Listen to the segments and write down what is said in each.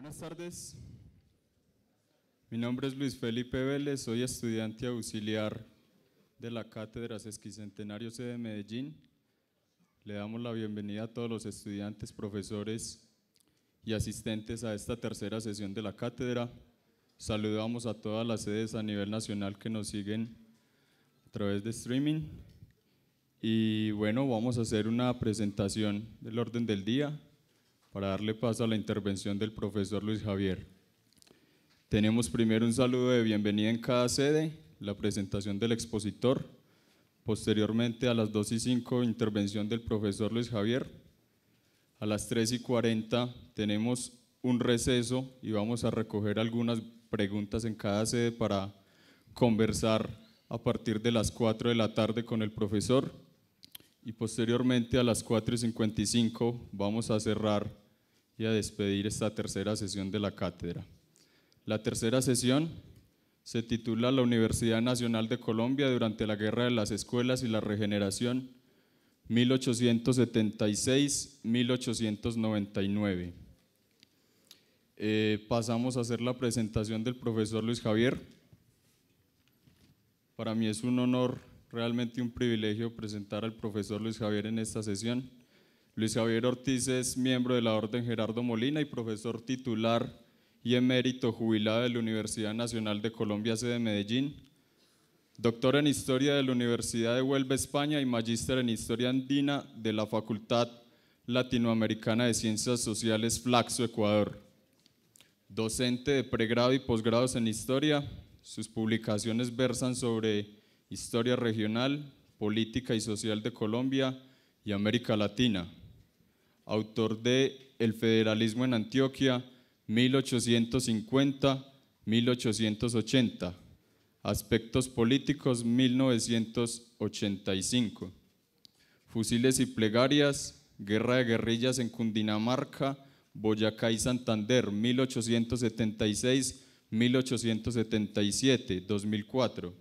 Buenas tardes. Mi nombre es Luis Felipe Vélez, soy estudiante auxiliar de la Cátedra Sesquicentenario C de Medellín. Le damos la bienvenida a todos los estudiantes, profesores y asistentes a esta tercera sesión de la cátedra. Saludamos a todas las sedes a nivel nacional que nos siguen a través de streaming. Y bueno, vamos a hacer una presentación del orden del día para darle paso a la intervención del profesor Luis Javier. Tenemos primero un saludo de bienvenida en cada sede, la presentación del expositor, posteriormente a las 2 y 5 intervención del profesor Luis Javier, a las 3 y 40 tenemos un receso y vamos a recoger algunas preguntas en cada sede para conversar a partir de las 4 de la tarde con el profesor y posteriormente a las 4.55 vamos a cerrar y a despedir esta tercera sesión de la cátedra. La tercera sesión se titula La Universidad Nacional de Colombia durante la Guerra de las Escuelas y la Regeneración 1876-1899. Eh, pasamos a hacer la presentación del profesor Luis Javier. Para mí es un honor realmente un privilegio presentar al profesor Luis Javier en esta sesión. Luis Javier Ortiz es miembro de la Orden Gerardo Molina y profesor titular y emérito jubilado de la Universidad Nacional de Colombia, sede de Medellín. Doctor en Historia de la Universidad de Huelva, España y magíster en Historia Andina de la Facultad Latinoamericana de Ciencias Sociales Flaxo, Ecuador. Docente de pregrado y posgrados en Historia, sus publicaciones versan sobre Historia Regional, Política y Social de Colombia y América Latina, autor de El Federalismo en Antioquia, 1850-1880, Aspectos Políticos, 1985, Fusiles y Plegarias, Guerra de Guerrillas en Cundinamarca, Boyacá y Santander, 1876-1877, 2004.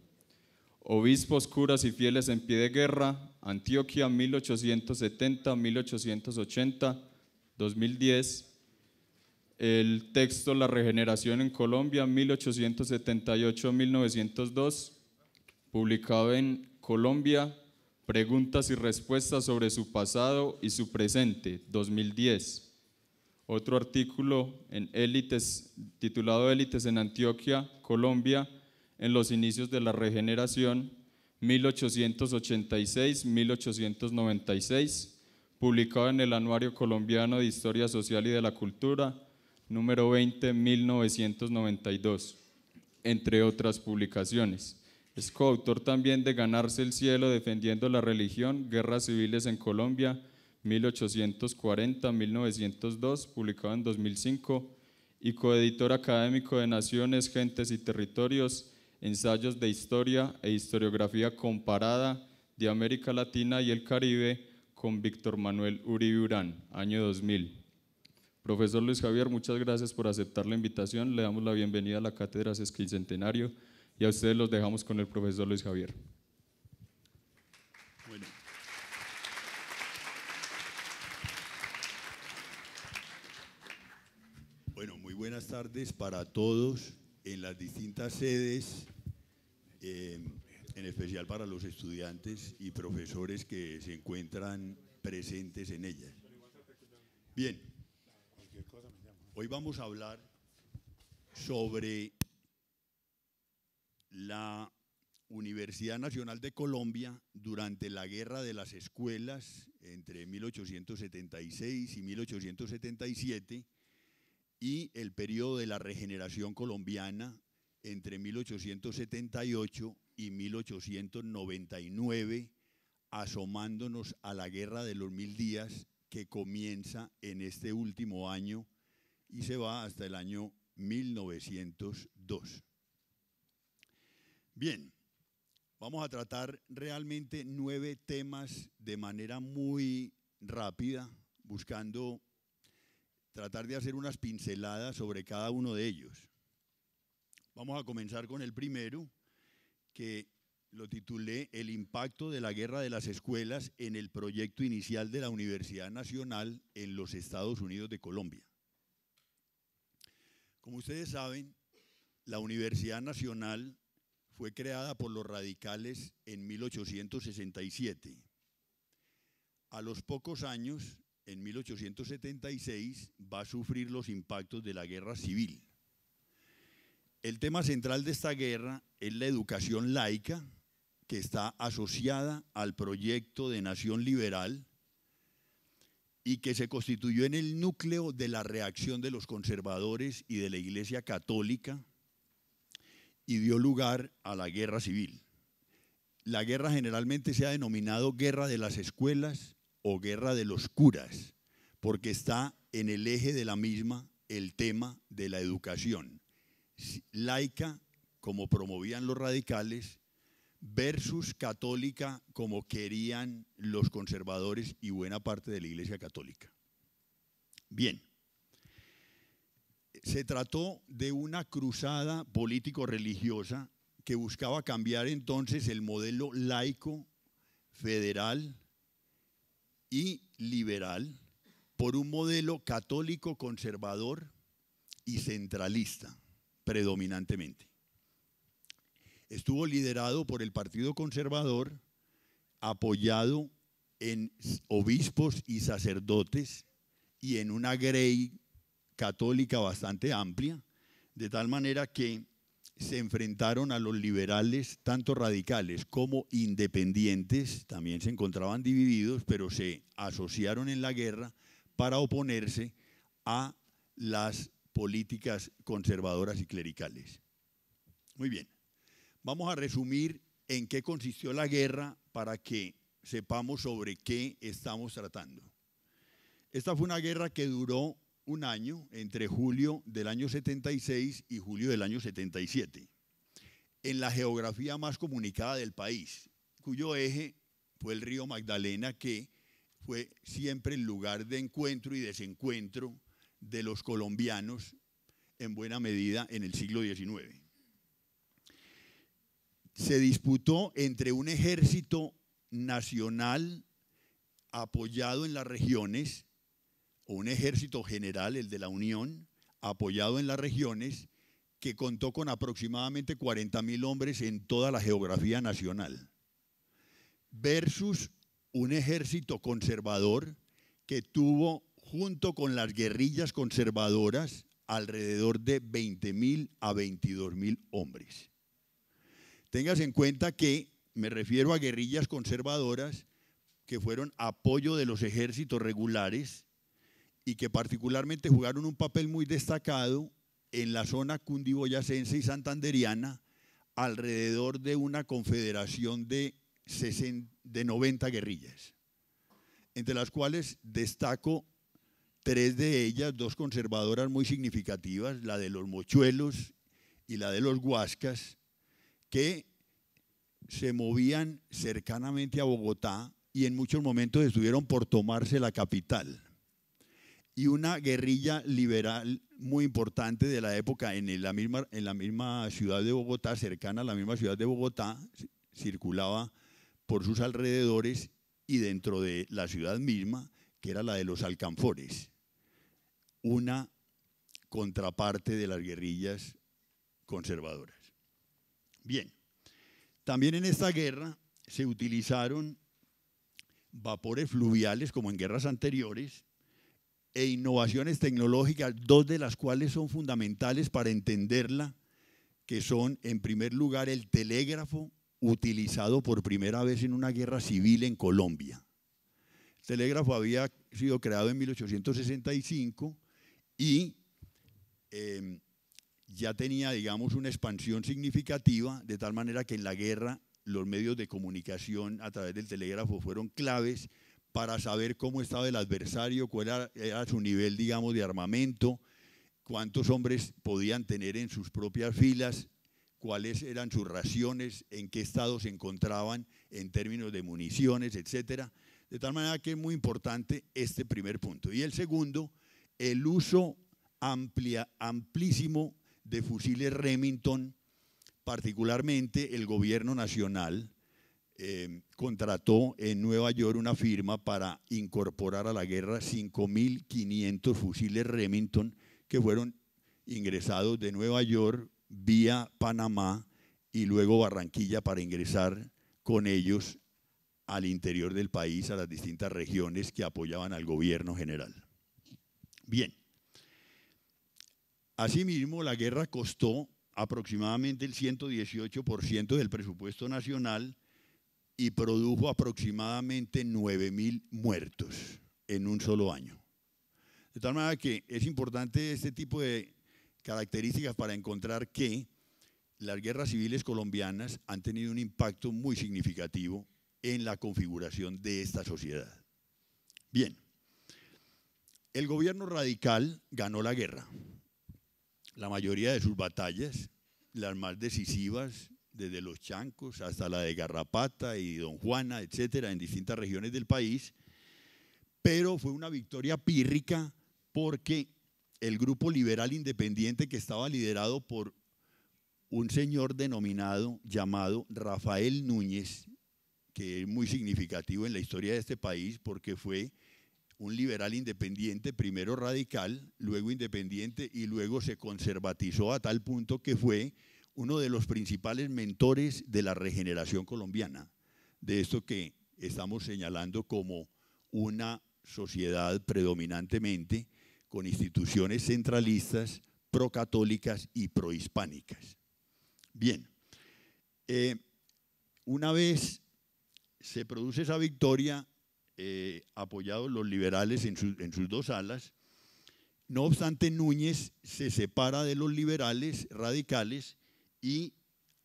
Obispos, curas y fieles en pie de guerra, Antioquia 1870, 1880, 2010. El texto La regeneración en Colombia 1878-1902, publicado en Colombia, Preguntas y respuestas sobre su pasado y su presente, 2010. Otro artículo en Élites, titulado Élites en Antioquia, Colombia, en los inicios de la regeneración, 1886-1896, publicado en el Anuario Colombiano de Historia Social y de la Cultura, número 20, 1992, entre otras publicaciones. Es coautor también de Ganarse el Cielo, Defendiendo la Religión, Guerras Civiles en Colombia, 1840-1902, publicado en 2005, y coeditor académico de Naciones, Gentes y Territorios, ensayos de historia e historiografía comparada de América Latina y el Caribe con Víctor Manuel Uribe Urán, año 2000. Profesor Luis Javier, muchas gracias por aceptar la invitación. Le damos la bienvenida a la Cátedra Sesquicentenario y a ustedes los dejamos con el profesor Luis Javier. bueno, muy buenas tardes para todos en las distintas sedes, em, en especial para los estudiantes y profesores que se encuentran presentes en ellas. Bien, hoy vamos a hablar sobre la Universidad Nacional de Colombia durante la Guerra de las Escuelas entre 1876 y 1877 y el periodo de la regeneración colombiana entre 1878 y 1899, asomándonos a la Guerra de los Mil Días que comienza en este último año y se va hasta el año 1902. Bien, vamos a tratar realmente nueve temas de manera muy rápida, buscando tratar de hacer unas pinceladas sobre cada uno de ellos. Vamos a comenzar con el primero, que lo titulé El impacto de la guerra de las escuelas en el proyecto inicial de la Universidad Nacional en los Estados Unidos de Colombia. Como ustedes saben, la Universidad Nacional fue creada por los radicales en 1867. A los pocos años, en 1876 va a sufrir los impactos de la guerra civil. El tema central de esta guerra es la educación laica que está asociada al proyecto de nación liberal y que se constituyó en el núcleo de la reacción de los conservadores y de la Iglesia Católica y dio lugar a la guerra civil. La guerra generalmente se ha denominado guerra de las escuelas guerra de los curas, porque está en el eje de la misma el tema de la educación laica, como promovían los radicales, versus católica, como querían los conservadores y buena parte de la Iglesia Católica. Bien, se trató de una cruzada político-religiosa que buscaba cambiar entonces el modelo laico, federal, y liberal por un modelo católico conservador y centralista, predominantemente. Estuvo liderado por el Partido Conservador, apoyado en obispos y sacerdotes y en una grey católica bastante amplia, de tal manera que se enfrentaron a los liberales, tanto radicales como independientes, también se encontraban divididos, pero se asociaron en la guerra para oponerse a las políticas conservadoras y clericales. Muy bien, vamos a resumir en qué consistió la guerra para que sepamos sobre qué estamos tratando. Esta fue una guerra que duró un año, entre julio del año 76 y julio del año 77, en la geografía más comunicada del país, cuyo eje fue el río Magdalena, que fue siempre el lugar de encuentro y desencuentro de los colombianos en buena medida en el siglo XIX. Se disputó entre un ejército nacional apoyado en las regiones un ejército general, el de la Unión, apoyado en las regiones, que contó con aproximadamente 40.000 hombres en toda la geografía nacional, versus un ejército conservador que tuvo, junto con las guerrillas conservadoras, alrededor de 20 a 22 mil hombres. Tengas en cuenta que me refiero a guerrillas conservadoras que fueron apoyo de los ejércitos regulares y que particularmente jugaron un papel muy destacado en la zona cundiboyacense y santanderiana alrededor de una confederación de, de 90 guerrillas, entre las cuales destaco tres de ellas, dos conservadoras muy significativas, la de los mochuelos y la de los huascas, que se movían cercanamente a Bogotá y en muchos momentos estuvieron por tomarse la capital y una guerrilla liberal muy importante de la época en la misma, en la misma ciudad de Bogotá, cercana a la misma ciudad de Bogotá, circulaba por sus alrededores y dentro de la ciudad misma, que era la de los alcanfores, una contraparte de las guerrillas conservadoras. Bien, también en esta guerra se utilizaron vapores fluviales, como en guerras anteriores, e innovaciones tecnológicas, dos de las cuales son fundamentales para entenderla, que son, en primer lugar, el telégrafo utilizado por primera vez en una guerra civil en Colombia. El telégrafo había sido creado en 1865 y em, ya tenía, digamos, una expansión significativa, de tal manera que en la guerra los medios de comunicación a través del telégrafo fueron claves para saber cómo estaba el adversario, cuál era, su nivel, digamos, de armamento, cuántos hombres podían tener en sus propias filas, cuáles eran sus raciones, en qué estado se encontraban en términos de municiones, etc. De tal manera que es muy importante este primer punto. Y el segundo, el uso amplísimo de fusiles Remington, particularmente el gobierno nacional Em, contrató en Nueva York una firma para incorporar a la guerra 5.500 fusiles Remington que fueron ingresados de Nueva York vía Panamá y luego Barranquilla para ingresar con ellos al interior del país, a las distintas regiones que apoyaban al gobierno general. Bien. Asimismo, la guerra costó aproximadamente el 118% del presupuesto nacional y produjo aproximadamente 9.000 muertos en un solo año. De tal manera que es importante este tipo de características para encontrar que las guerras civiles colombianas han tenido un impacto muy significativo en la configuración de esta sociedad. Bien, el gobierno radical ganó la guerra. La mayoría de sus batallas, las más decisivas, desde los chancos hasta la de Garrapata y Don Juana, etcétera, en distintas regiones del país, pero fue una victoria pírrica porque el grupo liberal independiente que estaba liderado por un señor denominado llamado Rafael Núñez, que es muy significativo en la historia de este país porque fue un liberal independiente, primero radical, luego independiente y luego se conservatizó a tal punto que fue uno de los principales mentores de la regeneración colombiana, de esto que estamos señalando como una sociedad predominantemente con instituciones centralistas, procatólicas y prohispánicas. Bien, eh, una vez se produce esa victoria, eh, apoyados los liberales en sus dos alas, no obstante Núñez se separa de los liberales radicales y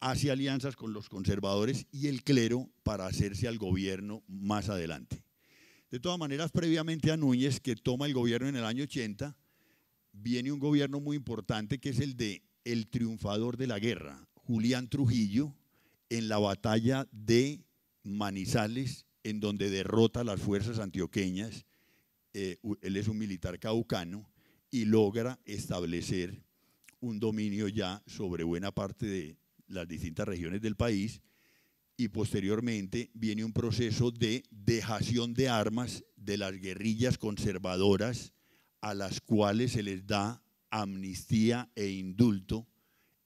hace alianzas con los conservadores y el clero para hacerse al gobierno más adelante. De todas maneras, previamente a Núñez, que toma el gobierno en el año 80, viene un gobierno muy importante que es el de el triunfador de la guerra, Julián Trujillo, en la batalla de Manizales, en donde derrota a las fuerzas antioqueñas. Eh, él es un militar caucano y logra establecer un dominio ya sobre buena parte de las distintas regiones del país y posteriormente viene un proceso de dejación de armas de las guerrillas conservadoras a las cuales se les da amnistía e indulto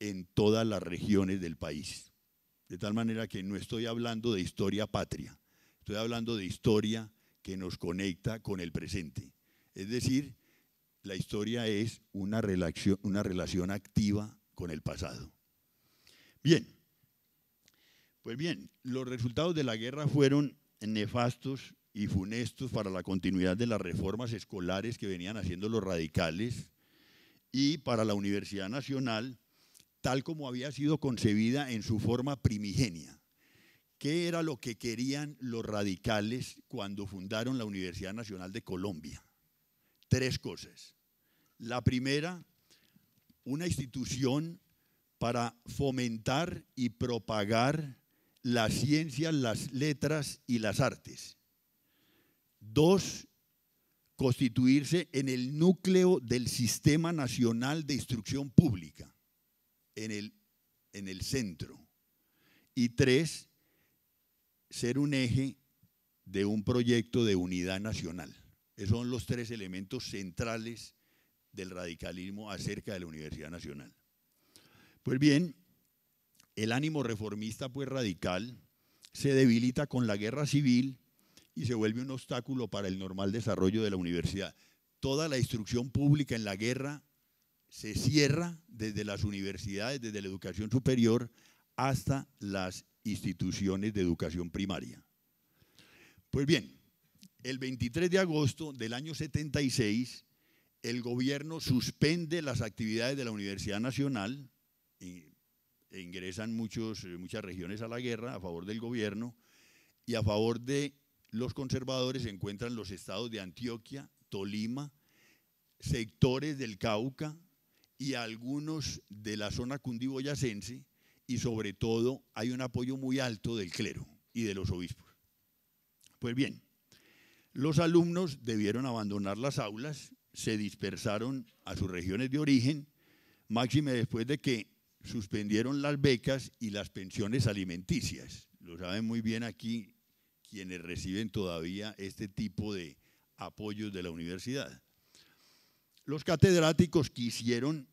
en todas las regiones del país. De tal manera que no estoy hablando de historia patria, estoy hablando de historia que nos conecta con el presente. Es decir, la historia es una relación, una relación activa con el pasado. Bien, pues bien, los resultados de la guerra fueron nefastos y funestos para la continuidad de las reformas escolares que venían haciendo los radicales y para la Universidad Nacional, tal como había sido concebida en su forma primigenia. ¿Qué era lo que querían los radicales cuando fundaron la Universidad Nacional de Colombia? Tres cosas. La primera, una institución para fomentar y propagar las ciencias, las letras y las artes. Dos, constituirse en el núcleo del Sistema Nacional de Instrucción Pública, en el, en el centro. Y tres, ser un eje de un proyecto de unidad nacional. Esos son los tres elementos centrales del radicalismo acerca de la Universidad Nacional. Pues bien, el ánimo reformista pues radical se debilita con la guerra civil y se vuelve un obstáculo para el normal desarrollo de la universidad. Toda la instrucción pública en la guerra se cierra desde las universidades, desde la educación superior hasta las instituciones de educación primaria. Pues bien, el 23 de agosto del año 76, el gobierno suspende las actividades de la Universidad Nacional, e ingresan muchos, eh, muchas regiones a la guerra a favor del gobierno y a favor de los conservadores se encuentran los estados de Antioquia, Tolima, sectores del Cauca y algunos de la zona cundiboyacense y sobre todo hay un apoyo muy alto del clero y de los obispos. Pues bien, los alumnos debieron abandonar las aulas se dispersaron a sus regiones de origen, máxime después de que suspendieron las becas y las pensiones alimenticias. Lo saben muy bien aquí quienes reciben todavía este tipo de apoyos de la universidad. Los catedráticos quisieron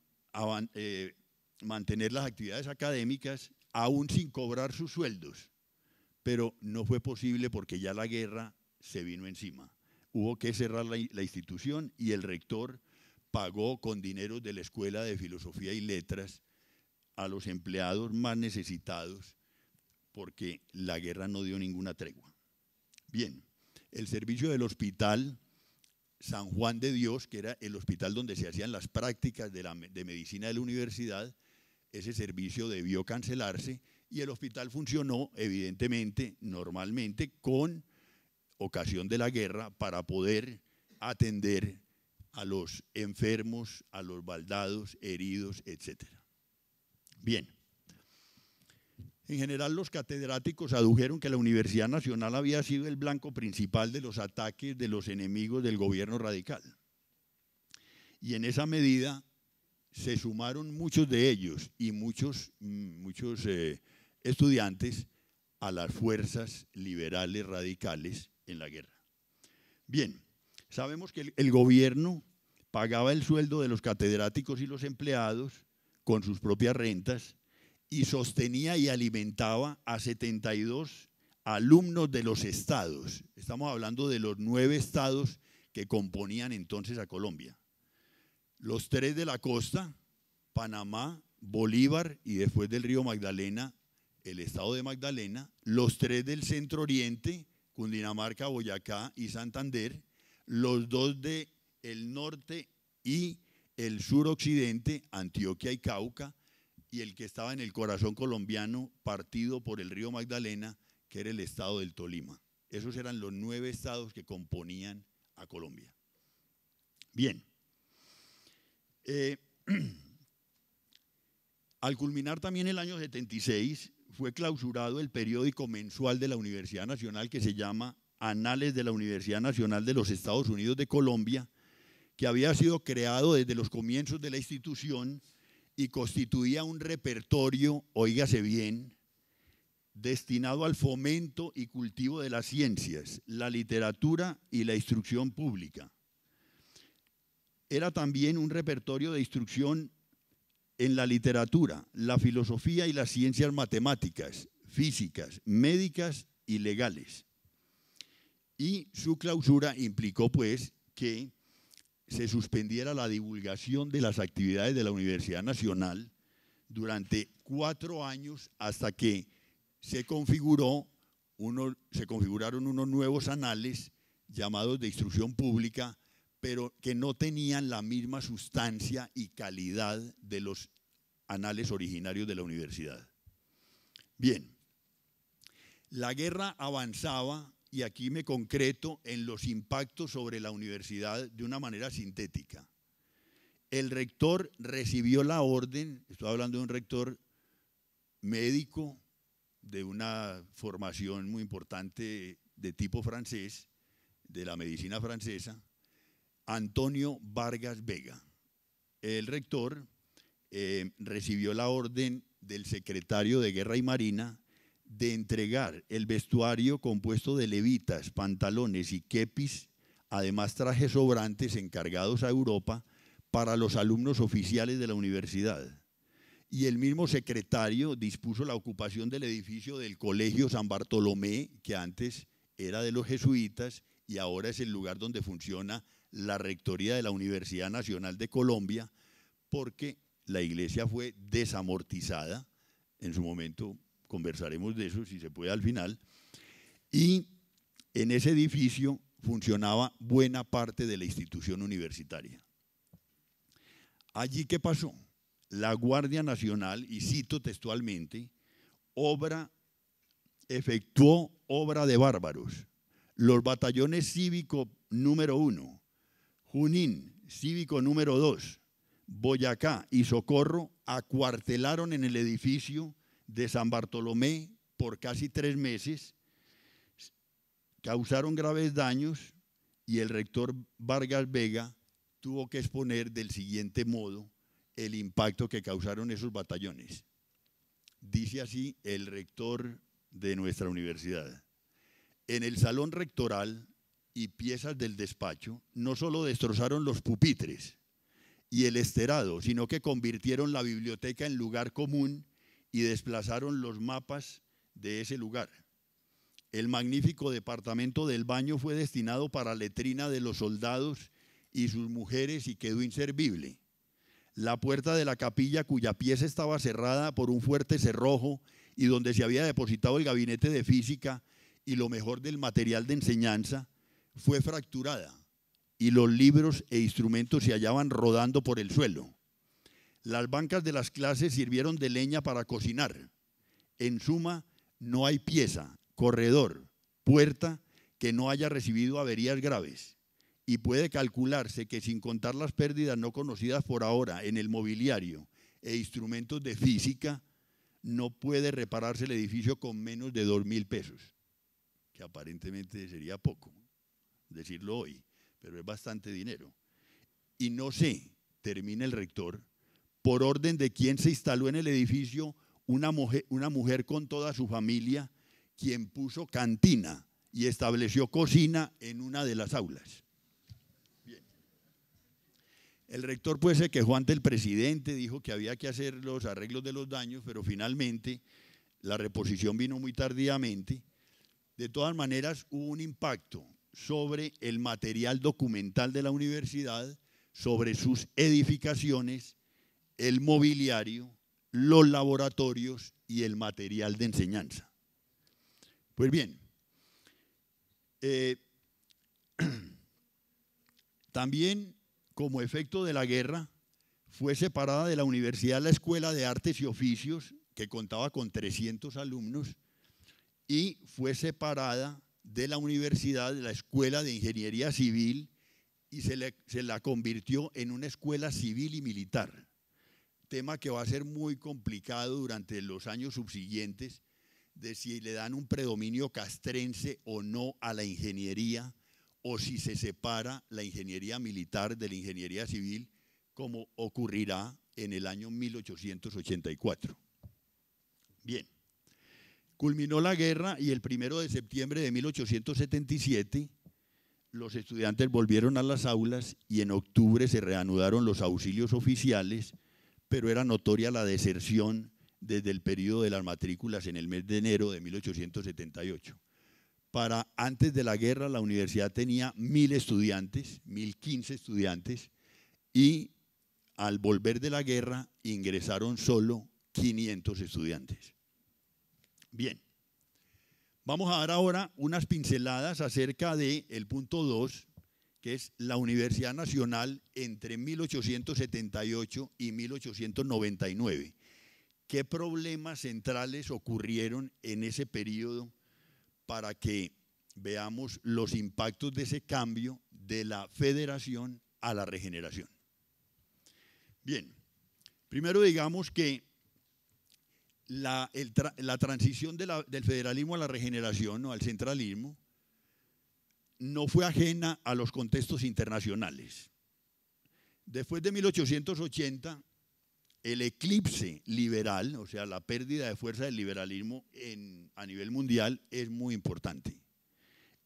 eh, mantener las actividades académicas aún sin cobrar sus sueldos, pero no fue posible porque ya la guerra se vino encima hubo que cerrar la, institución y el rector pagó con dinero de la Escuela de Filosofía y Letras a los empleados más necesitados porque la guerra no dio ninguna tregua. Bien, el servicio del hospital San Juan de Dios, que era el hospital donde se hacían las prácticas de medicina de la universidad, ese servicio debió cancelarse y el hospital funcionó evidentemente, normalmente, con ocasión de la guerra para poder atender a los enfermos, a los baldados, heridos, etc. Bien. En general, los catedráticos adujeron que la Universidad Nacional había sido el blanco principal de los ataques de los enemigos del gobierno radical. Y en esa medida se sumaron muchos de ellos y muchos, muchos eh, estudiantes a las fuerzas liberales radicales en la guerra. Bien, sabemos que el, gobierno pagaba el sueldo de los catedráticos y los empleados con sus propias rentas y sostenía y alimentaba a 72 alumnos de los estados. Estamos hablando de los nueve estados que componían entonces a Colombia. Los tres de la costa, Panamá, Bolívar y después del río Magdalena, el estado de Magdalena, los tres del centro oriente, Cundinamarca, Boyacá y Santander, los dos de el norte y el suroccidente, Antioquia y Cauca, y el que estaba en el corazón colombiano, partido por el río Magdalena, que era el estado del Tolima. Esos eran los nueve estados que componían a Colombia. Bien. Eh, al culminar también el año 76, fue clausurado el periódico mensual de la Universidad Nacional que se llama Anales de la Universidad Nacional de los Estados Unidos de Colombia, que había sido creado desde los comienzos de la institución y constituía un repertorio, oígase bien, destinado al fomento y cultivo de las ciencias, la literatura y la instrucción pública. Era también un repertorio de instrucción en la literatura, la filosofía y las ciencias matemáticas, físicas, médicas y legales. Y su clausura implicó pues que se suspendiera la divulgación de las actividades de la Universidad Nacional durante cuatro años hasta que se, configuró se configuraron unos nuevos anales llamados de instrucción pública pero que no tenían la misma sustancia y calidad de los anales originarios de la universidad. Bien, la guerra avanzaba y aquí me concreto en los impactos sobre la universidad de una manera sintética. El rector recibió la orden, estoy hablando de un rector médico de una formación muy importante de tipo francés, de la medicina francesa, Antonio Vargas Vega. El rector eh, recibió la orden del secretario de Guerra y Marina de entregar el vestuario compuesto de levitas, pantalones y kepis, además trajes sobrantes encargados a Europa para los alumnos oficiales de la universidad. Y el mismo secretario dispuso la ocupación del edificio del Colegio San Bartolomé, que antes era de los jesuitas, y ahora es el lugar donde funciona la Rectoría de la Universidad Nacional de Colombia, porque la iglesia fue desamortizada, en su momento conversaremos de eso si se puede al final, y en ese edificio funcionaba buena parte de la institución universitaria. Allí, ¿qué pasó? La Guardia Nacional, y cito textualmente, obra, efectuó obra de bárbaros los batallones cívico número 1, Junín, cívico número 2, Boyacá y Socorro acuartelaron en el edificio de San Bartolomé por casi tres meses, causaron graves daños y el rector Vargas Vega tuvo que exponer del siguiente modo el impacto que causaron esos batallones. Dice así el rector de nuestra universidad en el salón rectoral y piezas del despacho, no solo destrozaron los pupitres y el esterado, sino que convirtieron la biblioteca en lugar común y desplazaron los mapas de ese lugar. El magnífico departamento del baño fue destinado para letrina de los soldados y sus mujeres y quedó inservible. La puerta de la capilla, cuya pieza estaba cerrada por un fuerte cerrojo y donde se había depositado el gabinete de física, y lo mejor del material de enseñanza fue fracturada y los libros e instrumentos se hallaban rodando por el suelo. Las bancas de las clases sirvieron de leña para cocinar. En suma, no hay pieza, corredor, puerta que no haya recibido averías graves. Y puede calcularse que sin contar las pérdidas no conocidas por ahora en el mobiliario e instrumentos de física, no puede repararse el edificio con menos de dos mil pesos que aparentemente sería poco decirlo hoy, pero es bastante dinero. Y no sé, termina el rector, por orden de quien se instaló en el edificio una mujer, una mujer con toda su familia, quien puso cantina y estableció cocina en una de las aulas. Bien. El rector pues se quejó ante el presidente, dijo que había que hacer los arreglos de los daños, pero finalmente la reposición vino muy tardíamente de todas maneras hubo un impacto sobre el material documental de la universidad, sobre sus edificaciones, el mobiliario, los laboratorios y el material de enseñanza. Pues bien, eh, también como efecto de la guerra fue separada de la universidad la Escuela de Artes y Oficios, que contaba con 300 alumnos, y fue separada de la universidad, de la Escuela de Ingeniería Civil, y se, se la convirtió en una escuela civil y militar. Tema que va a ser muy complicado durante los años subsiguientes de si le dan un predominio castrense o no a la ingeniería, o si se separa la ingeniería militar de la ingeniería civil, como ocurrirá en el año 1884. Bien. Culminó la guerra y el primero de septiembre de 1877 los estudiantes volvieron a las aulas y en octubre se reanudaron los auxilios oficiales, pero era notoria la deserción desde el periodo de las matrículas en el mes de enero de 1878. Para antes de la guerra la universidad tenía mil estudiantes, mil quince estudiantes, y al volver de la guerra ingresaron solo 500 estudiantes. Bien, vamos a dar ahora unas pinceladas acerca del el punto 2, que es la Universidad Nacional entre 1878 y 1899. ¿Qué problemas centrales ocurrieron en ese periodo para que veamos los impactos de ese cambio de la federación a la regeneración? Bien, primero digamos que la, transición del federalismo a la regeneración, ¿no? al centralismo, no fue ajena a los contextos internacionales. Después de 1880, el eclipse liberal, o sea, la pérdida de fuerza del liberalismo a nivel mundial es muy importante.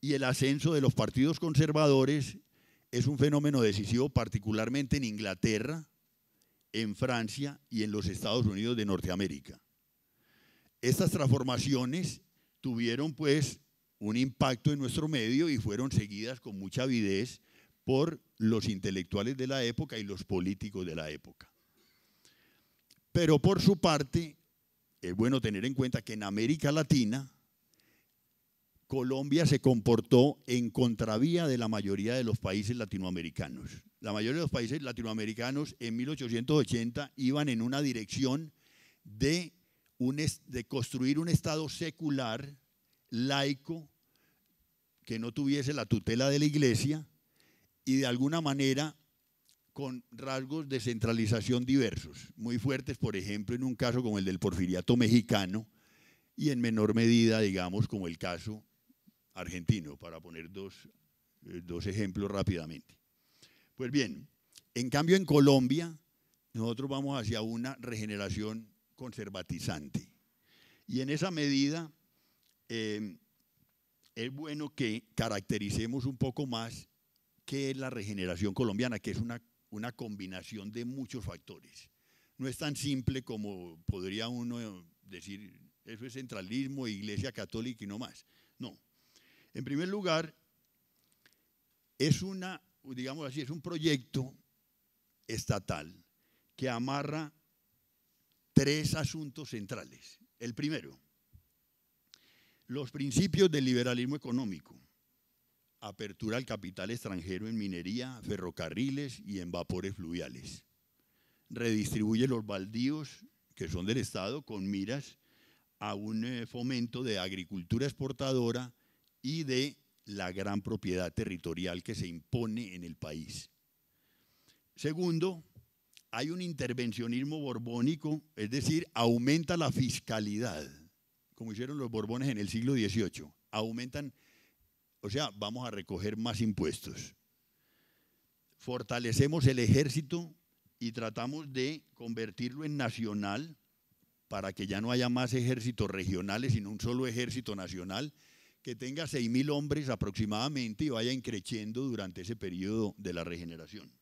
Y el ascenso de los partidos conservadores es un fenómeno decisivo particularmente en Inglaterra, en Francia y en los Estados Unidos de Norteamérica. Estas transformaciones tuvieron pues un impacto en nuestro medio y fueron seguidas con mucha avidez por los intelectuales de la época y los políticos de la época. Pero por su parte, es bueno tener en cuenta que en América Latina, Colombia se comportó en contravía de la mayoría de los países latinoamericanos. La mayoría de los países latinoamericanos en 1880 iban en una dirección de de construir un Estado secular, laico, que no tuviese la tutela de la iglesia y de alguna manera con rasgos de centralización diversos, muy fuertes, por ejemplo, en un caso como el del porfiriato mexicano y en menor medida, digamos, como el caso argentino, para poner dos, eh, dos ejemplos rápidamente. Pues bien, en cambio en Colombia nosotros vamos hacia una regeneración conservatizante. Y en esa medida eh, es bueno que caractericemos un poco más qué es la regeneración colombiana, que es una, una combinación de muchos factores. No es tan simple como podría uno decir, eso es centralismo, iglesia católica y no más. No. En primer lugar, es una, digamos así, es un proyecto estatal que amarra tres asuntos centrales. El primero, los principios del liberalismo económico. Apertura al capital extranjero en minería, ferrocarriles y en vapores fluviales. Redistribuye los baldíos que son del Estado con miras a un eh, fomento de agricultura exportadora y de la gran propiedad territorial que se impone en el país. Segundo, hay un intervencionismo borbónico, es decir, aumenta la fiscalidad, como hicieron los borbones en el siglo XVIII. Aumentan, o sea, vamos a recoger más impuestos. Fortalecemos el ejército y tratamos de convertirlo en nacional para que ya no haya más ejércitos regionales, sino un solo ejército nacional que tenga 6.000 hombres aproximadamente y vaya creciendo durante ese periodo de la regeneración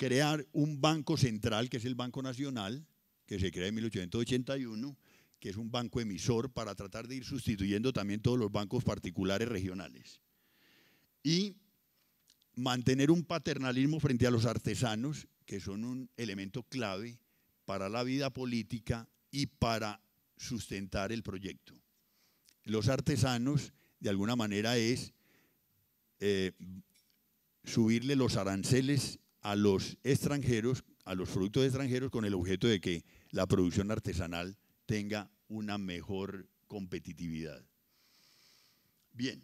crear un banco central, que es el Banco Nacional, que se crea en 1881, que es un banco emisor para tratar de ir sustituyendo también todos los bancos particulares regionales. Y mantener un paternalismo frente a los artesanos, que son un elemento clave para la vida política y para sustentar el proyecto. Los artesanos, de alguna manera, es eh, subirle los aranceles a los extranjeros, a los productos extranjeros, con el objeto de que la producción artesanal tenga una mejor competitividad. Bien,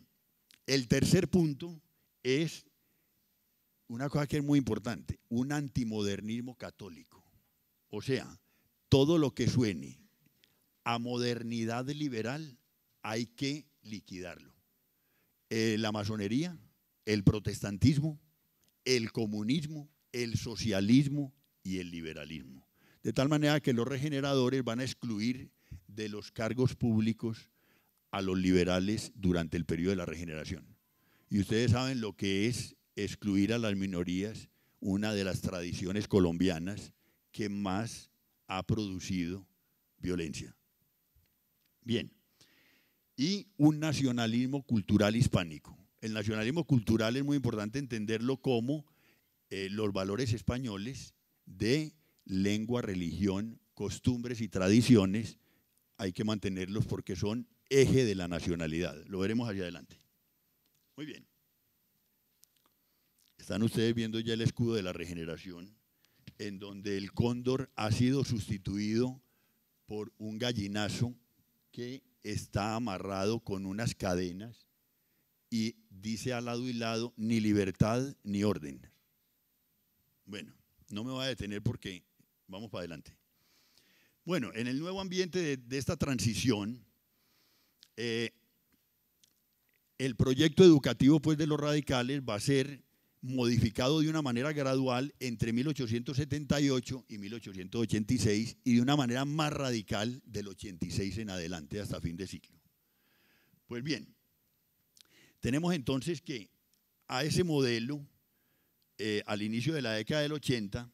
el tercer punto es una cosa que es muy importante, un antimodernismo católico. O sea, todo lo que suene a modernidad liberal hay que liquidarlo. Eh, la masonería, el protestantismo, el comunismo, el socialismo y el liberalismo. De tal manera que los regeneradores van a excluir de los cargos públicos a los liberales durante el periodo de la regeneración. Y ustedes saben lo que es excluir a las minorías, una de las tradiciones colombianas que más ha producido violencia. Bien, y un nacionalismo cultural hispánico el nacionalismo cultural es muy importante entenderlo como eh, los valores españoles de lengua, religión, costumbres y tradiciones. Hay que mantenerlos porque son eje de la nacionalidad. Lo veremos hacia adelante. Muy bien. Están ustedes viendo ya el escudo de la regeneración, en donde el cóndor ha sido sustituido por un gallinazo que está amarrado con unas cadenas y dice al lado y lado, ni libertad ni orden. Bueno, no me voy a detener porque vamos para adelante. Bueno, en el nuevo ambiente de, esta transición, eh, el proyecto educativo pues, de los radicales va a ser modificado de una manera gradual entre 1878 y 1886 y de una manera más radical del 86 en adelante hasta fin de siglo. Pues bien, tenemos entonces que a ese modelo, eh, al inicio de la década del 80,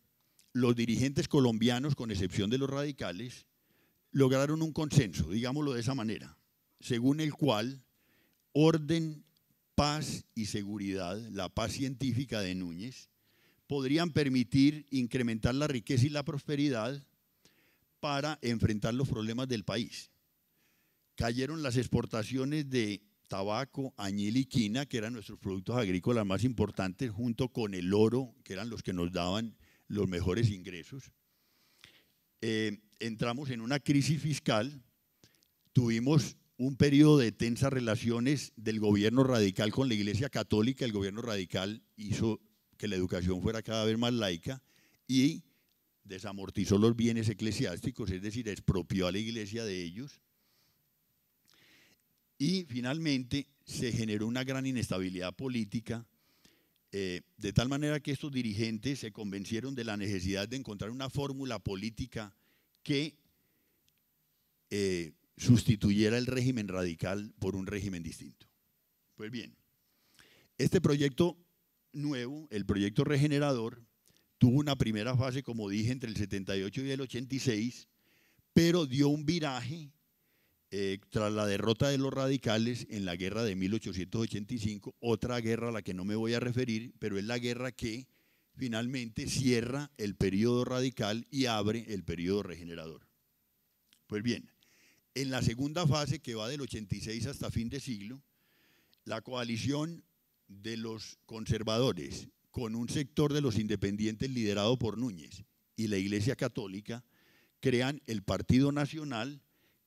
los dirigentes colombianos, con excepción de los radicales, lograron un consenso, digámoslo de esa manera, según el cual orden, paz y seguridad, la paz científica de Núñez, podrían permitir incrementar la riqueza y la prosperidad para enfrentar los problemas del país. Cayeron las exportaciones de tabaco, añil y quina, que eran nuestros productos agrícolas más importantes, junto con el oro, que eran los que nos daban los mejores ingresos. Eh, entramos en una crisis fiscal, tuvimos un periodo de tensas relaciones del gobierno radical con la Iglesia Católica, el gobierno radical hizo que la educación fuera cada vez más laica y desamortizó los bienes eclesiásticos, es decir, expropió a la Iglesia de ellos y finalmente se generó una gran inestabilidad política, eh, de tal manera que estos dirigentes se convencieron de la necesidad de encontrar una fórmula política que eh, sustituyera el régimen radical por un régimen distinto. Pues bien, este proyecto nuevo, el proyecto regenerador, tuvo una primera fase, como dije, entre el 78 y el 86, pero dio un viraje eh, tras la derrota de los radicales en la guerra de 1885, otra guerra a la que no me voy a referir, pero es la guerra que finalmente cierra el periodo radical y abre el periodo regenerador. Pues bien, en la segunda fase que va del 86 hasta fin de siglo, la coalición de los conservadores con un sector de los independientes liderado por Núñez y la Iglesia Católica crean el Partido Nacional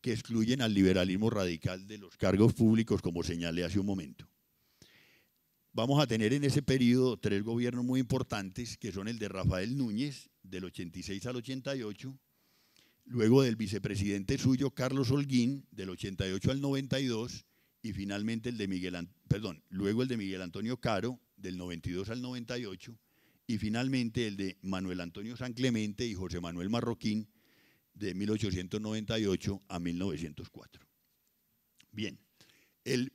que excluyen al liberalismo radical de los cargos públicos, como señalé hace un momento. Vamos a tener en ese periodo tres gobiernos muy importantes, que son el de Rafael Núñez, del 86 al 88, luego del vicepresidente suyo, Carlos Holguín, del 88 al 92, y finalmente el de Miguel, perdón, luego el de Miguel Antonio Caro, del 92 al 98, y finalmente el de Manuel Antonio San Clemente y José Manuel Marroquín, de 1898 a 1904. Bien, el,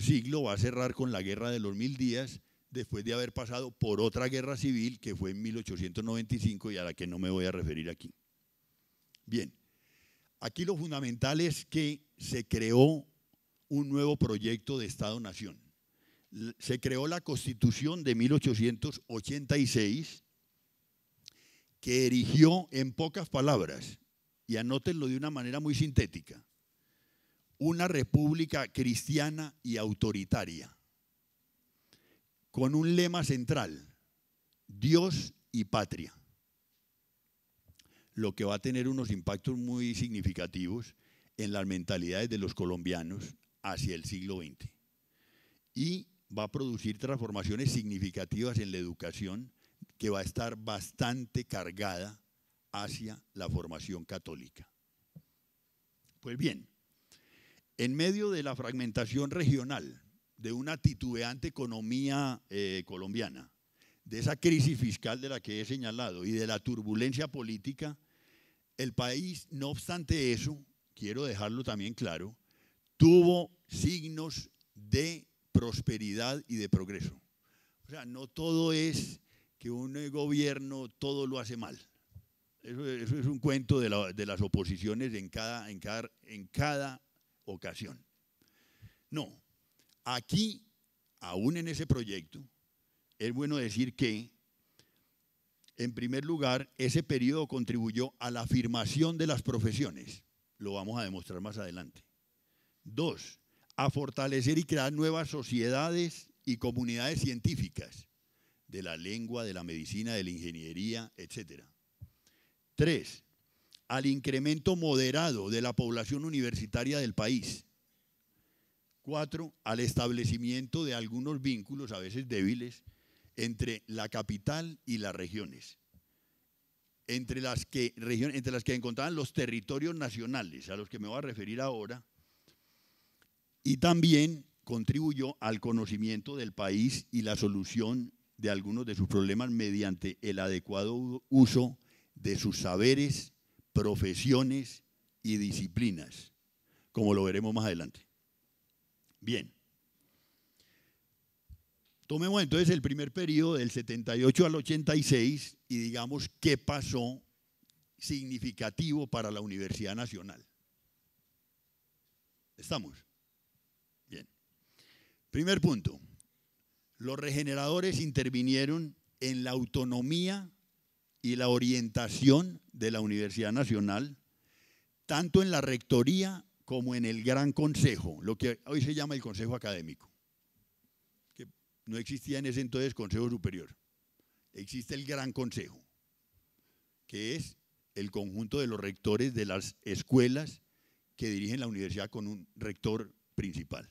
siglo va a cerrar con la Guerra de los Mil Días, después de haber pasado por otra guerra civil que fue en 1895 y a la que no me voy a referir aquí. Bien, aquí lo fundamental es que se creó un nuevo proyecto de Estado-Nación. Se creó la Constitución de 1886 que erigió en pocas palabras, y anótenlo de una manera muy sintética, una república cristiana y autoritaria, con un lema central, Dios y patria, lo que va a tener unos impactos muy significativos en las mentalidades de los colombianos hacia el siglo XX. Y va a producir transformaciones significativas en la educación, que va a estar bastante cargada hacia la formación católica. Pues bien, en medio de la fragmentación regional, de una titubeante economía eh, colombiana, de esa crisis fiscal de la que he señalado y de la turbulencia política, el país, no obstante eso, quiero dejarlo también claro, tuvo signos de prosperidad y de progreso. O sea, no todo es que un eh, gobierno todo lo hace mal. Eso, es un cuento de, las oposiciones en cada, en, en cada ocasión. No, aquí, aún en ese proyecto, es bueno decir que, en primer lugar, ese periodo contribuyó a la afirmación de las profesiones. Lo vamos a demostrar más adelante. Dos, a fortalecer y crear nuevas sociedades y comunidades científicas de la lengua, de la medicina, de la ingeniería, etc. Tres, al incremento moderado de la población universitaria del país. Cuatro, al establecimiento de algunos vínculos, a veces débiles, entre la capital y las regiones. Entre las, que, entre las que encontraban los territorios nacionales, a los que me voy a referir ahora, y también contribuyó al conocimiento del país y la solución de algunos de sus problemas mediante el adecuado uso de sus saberes, profesiones y disciplinas, como lo veremos más adelante. Bien. Tomemos entonces el primer periodo del 78 al 86 y digamos qué pasó significativo para la Universidad Nacional. ¿Estamos? Bien. Primer punto. Los regeneradores intervinieron en la autonomía y la orientación de la Universidad Nacional, tanto en la rectoría como en el Gran Consejo, lo que hoy se llama el Consejo Académico, que no existía en ese entonces Consejo Superior. Existe el Gran Consejo, que es el conjunto de los rectores de las escuelas que dirigen la universidad con un rector principal.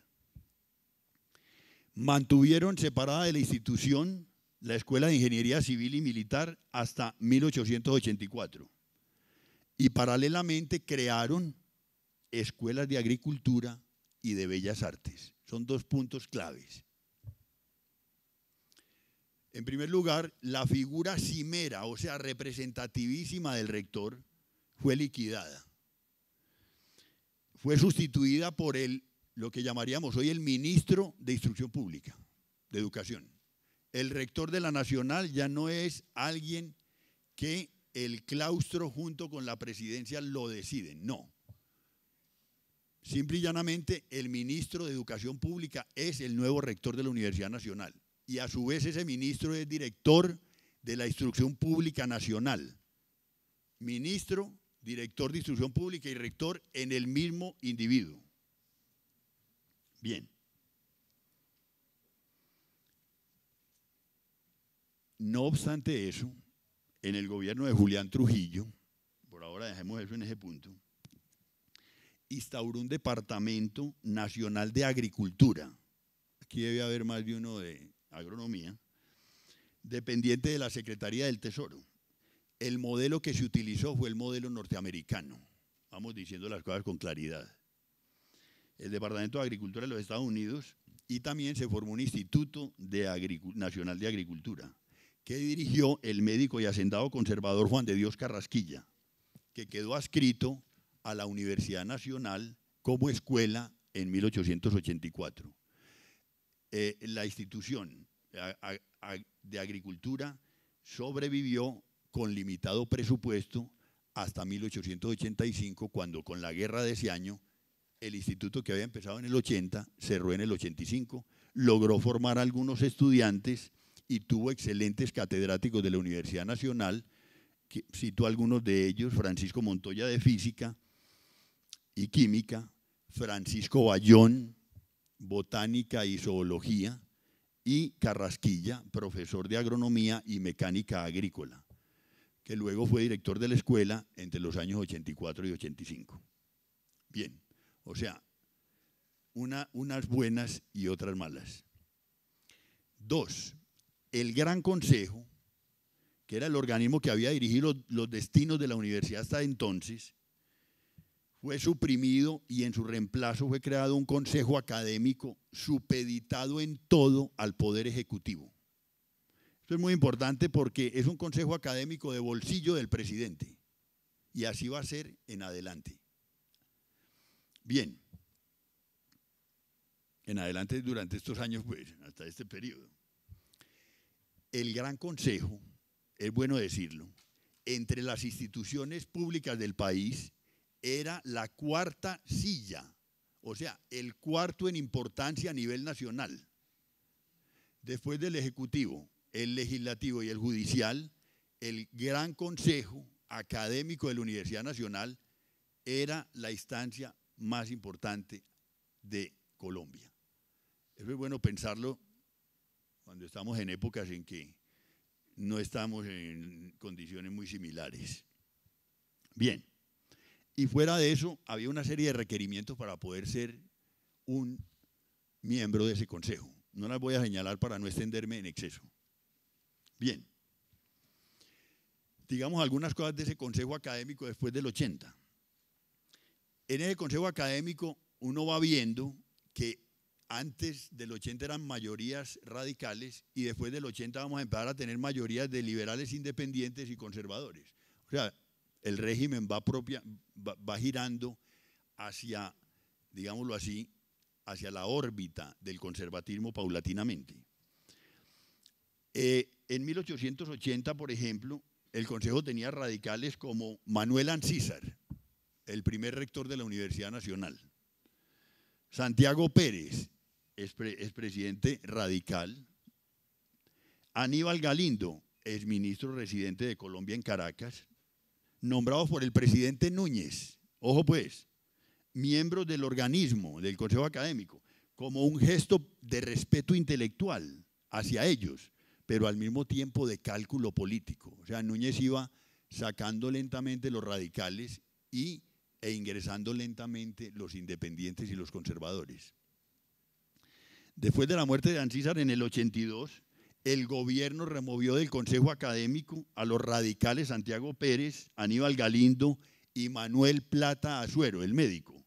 Mantuvieron separada de la institución la Escuela de Ingeniería Civil y Militar hasta 1884. Y paralelamente crearon escuelas de agricultura y de bellas artes. Son dos puntos claves. En primer lugar, la figura cimera, o sea, representativísima del rector, fue liquidada. Fue sustituida por el lo que llamaríamos hoy el ministro de Instrucción Pública, de Educación. El rector de la Nacional ya no es alguien que el claustro junto con la presidencia lo deciden, no. Simple y llanamente, el ministro de Educación Pública es el nuevo rector de la Universidad Nacional y a su vez ese ministro es director de la Instrucción Pública Nacional. Ministro, director de Instrucción Pública y rector en el mismo individuo. Bien. No obstante eso, en el gobierno de Julián Trujillo, por ahora dejemos eso en ese punto, instauró un departamento nacional de agricultura. Aquí debe haber más de uno de agronomía, dependiente de la Secretaría del Tesoro. El modelo que se utilizó fue el modelo norteamericano. Vamos diciendo las cosas con claridad el Departamento de Agricultura de los Estados Unidos y también se formó un Instituto de Nacional de Agricultura que dirigió el médico y hacendado conservador Juan de Dios Carrasquilla, que quedó adscrito a la Universidad Nacional como escuela en 1884. Eh, la institución de agricultura sobrevivió con limitado presupuesto hasta 1885, cuando con la guerra de ese año el instituto que había empezado en el 80, cerró en el 85, logró formar algunos estudiantes y tuvo excelentes catedráticos de la Universidad Nacional, cito algunos de ellos, Francisco Montoya de Física y Química, Francisco Bayón, Botánica y Zoología, y Carrasquilla, profesor de Agronomía y Mecánica Agrícola, que luego fue director de la escuela entre los años 84 y 85. Bien. O sea, unas buenas y otras malas. Dos, el Gran Consejo, que era el organismo que había dirigido los destinos de la universidad hasta entonces, fue suprimido y en su reemplazo fue creado un consejo académico supeditado en todo al poder ejecutivo. Esto es muy importante porque es un consejo académico de bolsillo del presidente y así va a ser en adelante. Bien. En adelante, durante estos años, pues, hasta este periodo. El gran consejo, es bueno decirlo, entre las instituciones públicas del país era la cuarta silla, o sea, el cuarto en importancia a nivel nacional. Después del Ejecutivo, el Legislativo y el Judicial, el Gran Consejo Académico de la Universidad Nacional era la instancia más importante de Colombia. Es muy bueno pensarlo cuando estamos en épocas en que no estamos en condiciones muy similares. Bien, y fuera de eso, había una serie de requerimientos para poder ser un miembro de ese consejo. No las voy a señalar para no extenderme en exceso. Bien, digamos algunas cosas de ese consejo académico después del 80 en el consejo académico uno va viendo que antes del 80 eran mayorías radicales y después del 80 vamos a empezar a tener mayorías de liberales independientes y conservadores. O sea, el régimen va, girando hacia, digámoslo así, hacia la órbita del conservatismo paulatinamente. Eh, en 1880, por ejemplo, el Consejo tenía radicales como Manuel Ancísar, el primer rector de la Universidad Nacional. Santiago Pérez, es, presidente radical. Aníbal Galindo, es ministro residente de Colombia en Caracas, nombrado por el presidente Núñez, ojo pues, miembros del organismo, del Consejo Académico, como un gesto de respeto intelectual hacia ellos, pero al mismo tiempo de cálculo político. O sea, Núñez iba sacando lentamente los radicales y e ingresando lentamente los independientes y los conservadores. Después de la muerte de Ancísar en el 82, el gobierno removió del Consejo Académico a los radicales Santiago Pérez, Aníbal Galindo y Manuel Plata Azuero, el médico,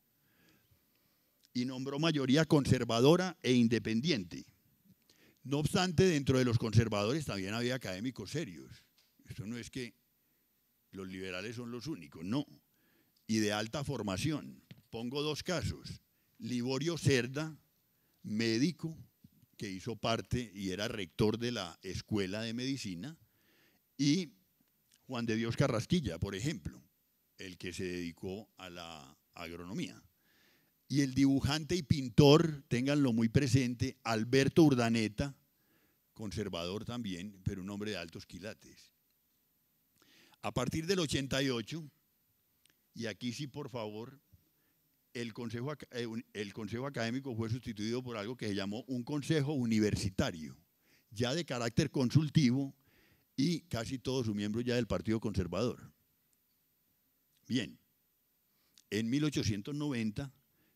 y nombró mayoría conservadora e independiente. No obstante, dentro de los conservadores también había académicos serios. Eso no es que los liberales son los únicos, no y de alta formación. Pongo dos casos. Liborio Cerda, médico que hizo parte y era rector de la Escuela de Medicina, y Juan de Dios Carrasquilla, por ejemplo, el que se dedicó a la agronomía. Y el dibujante y pintor, ténganlo muy presente, Alberto Urdaneta, conservador también, pero un hombre de altos quilates. A partir del 88, y aquí sí, por favor, eh, el consejo, académico fue sustituido por algo que se llamó un consejo universitario, ya de carácter consultivo y casi todos sus miembros ya del Partido Conservador. Bien, en 1890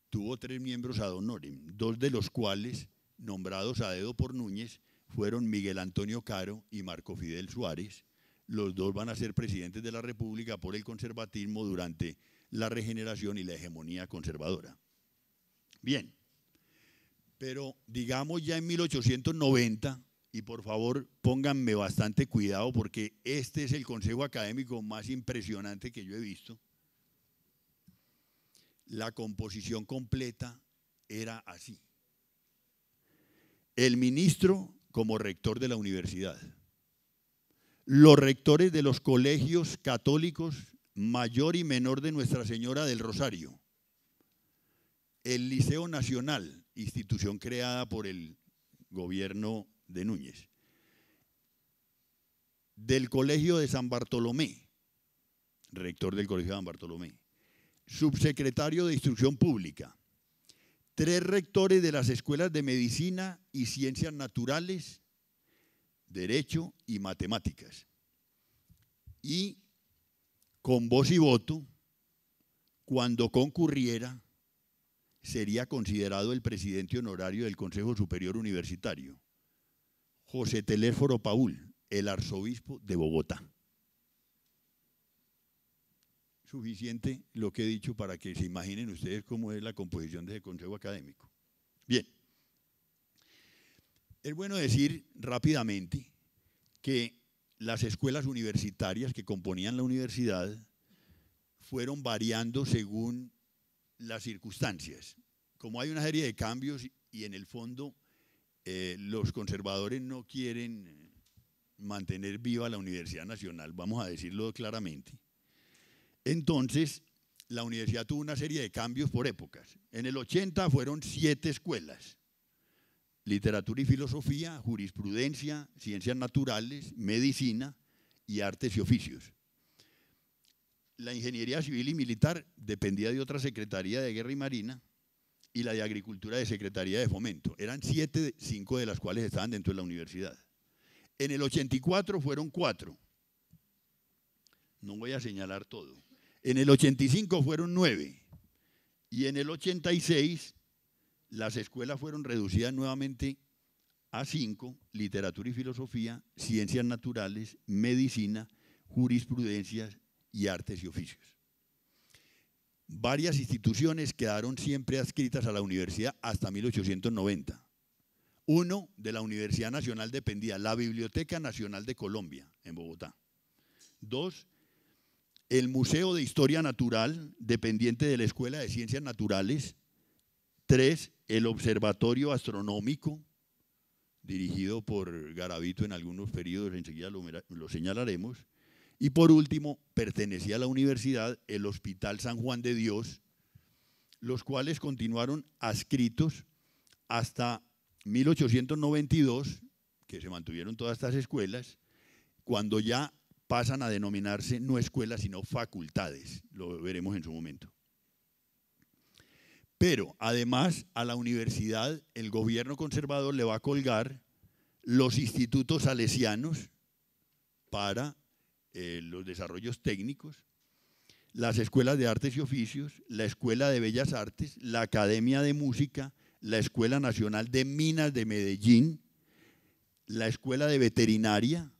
tuvo tres miembros ad honorem, dos de los cuales, nombrados a dedo por Núñez, fueron Miguel Antonio Caro y Marco Fidel Suárez, los dos van a ser presidentes de la República por el conservatismo durante la regeneración y la hegemonía conservadora. Bien, pero digamos ya en 1890, y por favor pónganme bastante cuidado porque este es el consejo académico más impresionante que yo he visto, la composición completa era así. El ministro como rector de la universidad los rectores de los colegios católicos mayor y menor de Nuestra Señora del Rosario, el Liceo Nacional, institución creada por el gobierno de Núñez, del Colegio de San Bartolomé, rector del Colegio de San Bartolomé, subsecretario de Instrucción Pública, tres rectores de las escuelas de Medicina y Ciencias Naturales derecho y matemáticas. Y con voz y voto, cuando concurriera, sería considerado el presidente honorario del Consejo Superior Universitario, José Teléforo Paul, el arzobispo de Bogotá. Suficiente lo que he dicho para que se imaginen ustedes cómo es la composición de ese Consejo Académico. Bien. Es bueno decir rápidamente que las escuelas universitarias que componían la universidad fueron variando según las circunstancias. Como hay una serie de cambios y en el fondo eh, los conservadores no quieren mantener viva la Universidad Nacional, vamos a decirlo claramente. Entonces, la universidad tuvo una serie de cambios por épocas. En el 80 fueron siete escuelas literatura y filosofía, jurisprudencia, ciencias naturales, medicina y artes y oficios. La ingeniería civil y militar dependía de otra Secretaría de Guerra y Marina y la de Agricultura de Secretaría de Fomento. Eran siete, cinco de las cuales estaban dentro de la universidad. En el 84 fueron cuatro. No voy a señalar todo. En el 85 fueron nueve. Y en el 86 las escuelas fueron reducidas nuevamente a cinco, literatura y filosofía, ciencias naturales, medicina, jurisprudencias y artes y oficios. Varias instituciones quedaron siempre adscritas a la universidad hasta 1890. Uno de la Universidad Nacional dependía, la Biblioteca Nacional de Colombia, en Bogotá. Dos, el Museo de Historia Natural, dependiente de la Escuela de Ciencias Naturales. Tres, el Observatorio Astronómico, dirigido por Garavito en algunos periodos, enseguida lo señalaremos, y por último, pertenecía a la universidad el Hospital San Juan de Dios, los cuales continuaron adscritos hasta 1892, que se mantuvieron todas estas escuelas, cuando ya pasan a denominarse no escuelas, sino facultades. Lo veremos en su momento. Pero además a la universidad el gobierno conservador le va a colgar los institutos salesianos para eh, los desarrollos técnicos, las escuelas de artes y oficios, la Escuela de Bellas Artes, la Academia de Música, la Escuela Nacional de Minas de Medellín, la Escuela de Veterinaria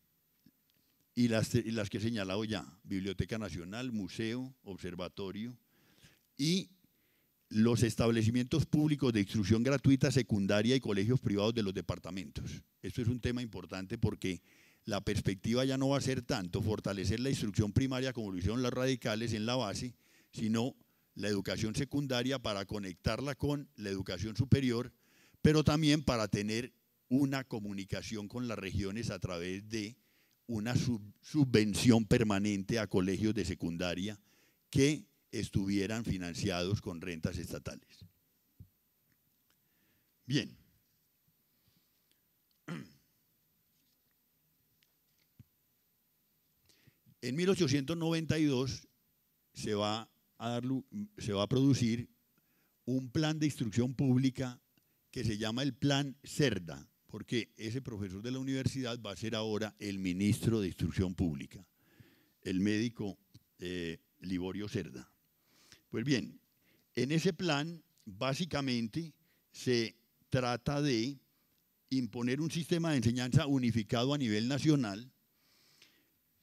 y las, y las que he señalado ya, Biblioteca Nacional, Museo, Observatorio y los establecimientos públicos de instrucción gratuita secundaria y colegios privados de los departamentos. Esto es un tema importante porque la perspectiva ya no va a ser tanto fortalecer la instrucción primaria como lo hicieron los radicales en la base, sino la educación secundaria para conectarla con la educación superior, pero también para tener una comunicación con las regiones a través de una subvención permanente a colegios de secundaria que estuvieran financiados con rentas estatales. Bien. En 1892 se va a, va a producir un plan de instrucción pública que se llama el Plan Cerda, porque ese profesor de la universidad va a ser ahora el ministro de Instrucción Pública, el médico eh, Liborio Cerda. Pues bien, en ese plan básicamente se trata de imponer un sistema de enseñanza unificado a nivel nacional,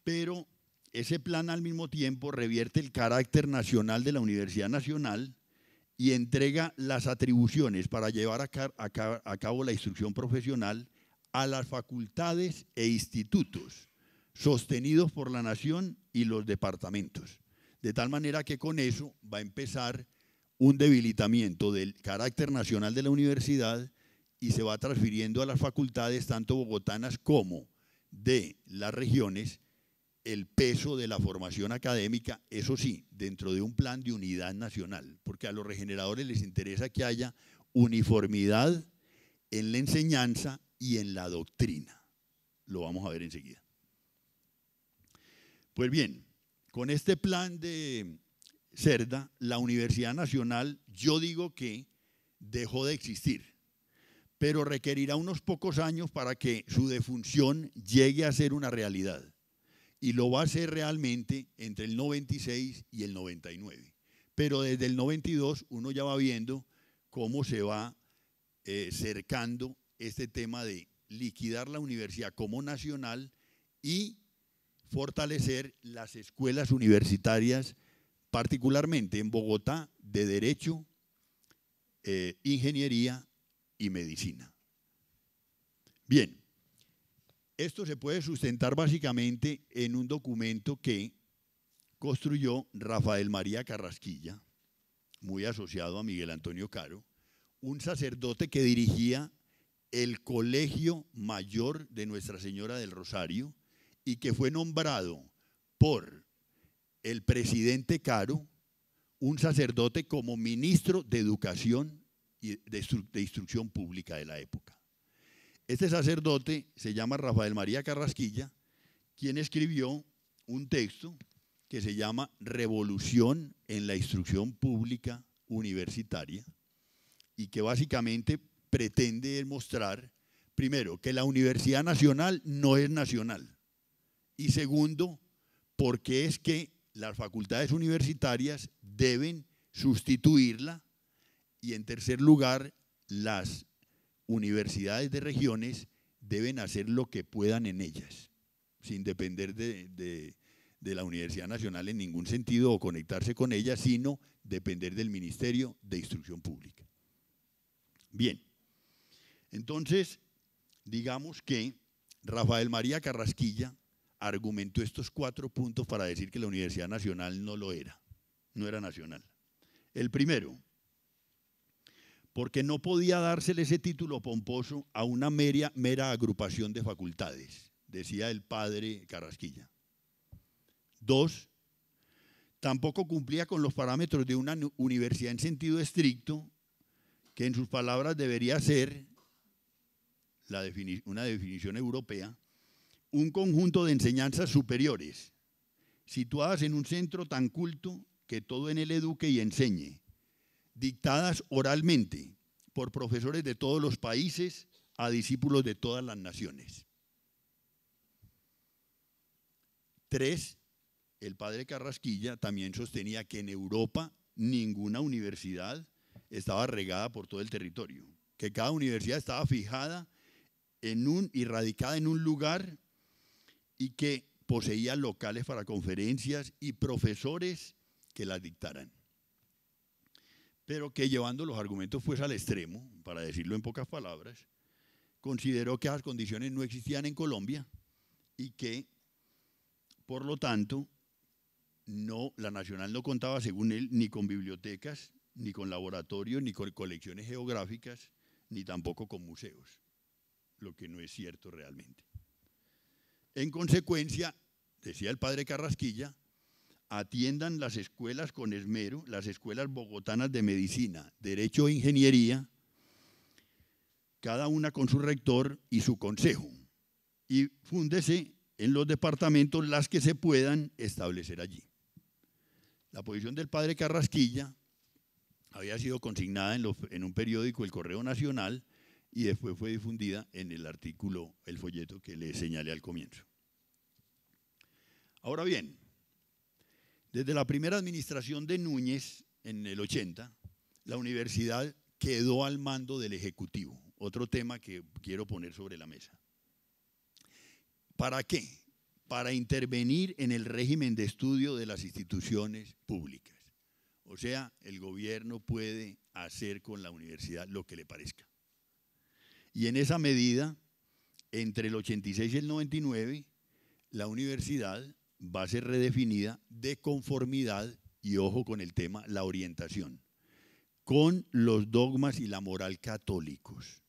pero ese plan al mismo tiempo revierte el carácter nacional de la Universidad Nacional y entrega las atribuciones para llevar a, cabo la instrucción profesional a las facultades e institutos sostenidos por la nación y los departamentos. De tal manera que con eso va a empezar un debilitamiento del carácter nacional de la universidad y se va transfiriendo a las facultades, tanto bogotanas como de las regiones, el peso de la formación académica, eso sí, dentro de un plan de unidad nacional, porque a los regeneradores les interesa que haya uniformidad en la enseñanza y en la doctrina. Lo vamos a ver enseguida. Pues bien, con este plan de Cerda, la Universidad Nacional, yo digo que dejó de existir, pero requerirá unos pocos años para que su defunción llegue a ser una realidad. Y lo va a ser realmente entre el 96 y el 99. Pero desde el 92 uno ya va viendo cómo se va eh, cercando este tema de liquidar la universidad como nacional y fortalecer las escuelas universitarias, particularmente en Bogotá, de Derecho, eh, Ingeniería y Medicina. Bien, esto se puede sustentar básicamente en un documento que construyó Rafael María Carrasquilla, muy asociado a Miguel Antonio Caro, un sacerdote que dirigía el Colegio Mayor de Nuestra Señora del Rosario, y que fue nombrado por el presidente Caro, un sacerdote como ministro de Educación y de, Instrucción Pública de la época. Este sacerdote se llama Rafael María Carrasquilla, quien escribió un texto que se llama Revolución en la Instrucción Pública Universitaria y que básicamente pretende demostrar, primero, que la Universidad Nacional no es nacional, y segundo, porque es que las facultades universitarias deben sustituirla. Y en tercer lugar, las universidades de regiones deben hacer lo que puedan en ellas, sin depender de, la Universidad Nacional en ningún sentido o conectarse con ella, sino depender del Ministerio de Instrucción Pública. Bien, entonces, digamos que Rafael María Carrasquilla argumentó estos cuatro puntos para decir que la Universidad Nacional no lo era, no era nacional. El primero, porque no podía dársele ese título pomposo a una mera, agrupación de facultades, decía el padre Carrasquilla. Dos, tampoco cumplía con los parámetros de una universidad en sentido estricto, que en sus palabras debería ser una definición europea, un conjunto de enseñanzas superiores, situadas en un centro tan culto que todo en él eduque y enseñe, dictadas oralmente por profesores de todos los países a discípulos de todas las naciones. Tres, el padre Carrasquilla también sostenía que en Europa ninguna universidad estaba regada por todo el territorio, que cada universidad estaba fijada en un y radicada en un lugar y que poseía locales para conferencias y profesores que las dictaran. Pero que llevando los argumentos pues al extremo, para decirlo en pocas palabras, consideró que esas condiciones no existían en Colombia y que, por lo tanto, no, la Nacional no contaba, según él, ni con bibliotecas, ni con laboratorios, ni con colecciones geográficas, ni tampoco con museos, lo que no es cierto realmente. En consecuencia, decía el padre Carrasquilla, atiendan las escuelas con esmero, las escuelas bogotanas de medicina, derecho e ingeniería, cada una con su rector y su consejo, y fúndese en los departamentos las que se puedan establecer allí. La posición del padre Carrasquilla había sido consignada en, un periódico, el Correo Nacional, y después fue difundida en el artículo, el folleto que le señalé al comienzo. Ahora bien, desde la primera administración de Núñez, en el 80, la universidad quedó al mando del Ejecutivo. Otro tema que quiero poner sobre la mesa. ¿Para qué? Para intervenir en el régimen de estudio de las instituciones públicas. O sea, el gobierno puede hacer con la universidad lo que le parezca. Y en esa medida, entre el 86 y el 99, la universidad va a ser redefinida de conformidad, y ojo con el tema, la orientación, con los dogmas y la moral católicos.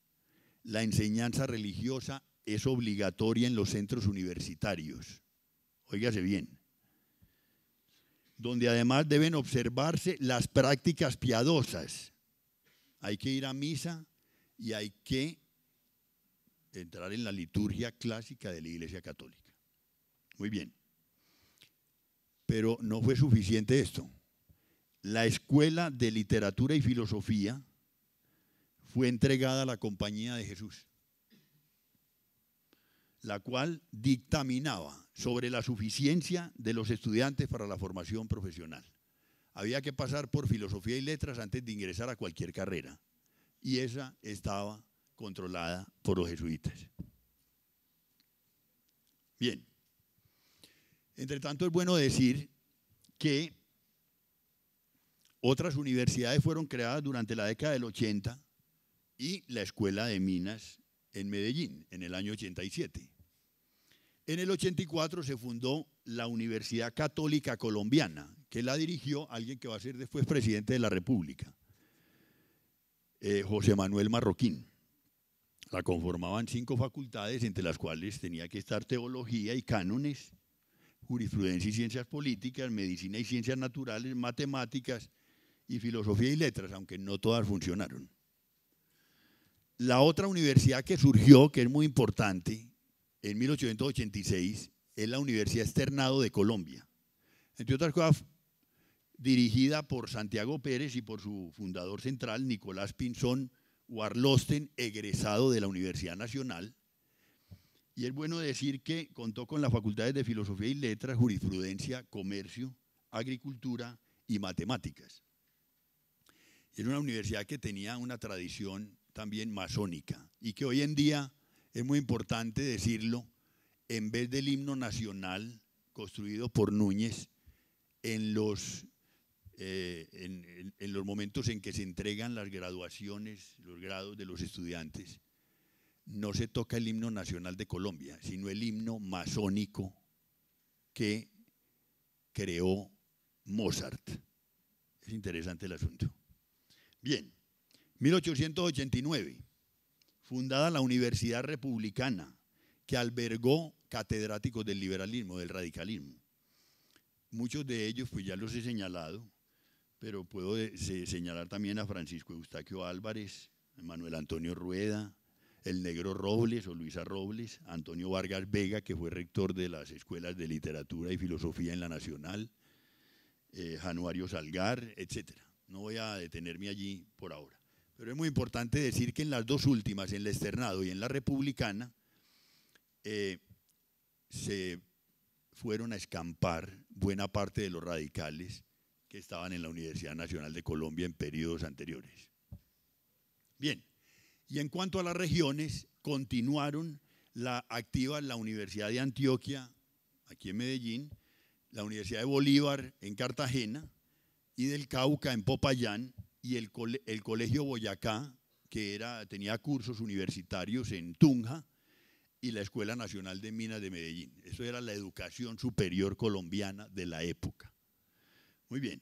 La enseñanza religiosa es obligatoria en los centros universitarios. Óigase bien. Donde además deben observarse las prácticas piadosas. Hay que ir a misa y hay que entrar en la liturgia clásica de la Iglesia Católica. Muy bien. Pero no fue suficiente esto. La Escuela de Literatura y Filosofía fue entregada a la Compañía de Jesús, la cual dictaminaba sobre la suficiencia de los estudiantes para la formación profesional. Había que pasar por filosofía y letras antes de ingresar a cualquier carrera. Y esa estaba controlada por los jesuitas. Bien. Entre tanto, es bueno decir que otras universidades fueron creadas durante la década del 80 y la Escuela de Minas en Medellín, en el año 87. En el 84 se fundó la Universidad Católica Colombiana, que la dirigió alguien que va a ser después presidente de la República, eh, José Manuel Marroquín. La conformaban cinco facultades, entre las cuales tenía que estar teología y cánones, jurisprudencia y ciencias políticas, medicina y ciencias naturales, matemáticas y filosofía y letras, aunque no todas funcionaron. La otra universidad que surgió, que es muy importante, en 1886, es la Universidad Externado de Colombia. Entre otras cosas, dirigida por Santiago Pérez y por su fundador central, Nicolás Pinzón, Warlosten, egresado de la Universidad Nacional, y es bueno decir que contó con las facultades de Filosofía y Letras, Jurisprudencia, Comercio, Agricultura y Matemáticas. Era una universidad que tenía una tradición también masónica y que hoy en día, es muy importante decirlo, en vez del himno nacional construido por Núñez, en los eh, en, en, los momentos en que se entregan las graduaciones, los grados de los estudiantes, no se toca el himno nacional de Colombia, sino el himno masónico que creó Mozart. Es interesante el asunto. Bien, 1889, fundada la Universidad Republicana, que albergó catedráticos del liberalismo, del radicalismo. Muchos de ellos, pues ya los he señalado, pero puedo eh, señalar también a Francisco Eustaquio Álvarez, Manuel Antonio Rueda, el negro Robles o Luisa Robles, Antonio Vargas Vega, que fue rector de las escuelas de literatura y filosofía en la Nacional, eh, Januario Salgar, etc. No voy a detenerme allí por ahora. Pero es muy importante decir que en las dos últimas, en la externado y en la republicana, eh, se fueron a escampar buena parte de los radicales que estaban en la Universidad Nacional de Colombia en periodos anteriores. Bien, y en cuanto a las regiones, continuaron la activa la Universidad de Antioquia, aquí en Medellín, la Universidad de Bolívar en Cartagena y del Cauca en Popayán y el, el Colegio Boyacá, que era, tenía cursos universitarios en Tunja y la Escuela Nacional de Minas de Medellín. Eso era la educación superior colombiana de la época. Muy bien.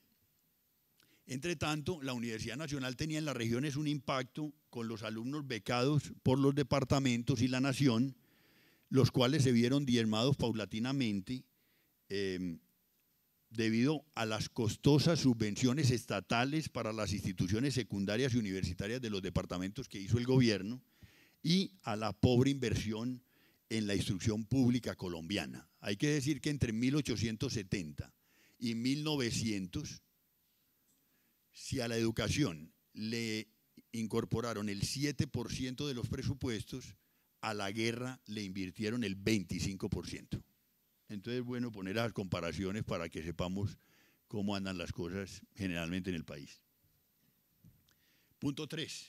Entre tanto, la Universidad Nacional tenía en las regiones un impacto con los alumnos becados por los departamentos y la nación, los cuales se vieron diezmados paulatinamente em, debido a las costosas subvenciones estatales para las instituciones secundarias y universitarias de los departamentos que hizo el gobierno y a la pobre inversión en la instrucción pública colombiana. Hay que decir que entre 1870 y 1900, si a la educación le incorporaron el 7% de los presupuestos, a la guerra le invirtieron el 25%. Entonces, bueno, poner las comparaciones para que sepamos cómo andan las cosas generalmente en el país. Punto 3.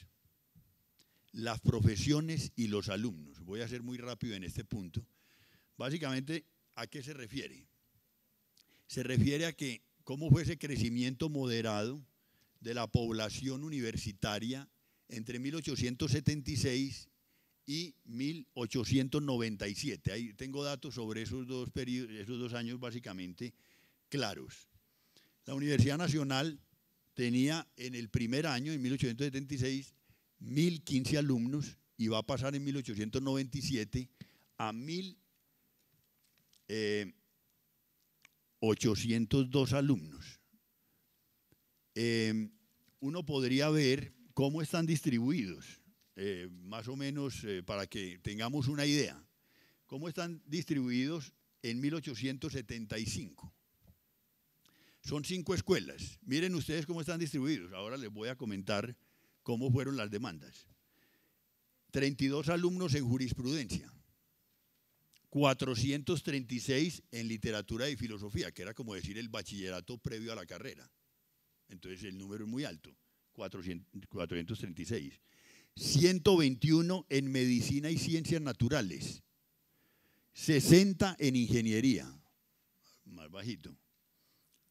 Las profesiones y los alumnos. Voy a ser muy rápido en este punto. Básicamente, ¿a qué se refiere? se refiere a que cómo fue ese crecimiento moderado de la población universitaria entre 1876 y 1897. Ahí tengo datos sobre esos dos, esos dos años básicamente claros. La Universidad Nacional tenía en el primer año, en 1876, 1.015 alumnos y va a pasar en 1897 a 1.000. 802 alumnos. Em, uno podría ver cómo están distribuidos, eh, más o menos eh, para que tengamos una idea, cómo están distribuidos en 1875. Son cinco escuelas. Miren ustedes cómo están distribuidos. Ahora les voy a comentar cómo fueron las demandas. 32 alumnos en jurisprudencia, 436 en literatura y filosofía, que era como decir el bachillerato previo a la carrera. Entonces el número es muy alto, 436. 121 en medicina y ciencias naturales. 60 en ingeniería, más bajito.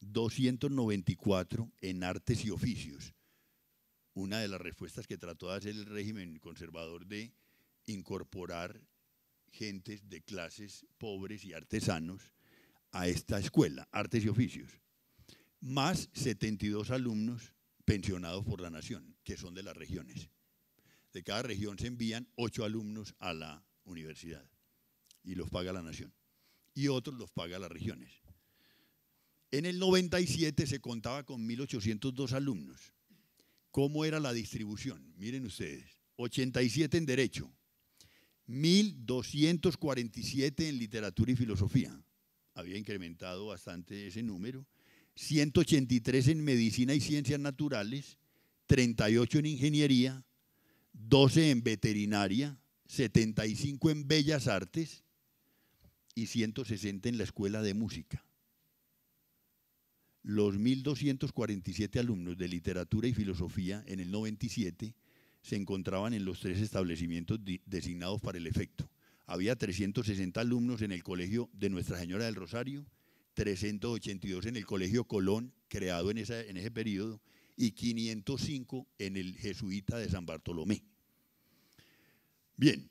294 en artes y oficios. Una de las respuestas que trató de hacer el régimen conservador de incorporar gentes de clases pobres y artesanos a esta escuela, artes y oficios, más 72 alumnos pensionados por la nación, que son de las regiones. De cada región se envían 8 alumnos a la universidad y los paga la nación, y otros los paga las regiones. En el 97 se contaba con 1.802 alumnos. ¿Cómo era la distribución? Miren ustedes, 87 en derecho, 1.247 en literatura y filosofía. Había incrementado bastante ese número. 183 en medicina y ciencias naturales, 38 en ingeniería, 12 en veterinaria, 75 en bellas artes y 160 en la escuela de música. Los 1.247 alumnos de literatura y filosofía en el 97 se encontraban en los tres establecimientos designados para el efecto. Había 360 alumnos en el colegio de Nuestra Señora del Rosario, 382 en el colegio Colón, creado en, en ese periodo, y 505 en el jesuita de San Bartolomé. Bien,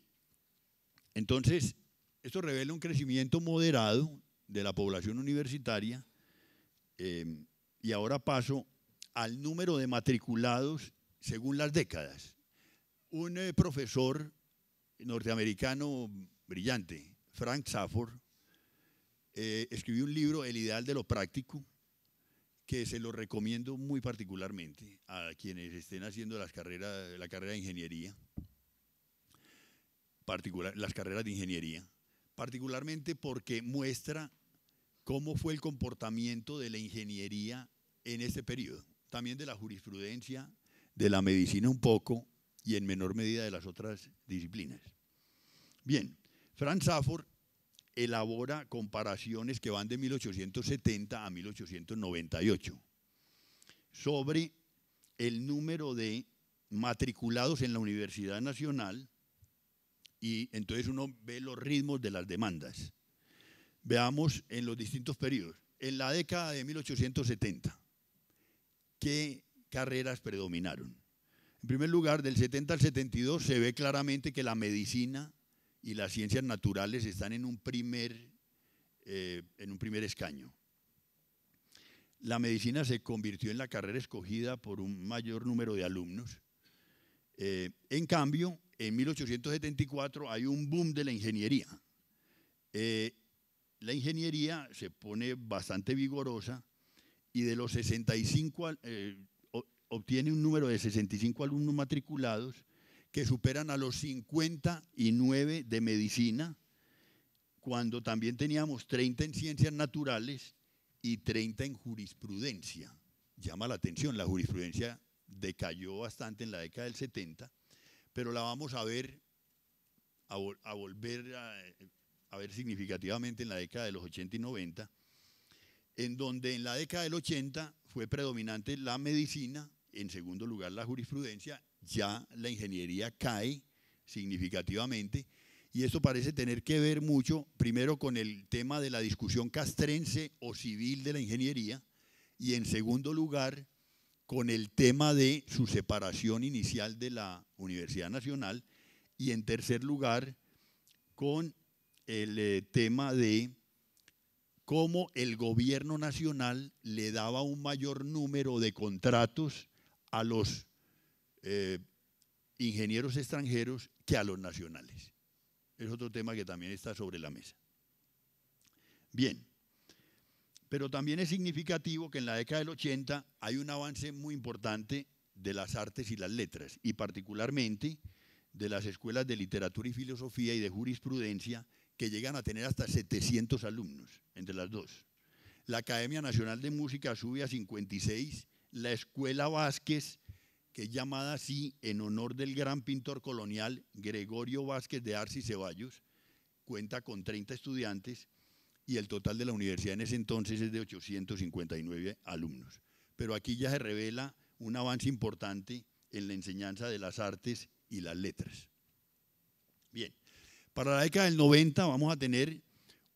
entonces, esto revela un crecimiento moderado de la población universitaria eh, y ahora paso al número de matriculados según las décadas. Un eh, profesor norteamericano brillante, Frank Safford, eh, escribió un libro, El ideal de lo práctico, que se lo recomiendo muy particularmente a quienes estén haciendo las carreras, la carrera de ingeniería, particular, las carreras de ingeniería, particularmente porque muestra cómo fue el comportamiento de la ingeniería en este periodo, también de la jurisprudencia, de la medicina un poco y en menor medida de las otras disciplinas. Bien, Franz Safford elabora comparaciones que van de 1870 a 1898 sobre el número de matriculados en la Universidad Nacional y entonces uno ve los ritmos de las demandas. Veamos en los distintos periodos. En la década de 1870, ¿qué carreras predominaron? En primer lugar, del 70 al 72 se ve claramente que la medicina y las ciencias naturales están en un primer, eh, en un primer escaño. La medicina se convirtió en la carrera escogida por un mayor número de alumnos. Eh, en cambio, en 1874 hay un boom de la ingeniería. Eh, la ingeniería se pone bastante vigorosa y de los 65 obtiene un número de 65 alumnos matriculados que superan a los 59 de medicina, cuando también teníamos 30 en ciencias naturales y 30 en jurisprudencia. Llama la atención, la jurisprudencia decayó bastante en la década del 70, pero la vamos a ver, a, volver a ver significativamente en la década de los 80 y 90, en donde en la década del 80 fue predominante la medicina en segundo lugar, la jurisprudencia, ya la ingeniería cae significativamente y esto parece tener que ver mucho, primero, con el tema de la discusión castrense o civil de la ingeniería, y en segundo lugar, con el tema de su separación inicial de la Universidad Nacional, y en tercer lugar, con el eh, tema de cómo el gobierno nacional le daba un mayor número de contratos a los eh, ingenieros extranjeros que a los nacionales. Es otro tema que también está sobre la mesa. Bien, pero también es significativo que en la década del 80 hay un avance muy importante de las artes y las letras, y particularmente de las escuelas de literatura y filosofía y de jurisprudencia, que llegan a tener hasta 700 alumnos entre las dos. La Academia Nacional de Música sube a 56 la Escuela Vázquez, que es llamada así en honor del gran pintor colonial Gregorio Vázquez de Arce y Ceballos, cuenta con 30 estudiantes y el total de la universidad en ese entonces es de 859 alumnos. Pero aquí ya se revela un avance importante en la enseñanza de las artes y las letras. Bien, para la década del 90 vamos a tener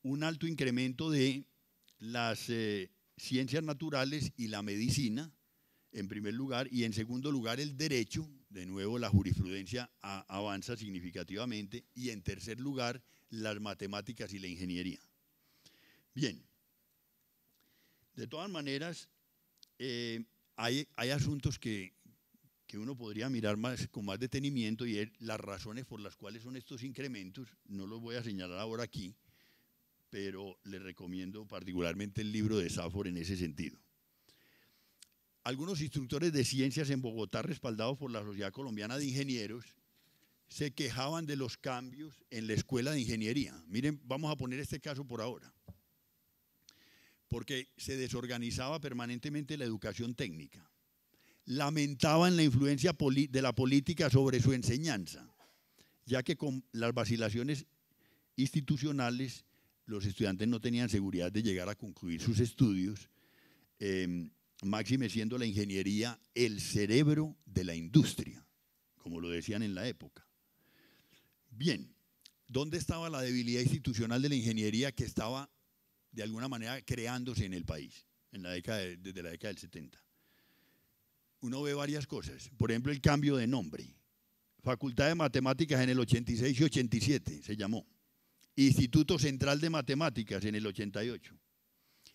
un alto incremento de las eh, ciencias naturales y la medicina, en primer lugar, y en segundo lugar el derecho, de nuevo la jurisprudencia avanza significativamente, y en tercer lugar las matemáticas y la ingeniería. Bien, de todas maneras, eh, hay, asuntos que, uno podría mirar más, con más detenimiento y es las razones por las cuales son estos incrementos, no los voy a señalar ahora aquí, pero le recomiendo particularmente el libro de Safor en ese sentido algunos instructores de ciencias en Bogotá, respaldados por la Sociedad Colombiana de Ingenieros, se quejaban de los cambios en la escuela de ingeniería. Miren, vamos a poner este caso por ahora, porque se desorganizaba permanentemente la educación técnica. Lamentaban la influencia de la política sobre su enseñanza, ya que con las vacilaciones institucionales los estudiantes no tenían seguridad de llegar a concluir sus estudios. Em, máxime siendo la ingeniería el cerebro de la industria, como lo decían en la época. Bien, ¿dónde estaba la debilidad institucional de la ingeniería que estaba de alguna manera creándose en el país en la década desde la década del 70? Uno ve varias cosas, por ejemplo el cambio de nombre. Facultad de Matemáticas en el 86 y 87 se llamó. Instituto Central de Matemáticas en el 88.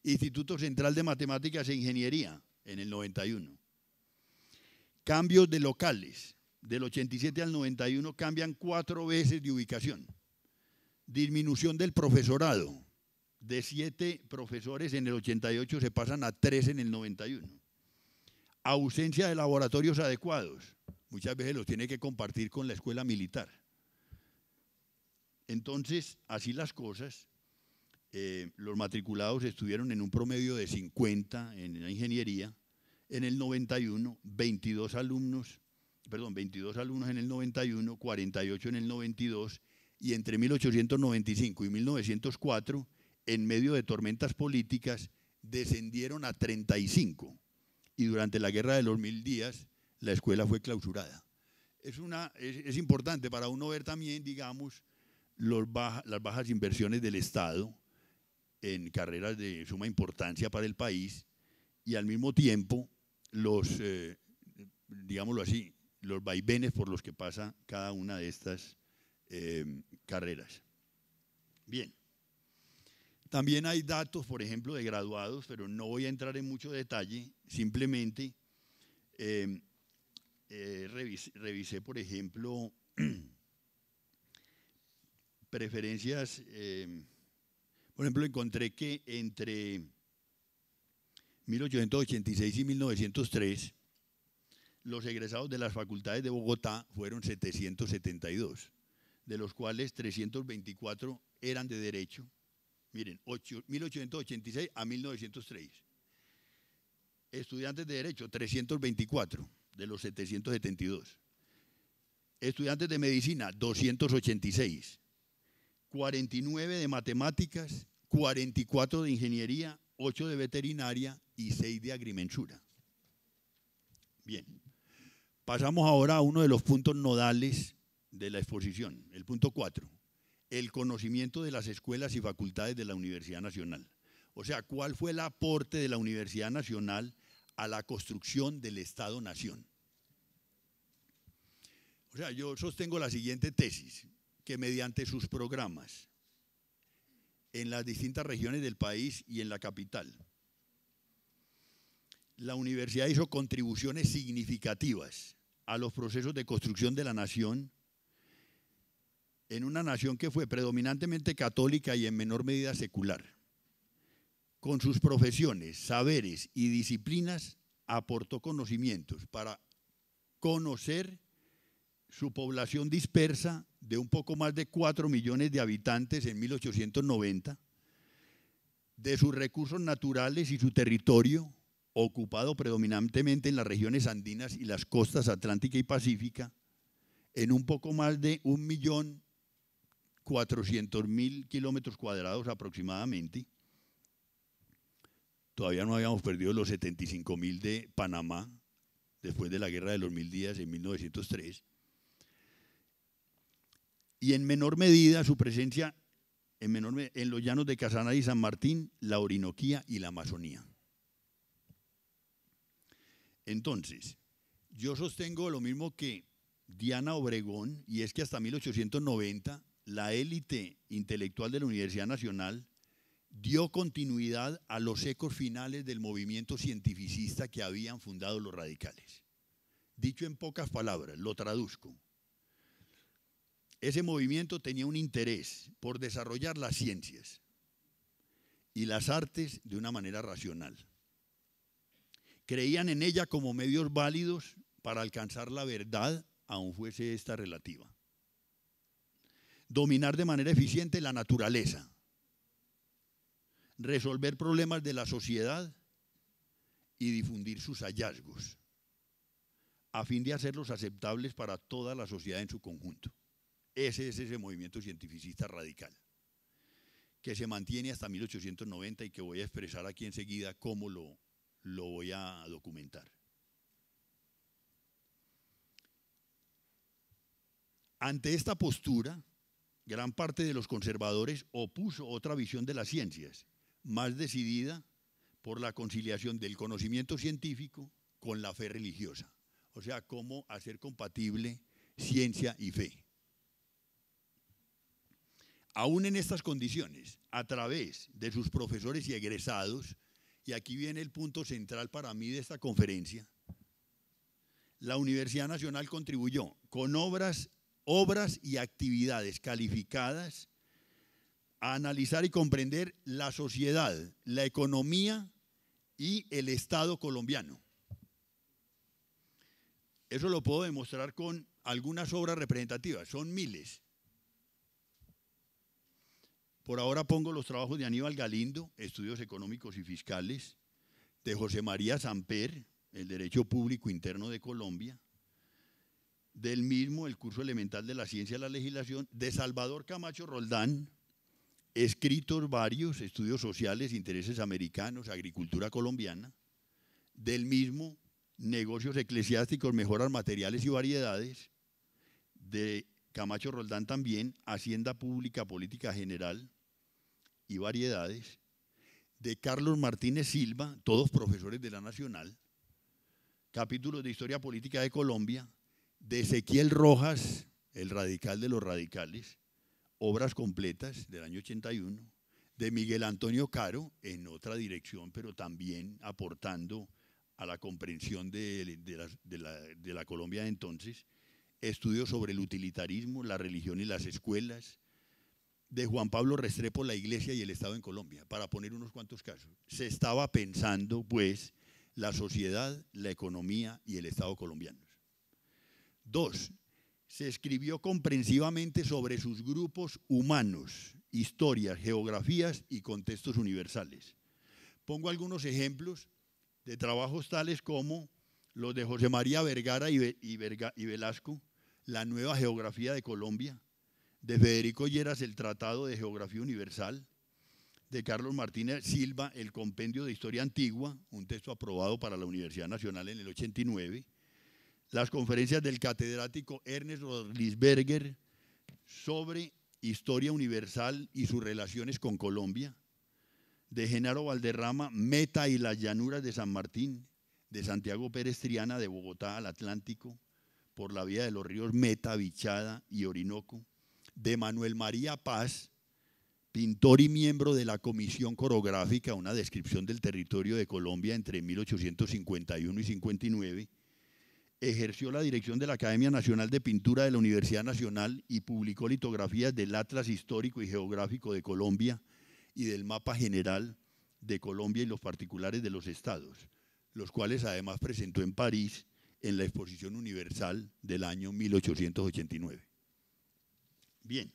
Instituto Central de Matemáticas e Ingeniería en el 91. Cambios de locales. Del 87 al 91 cambian cuatro veces de ubicación. Disminución del profesorado. De siete profesores en el 88 se pasan a tres en el 91. Ausencia de laboratorios adecuados. Muchas veces los tiene que compartir con la escuela militar. Entonces, así las cosas, eh, los matriculados estuvieron en un promedio de 50 en la ingeniería, en el 91, 22 alumnos, perdón, 22 alumnos en el 91, 48 en el 92, y entre 1895 y 1904, en medio de tormentas políticas, descendieron a 35. Y durante la Guerra de los Mil Días, la escuela fue clausurada. Es, una, es, importante para uno ver también, digamos, los las bajas inversiones del Estado en carreras de suma importancia para el país y al mismo tiempo los, eh, digámoslo así, los vaivenes por los que pasa cada una de estas eh, carreras. Bien. También hay datos, por ejemplo, de graduados, pero no voy a entrar en mucho detalle, simplemente eh, revisé, por ejemplo, preferencias por ejemplo, encontré que entre 1886 y 1903, los egresados de las facultades de Bogotá fueron 772, de los cuales 324 eran de derecho. Miren, 1886 a 1903. Estudiantes de derecho, 324 de los 772. Estudiantes de medicina, 286. 49 de matemáticas, 44 de ingeniería, 8 de veterinaria y 6 de agrimensura. Bien, pasamos ahora a uno de los puntos nodales de la exposición, el punto 4, el conocimiento de las escuelas y facultades de la Universidad Nacional. O sea, ¿cuál fue el aporte de la Universidad Nacional a la construcción del Estado-Nación? O sea, yo sostengo la siguiente tesis que mediante sus programas en las distintas regiones del país y en la capital, la universidad hizo contribuciones significativas a los procesos de construcción de la nación en una nación que fue predominantemente católica y en menor medida secular. Con sus profesiones, saberes y disciplinas aportó conocimientos para conocer su población dispersa de un poco más de 4 millones de habitantes en 1890, de sus recursos naturales y su territorio, ocupado predominantemente en las regiones andinas y las costas atlántica y pacífica, en un poco más de 1.400.000 kilómetros cuadrados aproximadamente. Todavía no habíamos perdido los 75.000 de Panamá después de la Guerra de los Mil Días en 1903 y en menor medida su presencia en, menor, en los llanos de Casanare y San Martín, la Orinoquía y la Amazonía. Entonces, yo sostengo lo mismo que Diana Obregón, y es que hasta 1890 la élite intelectual de la Universidad Nacional dio continuidad a los ecos finales del movimiento cientificista que habían fundado los radicales. Dicho en pocas palabras, lo traduzco. Ese movimiento tenía un interés por desarrollar las ciencias y las artes de una manera racional. Creían en ella como medios válidos para alcanzar la verdad, aun fuese esta relativa. Dominar de manera eficiente la naturaleza. Resolver problemas de la sociedad y difundir sus hallazgos a fin de hacerlos aceptables para toda la sociedad en su conjunto. Ese es ese movimiento cientificista radical, que se mantiene hasta 1890 y que voy a expresar aquí enseguida cómo lo, lo voy a documentar. Ante esta postura, gran parte de los conservadores opuso otra visión de las ciencias, más decidida por la conciliación del conocimiento científico con la fe religiosa, o sea, cómo hacer compatible ciencia y fe aún en estas condiciones, a través de sus profesores y egresados, y aquí viene el punto central para mí de esta conferencia, la Universidad Nacional contribuyó con obras, obras y actividades calificadas a analizar y comprender la sociedad, la economía y el Estado colombiano. Eso lo puedo demostrar con algunas obras representativas, son miles por ahora pongo los trabajos de Aníbal Galindo, Estudios Económicos y Fiscales, de José María Samper, El Derecho Público Interno de Colombia, del mismo el curso elemental de la ciencia y la legislación, de Salvador Camacho Roldán, escritos varios, estudios sociales, intereses americanos, agricultura colombiana, del mismo negocios eclesiásticos, mejoras materiales y variedades, de Camacho Roldán también, Hacienda Pública, Política General, y variedades, de Carlos Martínez Silva, todos profesores de la Nacional, capítulos de Historia Política de Colombia, de Ezequiel Rojas, el radical de los radicales, obras completas del año 81, de Miguel Antonio Caro, en otra dirección, pero también aportando a la comprensión de, la, la Colombia de entonces, estudios sobre el utilitarismo, la religión y las escuelas, de Juan Pablo Restrepo, la Iglesia y el Estado en Colombia, para poner unos cuantos casos. Se estaba pensando, pues, la sociedad, la economía y el Estado colombiano. Dos, se escribió comprensivamente sobre sus grupos humanos, historias, geografías y contextos universales. Pongo algunos ejemplos de trabajos tales como los de José María Vergara y, y Velasco, La nueva geografía de Colombia, de Federico Lleras el Tratado de Geografía Universal, de Carlos Martínez Silva el Compendio de Historia Antigua, un texto aprobado para la Universidad Nacional en el 89, las conferencias del catedrático Ernest Lisberger sobre Historia Universal y sus relaciones con Colombia, de Genaro Valderrama, Meta y las llanuras de San Martín, de Santiago Pérez Triana de Bogotá al Atlántico, por la vía de los ríos Meta, Bichada y Orinoco, de Manuel María Paz, pintor y miembro de la Comisión Corográfica, una descripción del territorio de Colombia entre 1851 y 59, ejerció la dirección de la Academia Nacional de Pintura de la Universidad Nacional y publicó litografías del Atlas Histórico y Geográfico de Colombia y del Mapa General de Colombia y los particulares de los estados, los cuales además presentó en París en la Exposición Universal del año 1889. Bien.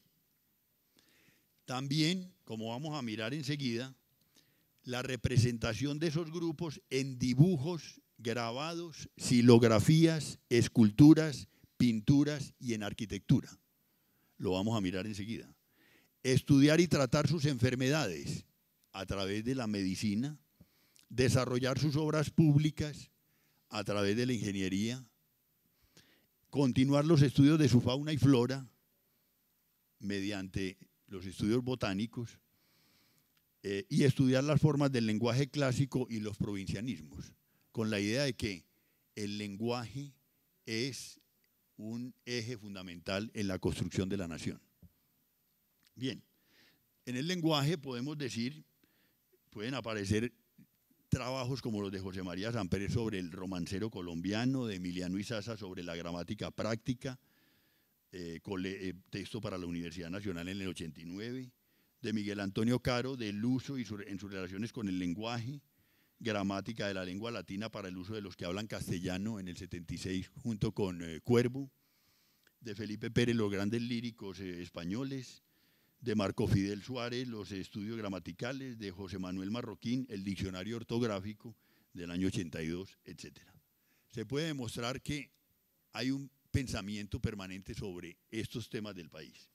También, como vamos a mirar enseguida, la representación de esos grupos en dibujos, grabados, silografías, esculturas, pinturas y en arquitectura. Lo vamos a mirar enseguida. Estudiar y tratar sus enfermedades a través de la medicina, desarrollar sus obras públicas a través de la ingeniería, continuar los estudios de su fauna y flora, mediante los estudios botánicos eh, y estudiar las formas del lenguaje clásico y los provincianismos, con la idea de que el lenguaje es un eje fundamental en la construcción de la nación. Bien, en el lenguaje podemos decir, pueden aparecer trabajos como los de José María Pérez sobre el romancero colombiano, de Emiliano Izaza sobre la gramática práctica, eh, eh, texto para la Universidad Nacional en el 89, de Miguel Antonio Caro, del uso y en sus relaciones con el lenguaje, gramática de la lengua latina para el uso de los que hablan castellano en el 76, junto con eh, Cuervo, de Felipe Pérez, los grandes líricos españoles, de Marco Fidel Suárez, los estudios gramaticales, de José Manuel Marroquín, el diccionario ortográfico del año 82, etc. Se puede demostrar que hay un pensamiento permanente sobre estos temas del país.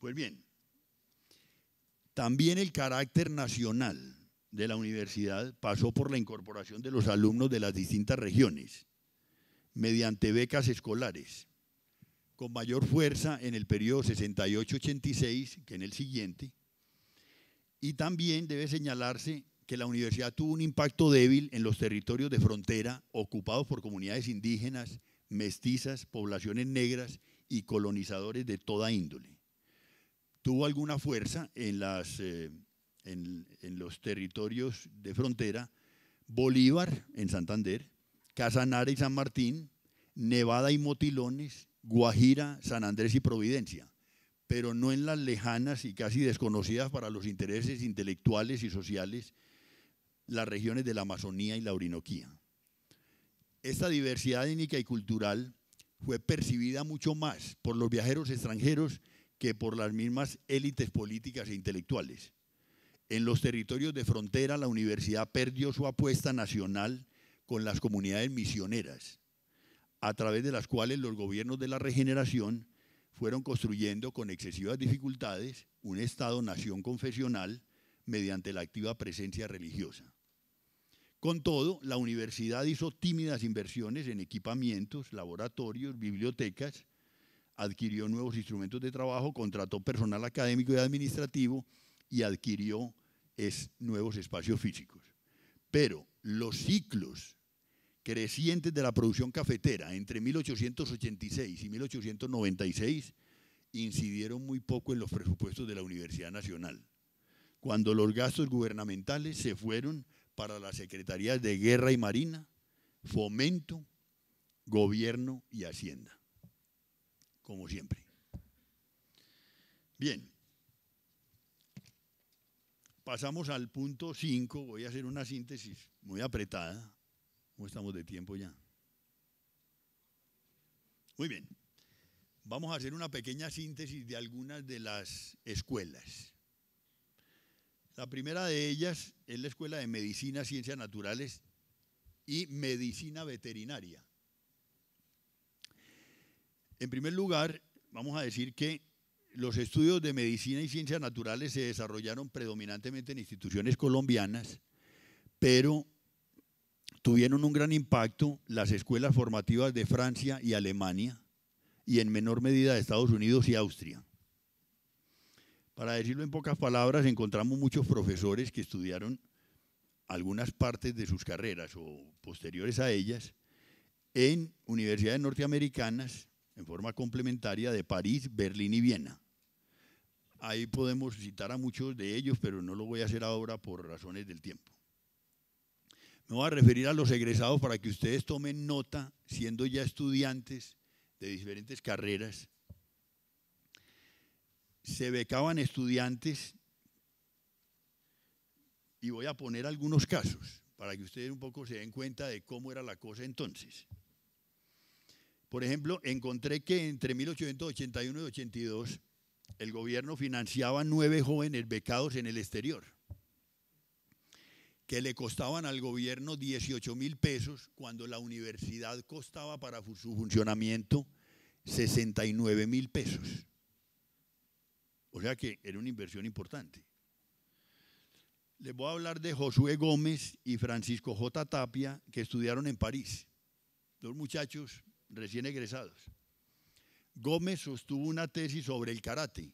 Pues bien, también el carácter nacional de la universidad pasó por la incorporación de los alumnos de las distintas regiones mediante becas escolares, con mayor fuerza en el periodo 68-86 que en el siguiente. Y también debe señalarse que la universidad tuvo un impacto débil en los territorios de frontera ocupados por comunidades indígenas mestizas, poblaciones negras y colonizadores de toda índole. Tuvo alguna fuerza eh, en, los territorios de frontera, Bolívar en Santander, Casanare y San Martín, Nevada y Motilones, Guajira, San Andrés y Providencia, pero no en las lejanas y casi desconocidas para los intereses intelectuales y sociales las regiones de la Amazonía y la Orinoquía esta diversidad étnica y cultural fue percibida mucho más por los viajeros extranjeros que por las mismas élites políticas e intelectuales. En los territorios de frontera, la universidad perdió su apuesta nacional con las comunidades misioneras, a través de las cuales los gobiernos de la regeneración fueron construyendo con excesivas dificultades un Estado-nación confesional mediante la activa presencia religiosa. Con todo, la universidad hizo tímidas inversiones en equipamientos, laboratorios, bibliotecas, adquirió nuevos instrumentos de trabajo, contrató personal académico y administrativo y adquirió es, nuevos espacios físicos. Pero los ciclos crecientes de la producción cafetera entre 1886 y 1896 incidieron muy poco en los presupuestos de la Universidad Nacional, cuando los gastos gubernamentales se fueron para las secretarías de Guerra y Marina, Fomento, Gobierno y Hacienda, como siempre. Bien, pasamos al punto 5, voy a hacer una síntesis muy apretada, no estamos de tiempo ya? Muy bien, vamos a hacer una pequeña síntesis de algunas de las escuelas la primera de ellas es la Escuela de Medicina, Ciencias Naturales y Medicina Veterinaria. En primer lugar, vamos a decir que los estudios de medicina y ciencias naturales se desarrollaron predominantemente en instituciones colombianas, pero tuvieron un gran impacto las escuelas formativas de Francia y Alemania y en menor medida de Estados Unidos y Austria. Para decirlo en pocas palabras, encontramos muchos profesores que estudiaron algunas partes de sus carreras o posteriores a ellas en universidades norteamericanas en forma complementaria de París, Berlín y Viena. Ahí podemos citar a muchos de ellos, pero no lo voy a hacer ahora por razones del tiempo. Me voy a referir a los egresados para que ustedes tomen nota, siendo ya estudiantes de diferentes carreras, se becaban estudiantes, y voy a poner algunos casos para que ustedes un poco se den cuenta de cómo era la cosa entonces. Por ejemplo, encontré que entre 1881 y 82 el gobierno financiaba nueve jóvenes becados en el exterior, que le costaban al gobierno 18 mil pesos cuando la universidad costaba para su funcionamiento 69 mil pesos. O sea que era una inversión importante. Les voy a hablar de Josué Gómez y Francisco J. Tapia, que estudiaron en París. Dos muchachos recién egresados. Gómez sostuvo una tesis sobre el karate,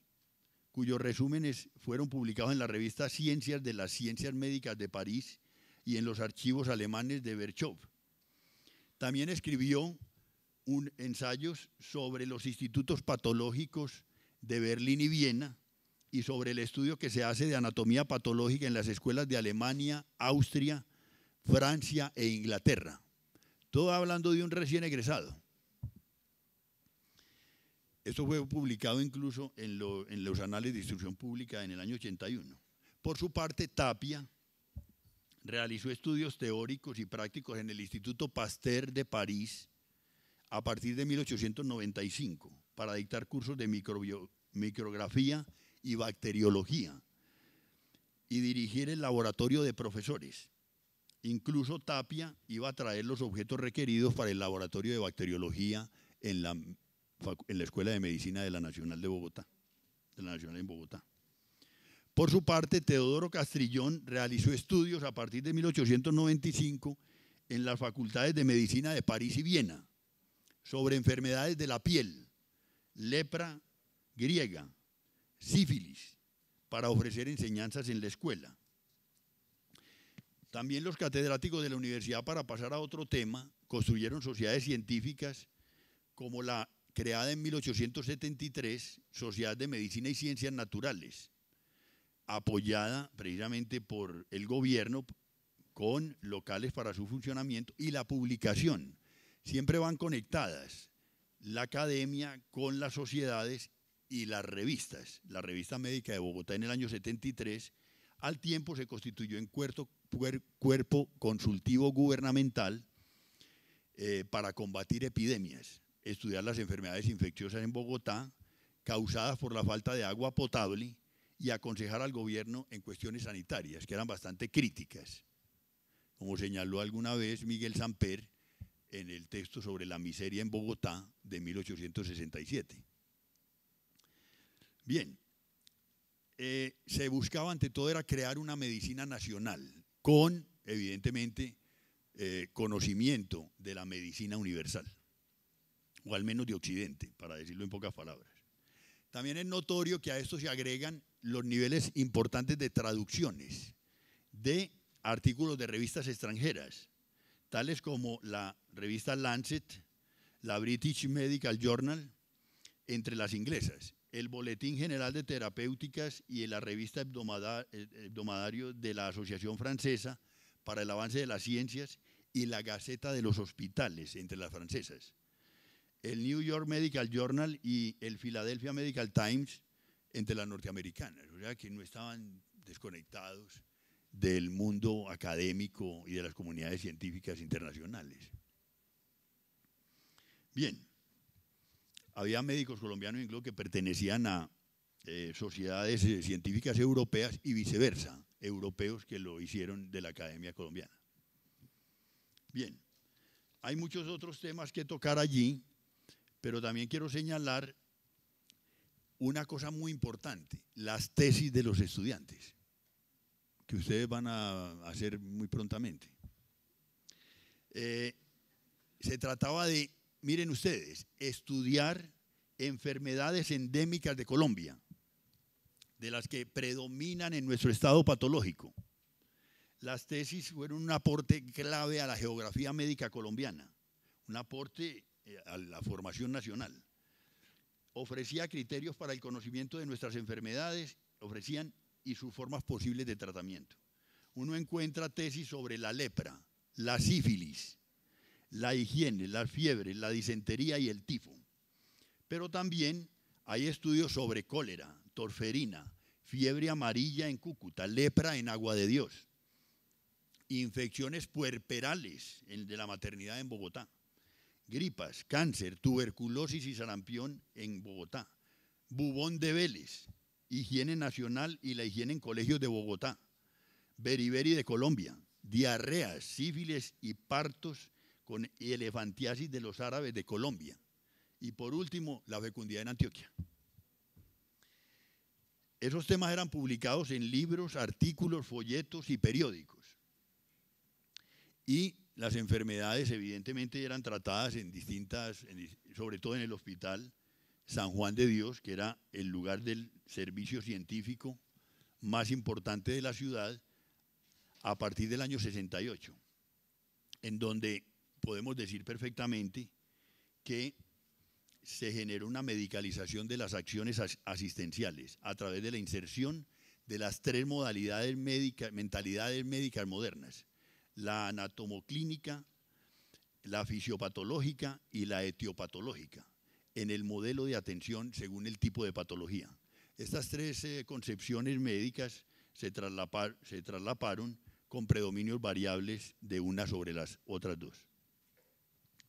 cuyos resúmenes fueron publicados en la revista Ciencias de las Ciencias Médicas de París y en los archivos alemanes de Berchow. También escribió un, ensayos sobre los institutos patológicos de Berlín y Viena y sobre el estudio que se hace de anatomía patológica en las escuelas de Alemania, Austria, Francia e Inglaterra. Todo hablando de un recién egresado. Esto fue publicado incluso en, los anales de instrucción pública en el año 81. Por su parte, Tapia realizó estudios teóricos y prácticos en el Instituto Pasteur de París a partir de 1895 para dictar cursos de microbiología micrografía y bacteriología y dirigir el laboratorio de profesores. Incluso Tapia iba a traer los objetos requeridos para el laboratorio de bacteriología en la, en la Escuela de Medicina de la Nacional de Bogotá, de la Nacional en Bogotá. Por su parte, Teodoro Castrillón realizó estudios a partir de 1895 en las facultades de medicina de París y Viena sobre enfermedades de la piel, lepra, griega, sífilis, para ofrecer enseñanzas en la escuela. También los catedráticos de la universidad, para pasar a otro tema, construyeron sociedades científicas como la creada en 1873, Sociedad de Medicina y Ciencias Naturales, apoyada precisamente por el gobierno con locales para su funcionamiento y la publicación. Siempre van conectadas la academia con las sociedades y las revistas, la revista médica de Bogotá en el año 73, al tiempo se constituyó en cuerpo, cuerpo consultivo gubernamental eh, para combatir epidemias, estudiar las enfermedades infecciosas en Bogotá causadas por la falta de agua potable y aconsejar al gobierno en cuestiones sanitarias, que eran bastante críticas. Como señaló alguna vez Miguel Samper en el texto sobre la miseria en Bogotá de 1867. Bien, eh, se buscaba ante todo era crear una medicina nacional con, evidentemente, eh, conocimiento de la medicina universal, o al menos de Occidente, para decirlo en pocas palabras. También es notorio que a esto se agregan los niveles importantes de traducciones de artículos de revistas extranjeras, tales como la revista Lancet, la British Medical Journal, entre las inglesas, el Boletín General de Terapéuticas y la revista eh, hebdomadario de la Asociación Francesa para el Avance de las Ciencias y la Gaceta de los Hospitales entre las francesas. El New York Medical Journal y el Philadelphia Medical Times entre las norteamericanas, o sea que no estaban desconectados del mundo académico y de las comunidades científicas internacionales. Bien, había médicos colombianos incluso que pertenecían a eh, sociedades eh, científicas europeas y viceversa, europeos que lo hicieron de la Academia Colombiana. Bien, hay muchos otros temas que tocar allí, pero también quiero señalar una cosa muy importante, las tesis de los estudiantes, que ustedes van a hacer muy prontamente. Eh, se trataba de miren ustedes, estudiar enfermedades endémicas de Colombia, de las que predominan en nuestro estado patológico. Las tesis fueron un aporte clave a la geografía médica colombiana, un aporte eh, a la formación nacional. Ofrecía criterios para el conocimiento de nuestras enfermedades, ofrecían y sus formas posibles de tratamiento. Uno encuentra tesis sobre la lepra, la sífilis, la higiene, la fiebre, la disentería y el tifo. Pero también hay estudios sobre cólera, torferina, fiebre amarilla en Cúcuta, lepra en Agua de Dios, infecciones puerperales de la maternidad en Bogotá, gripas, cáncer, tuberculosis y sarampión en Bogotá, bubón de Vélez, higiene nacional y la higiene en colegios de Bogotá, beriberi de Colombia, diarreas, sífiles y partos con elefantiasis de los árabes de Colombia. Y por último, la fecundidad en Antioquia. Esos temas eran publicados en libros, artículos, folletos y periódicos. Y las enfermedades evidentemente eran tratadas en distintas, sobre todo en el hospital San Juan de Dios, que era el lugar del servicio científico más importante de la ciudad a partir del año 68, en donde podemos decir perfectamente que se generó una medicalización de las acciones asistenciales a través de la inserción de las tres modalidades médicas, mentalidades médicas modernas, la anatomoclínica, la fisiopatológica y la etiopatológica, en el modelo de atención según el tipo de patología. Estas tres eh, concepciones médicas se traslaparon con predominios variables de una sobre las otras dos.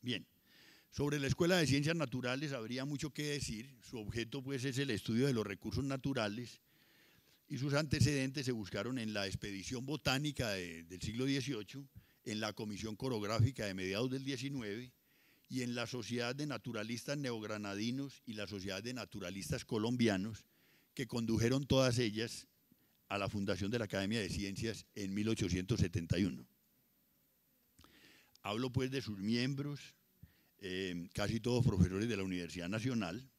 Bien, sobre la Escuela de Ciencias Naturales habría mucho que decir. Su objeto pues, es el estudio de los recursos naturales y sus antecedentes se buscaron en la expedición botánica del siglo XVIII, en la Comisión Corográfica de mediados del XIX y en la Sociedad de Naturalistas Neogranadinos y la Sociedad de Naturalistas Colombianos, que condujeron todas ellas a la fundación de la Academia de Ciencias en 1871. Hablo pues de sus miembros, eh, casi todos profesores de la Universidad Nacional,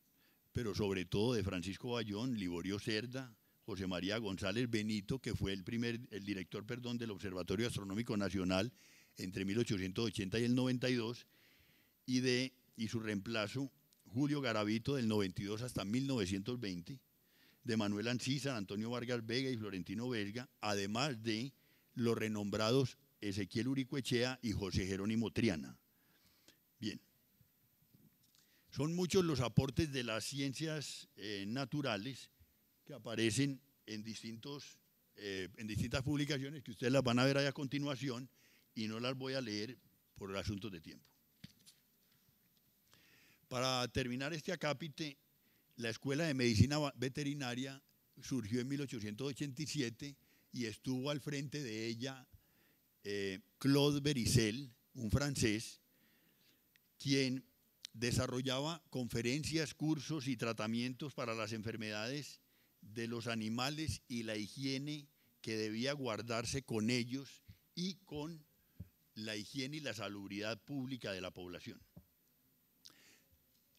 pero sobre todo de Francisco Bayón, Liborio Cerda, José María González Benito, que fue el, primer, el director perdón, del Observatorio Astronómico Nacional entre 1880 y el 92, y, de, y su reemplazo, Julio Garavito, del 92 hasta 1920, de Manuel Ancisa, Antonio Vargas Vega y Florentino Velga, además de los renombrados Ezequiel Uricuechea y José Jerónimo Triana. Bien, son muchos los aportes de las ciencias eh, naturales que aparecen en, distintos, eh, en distintas publicaciones que ustedes las van a ver ahí a continuación y no las voy a leer por el asunto de tiempo. Para terminar este acápite, la Escuela de Medicina Veterinaria surgió en 1887 y estuvo al frente de ella eh, Claude Bericel, un francés, quien desarrollaba conferencias, cursos y tratamientos para las enfermedades de los animales y la higiene que debía guardarse con ellos y con la higiene y la salubridad pública de la población.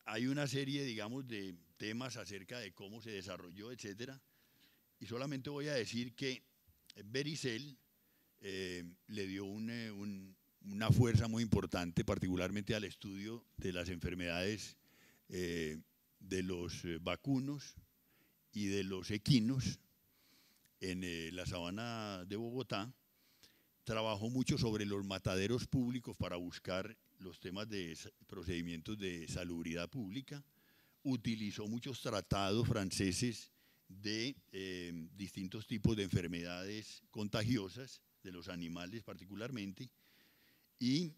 Hay una serie, digamos, de temas acerca de cómo se desarrolló, etcétera, y solamente voy a decir que Bericel eh, le dio eh, una fuerza muy importante, particularmente al estudio de las enfermedades eh, de los vacunos y de los equinos en la sabana de Bogotá. Trabajó mucho sobre los mataderos públicos para buscar los temas de procedimientos de salubridad pública. Utilizó muchos tratados franceses de distintos tipos de enfermedades contagiosas de los animales particularmente, y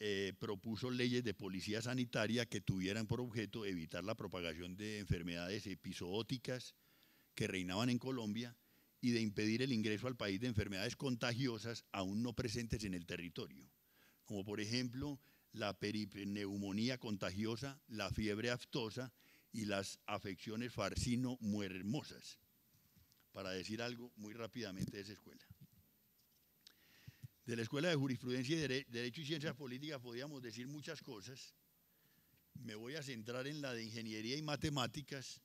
eh, propuso leyes de policía sanitaria que tuvieran por objeto evitar la propagación de enfermedades episóticas que reinaban en Colombia y de impedir el ingreso al país de enfermedades contagiosas aún no presentes en el territorio, como por ejemplo la neumonía contagiosa, la fiebre aftosa y las afecciones farcino-muermosas, para decir algo muy rápidamente de esa escuela de la Escuela de Jurisprudencia y Derecho y Ciencias mm. Políticas podíamos decir muchas cosas. Me voy a centrar en la de Ingeniería y Matemáticas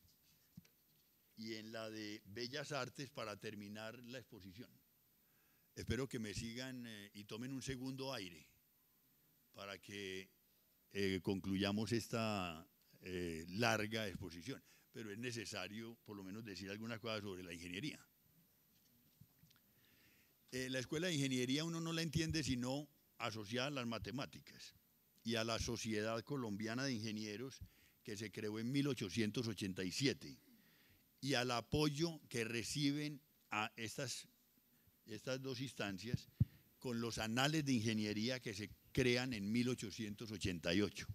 y en la de Bellas Artes para terminar la exposición. Espero que me sigan eh, y tomen un segundo aire para que eh, concluyamos esta eh, larga exposición. Pero es necesario por lo menos decir algunas cosas sobre la ingeniería. Eh, la escuela de ingeniería uno no la entiende sino asociada a las matemáticas y a la Sociedad Colombiana de Ingenieros que se creó en 1887 y al apoyo que reciben a estas, estas dos instancias con los anales de ingeniería que se crean en 1888.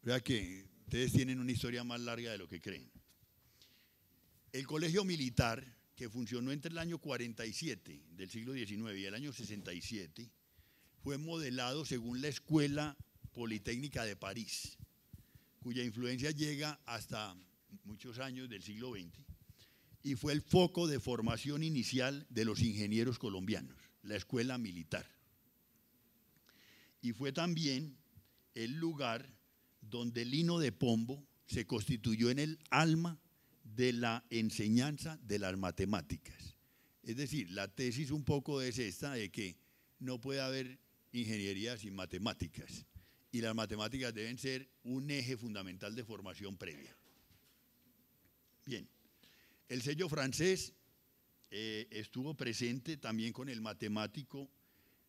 O sea que ustedes tienen una historia más larga de lo que creen. El colegio militar que funcionó entre el año 47 del siglo XIX y el año 67, fue modelado según la Escuela Politécnica de París, cuya influencia llega hasta muchos años del siglo XX y fue el foco de formación inicial de los ingenieros colombianos, la escuela militar. Y fue también el lugar donde el Lino de Pombo se constituyó en el alma de la enseñanza de las matemáticas. Es decir, la tesis un poco es esta de que no puede haber ingeniería sin matemáticas y las matemáticas deben ser un eje fundamental de formación previa. Bien, el sello francés eh, estuvo presente también con el matemático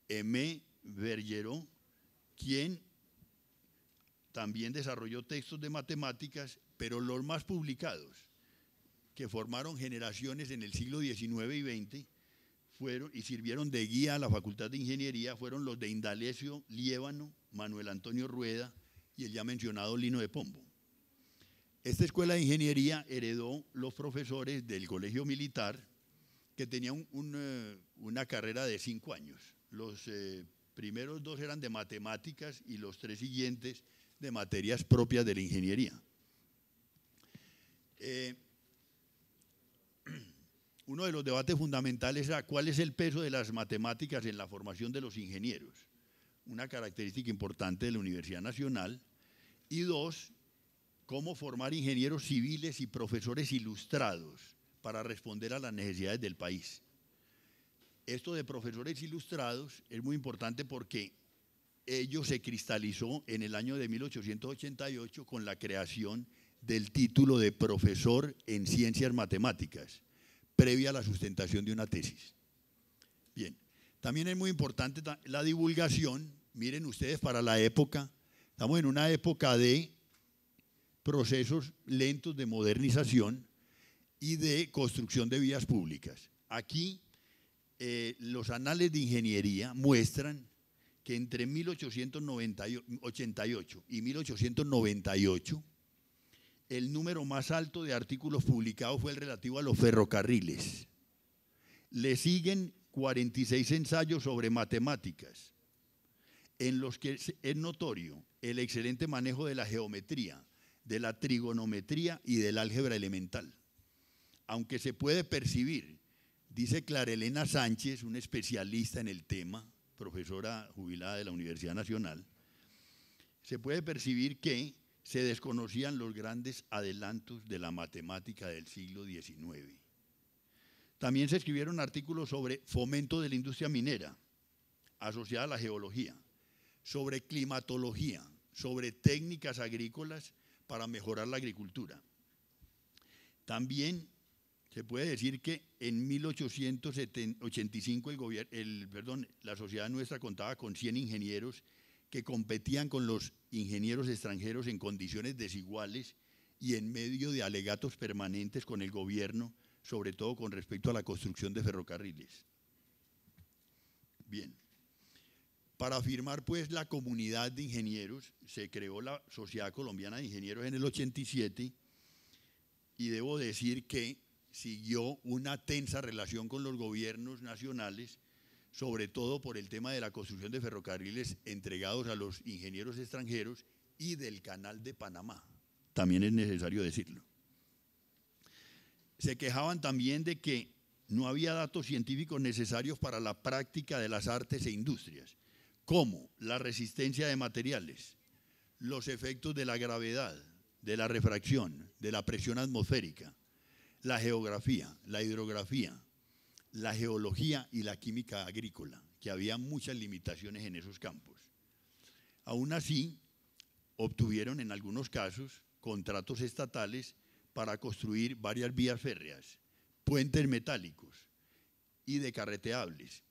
M. Bergeron, quien también desarrolló textos de matemáticas, pero los más publicados que formaron generaciones en el siglo XIX y XX fueron, y sirvieron de guía a la Facultad de Ingeniería fueron los de Indalecio Liébano, Manuel Antonio Rueda y el ya mencionado Lino de Pombo. Esta escuela de ingeniería heredó los profesores del colegio militar que tenían eh, una carrera de cinco años. Los eh, primeros dos eran de matemáticas y los tres siguientes de materias propias de la ingeniería. Eh, uno de los debates fundamentales era cuál es el peso de las matemáticas en la formación de los ingenieros, una característica importante de la Universidad Nacional, y dos, cómo formar ingenieros civiles y profesores ilustrados para responder a las necesidades del país. Esto de profesores ilustrados es muy importante porque ello se cristalizó en el año de 1888 con la creación del título de profesor en ciencias matemáticas previa a la sustentación de una tesis. Bien, también es muy importante la divulgación. Miren ustedes, para la época, estamos en una época de procesos lentos de modernización y de construcción de vías públicas. Aquí eh, los anales de ingeniería muestran que entre 1888 y 1898 el número más alto de artículos publicados fue el relativo a los ferrocarriles. Le siguen 46 ensayos sobre matemáticas, en los que es notorio el excelente manejo de la geometría, de la trigonometría y del álgebra elemental. Aunque se puede percibir, dice Clara Elena Sánchez, una especialista en el tema, profesora jubilada de la Universidad Nacional, se puede percibir que se desconocían los grandes adelantos de la matemática del siglo XIX. También se escribieron artículos sobre fomento de la industria minera, asociada a la geología, sobre climatología, sobre técnicas agrícolas para mejorar la agricultura. También se puede decir que en 1885 el, el perdón, la sociedad nuestra contaba con 100 ingenieros que competían con los ingenieros extranjeros en condiciones desiguales y en medio de alegatos permanentes con el gobierno, sobre todo con respecto a la construcción de ferrocarriles. Bien. Para firmar pues la comunidad de ingenieros, se creó la Sociedad Colombiana de Ingenieros en el 87 y debo decir que siguió una tensa relación con los gobiernos nacionales sobre todo por el tema de la construcción de ferrocarriles entregados a los ingenieros extranjeros y del canal de Panamá. También es necesario decirlo. Se quejaban también de que no había datos científicos necesarios para la práctica de las artes e industrias, como la resistencia de materiales, los efectos de la gravedad, de la refracción, de la presión atmosférica, la geografía, la hidrografía, la geología y la química agrícola, que había muchas limitaciones en esos campos. Aún así, obtuvieron en algunos casos contratos estatales para construir varias vías férreas, puentes metálicos y de carreteables.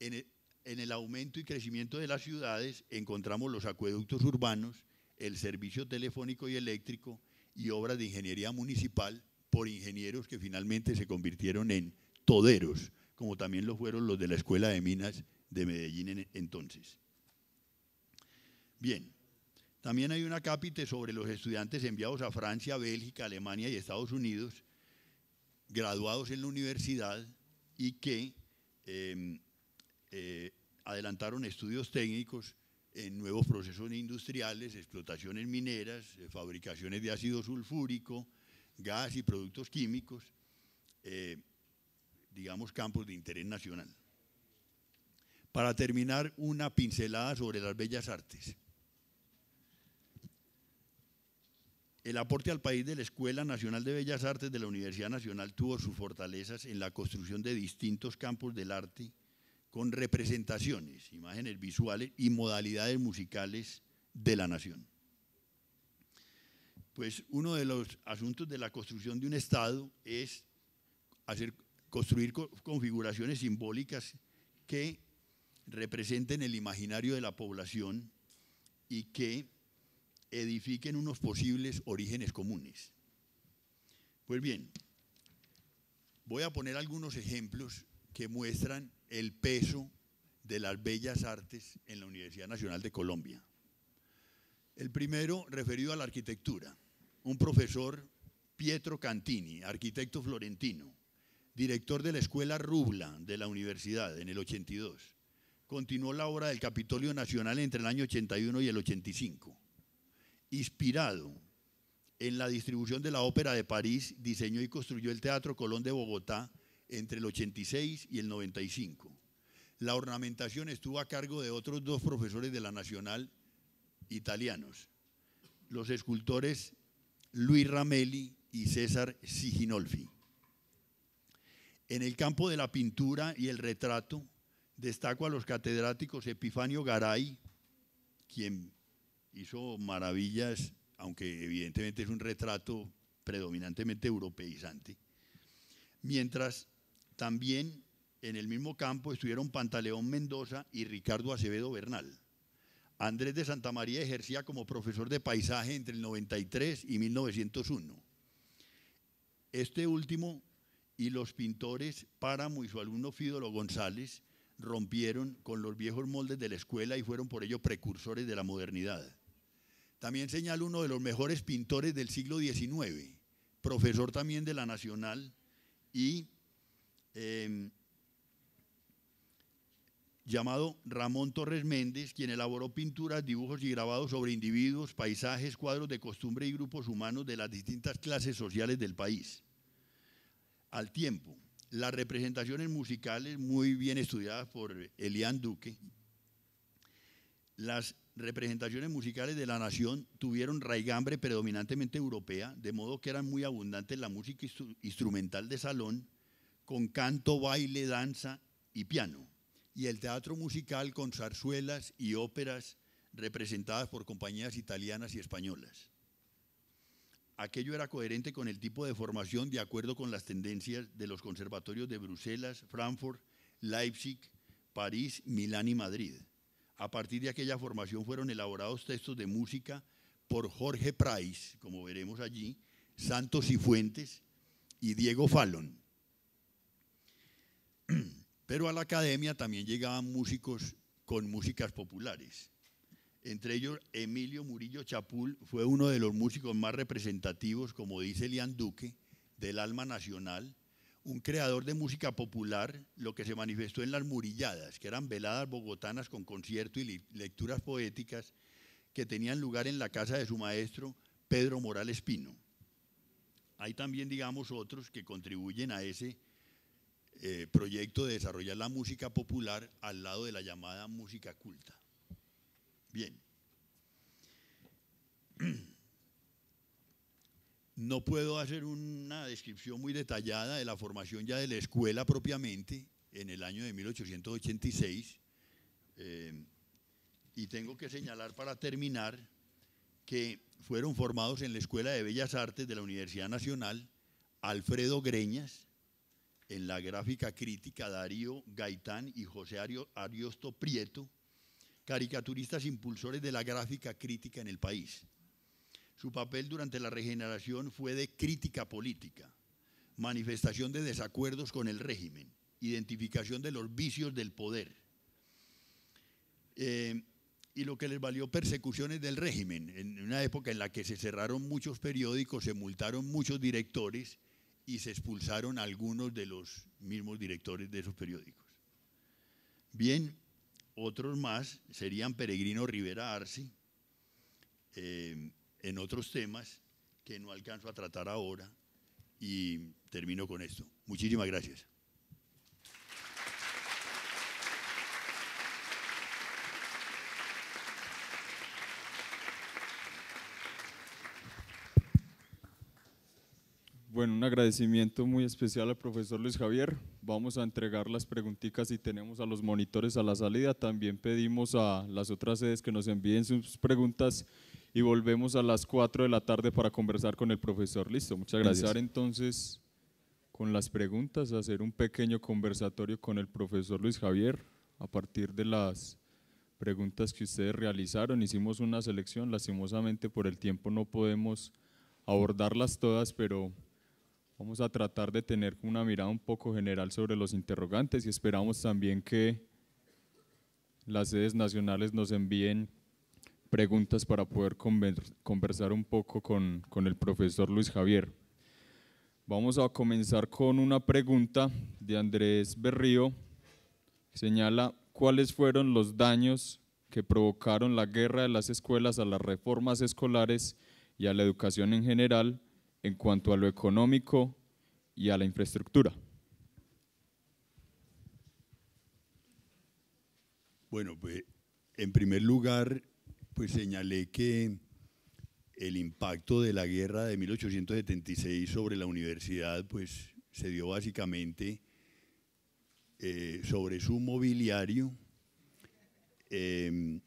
En el, en el aumento y crecimiento de las ciudades encontramos los acueductos urbanos, el servicio telefónico y eléctrico y obras de ingeniería municipal por ingenieros que finalmente se convirtieron en toderos, como también lo fueron los de la Escuela de Minas de Medellín entonces. Bien, también hay una cápita sobre los estudiantes enviados a Francia, Bélgica, Alemania y Estados Unidos, graduados en la universidad y que em, eh, adelantaron estudios técnicos en nuevos procesos industriales, explotaciones mineras, eh, fabricaciones de ácido sulfúrico, gas y productos químicos. Eh, digamos, campos de interés nacional. Para terminar, una pincelada sobre las bellas artes. El aporte al país de la Escuela Nacional de Bellas Artes de la Universidad Nacional tuvo sus fortalezas en la construcción de distintos campos del arte con representaciones, imágenes visuales y modalidades musicales de la nación. Pues uno de los asuntos de la construcción de un Estado es hacer construir configuraciones simbólicas que representen el imaginario de la población y que edifiquen unos posibles orígenes comunes. Pues bien, voy a poner algunos ejemplos que muestran el peso de las bellas artes en la Universidad Nacional de Colombia. El primero, referido a la arquitectura, un profesor, Pietro Cantini, arquitecto florentino, director de la Escuela Rubla de la universidad en el 82. Continuó la obra del Capitolio Nacional entre el año 81 y el 85. Inspirado en la distribución de la Ópera de París, diseñó y construyó el Teatro Colón de Bogotá entre el 86 y el 95. La ornamentación estuvo a cargo de otros dos profesores de la Nacional italianos, los escultores Luis Ramelli y César Siginolfi. En el campo de la pintura y el retrato, destaco a los catedráticos Epifanio Garay, quien hizo maravillas, aunque evidentemente es un retrato predominantemente europeizante. Mientras también en el mismo campo estuvieron Pantaleón Mendoza y Ricardo Acevedo Bernal. Andrés de Santa María ejercía como profesor de paisaje entre el 93 y 1901. Este último y los pintores Páramo y su alumno Fidolo González rompieron con los viejos moldes de la escuela y fueron por ello precursores de la modernidad. También señala uno de los mejores pintores del siglo XIX, profesor también de la Nacional y em, llamado Ramón Torres Méndez, quien elaboró pinturas, dibujos y grabados sobre individuos, paisajes, cuadros de costumbre y grupos humanos de las distintas clases sociales del país al tiempo. Las representaciones musicales muy bien estudiadas por Elian Duque. Las representaciones musicales de la nación tuvieron raigambre predominantemente europea, de modo que eran muy abundantes la música instrumental de salón, con canto, baile, danza y piano, y el teatro musical con zarzuelas y óperas representadas por compañías italianas y españolas aquello era coherente con el tipo de formación de acuerdo con las tendencias de los conservatorios de Bruselas, Frankfurt, Leipzig, París, Milán y Madrid. A partir de aquella formación fueron elaborados textos de música por Jorge Price, como veremos allí, Santos y Fuentes y Diego Fallon. Pero a la academia también llegaban músicos con músicas populares. Entre ellos, Emilio Murillo Chapul fue uno de los músicos más representativos, como dice Lian Duque, del alma nacional, un creador de música popular, lo que se manifestó en las murilladas, que eran veladas bogotanas con concierto y lecturas poéticas que tenían lugar en la casa de su maestro, Pedro Morales Pino. Hay también, digamos, otros que contribuyen a ese eh, proyecto de desarrollar la música popular al lado de la llamada música culta. Bien. No puedo hacer una descripción muy detallada de la formación ya de la escuela propiamente en el año de 1886. Eh, y tengo que señalar para terminar que fueron formados en la Escuela de Bellas Artes de la Universidad Nacional Alfredo Greñas, en la gráfica crítica Darío Gaitán y José Ariosto Prieto, caricaturistas impulsores de la gráfica crítica en el país. Su papel durante la regeneración fue de crítica política, manifestación de desacuerdos con el régimen, identificación de los vicios del poder. Eh, y lo que les valió persecuciones del régimen, en una época en la que se cerraron muchos periódicos, se multaron muchos directores y se expulsaron algunos de los mismos directores de esos periódicos. Bien, otros más serían Peregrino Rivera Arce, eh, en otros temas que no alcanzo a tratar ahora, y termino con esto. Muchísimas gracias. Bueno, un agradecimiento muy especial al profesor Luis Javier. Vamos a entregar las preguntitas y tenemos a los monitores a la salida. También pedimos a las otras sedes que nos envíen sus preguntas y volvemos a las 4 de la tarde para conversar con el profesor. Listo, muchas gracias. Entonces, con las preguntas, hacer un pequeño conversatorio con el profesor Luis Javier a partir de las preguntas que ustedes realizaron. Hicimos una selección, lastimosamente por el tiempo no podemos abordarlas todas, pero Vamos a tratar de tener una mirada un poco general sobre los interrogantes y esperamos también que las sedes nacionales nos envíen preguntas para poder conversar un poco con, el profesor Luis Javier. Vamos a comenzar con una pregunta de Andrés Berrío. señala cuáles fueron los daños que provocaron la guerra de las escuelas a las reformas escolares y a la educación en general en cuanto a lo económico y a la infraestructura. Bueno, pues en primer lugar, pues señalé que el impacto de la guerra de 1876 sobre la universidad, pues se dio básicamente eh, sobre su mobiliario, em,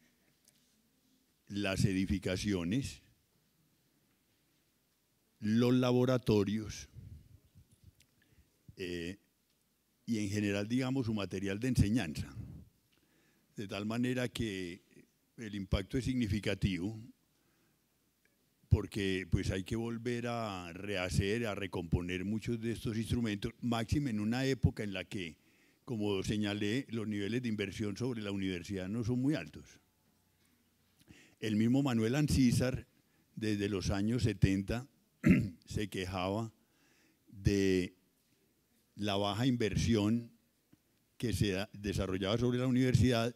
las edificaciones, los laboratorios eh, y en general, digamos, su material de enseñanza. De tal manera que el impacto es significativo porque pues hay que volver a rehacer, a recomponer muchos de estos instrumentos, máximo en una época en la que, como señalé, los niveles de inversión sobre la universidad no son muy altos. El mismo Manuel Ancísar, desde los años 70, se quejaba de la baja inversión que se desarrollaba sobre la universidad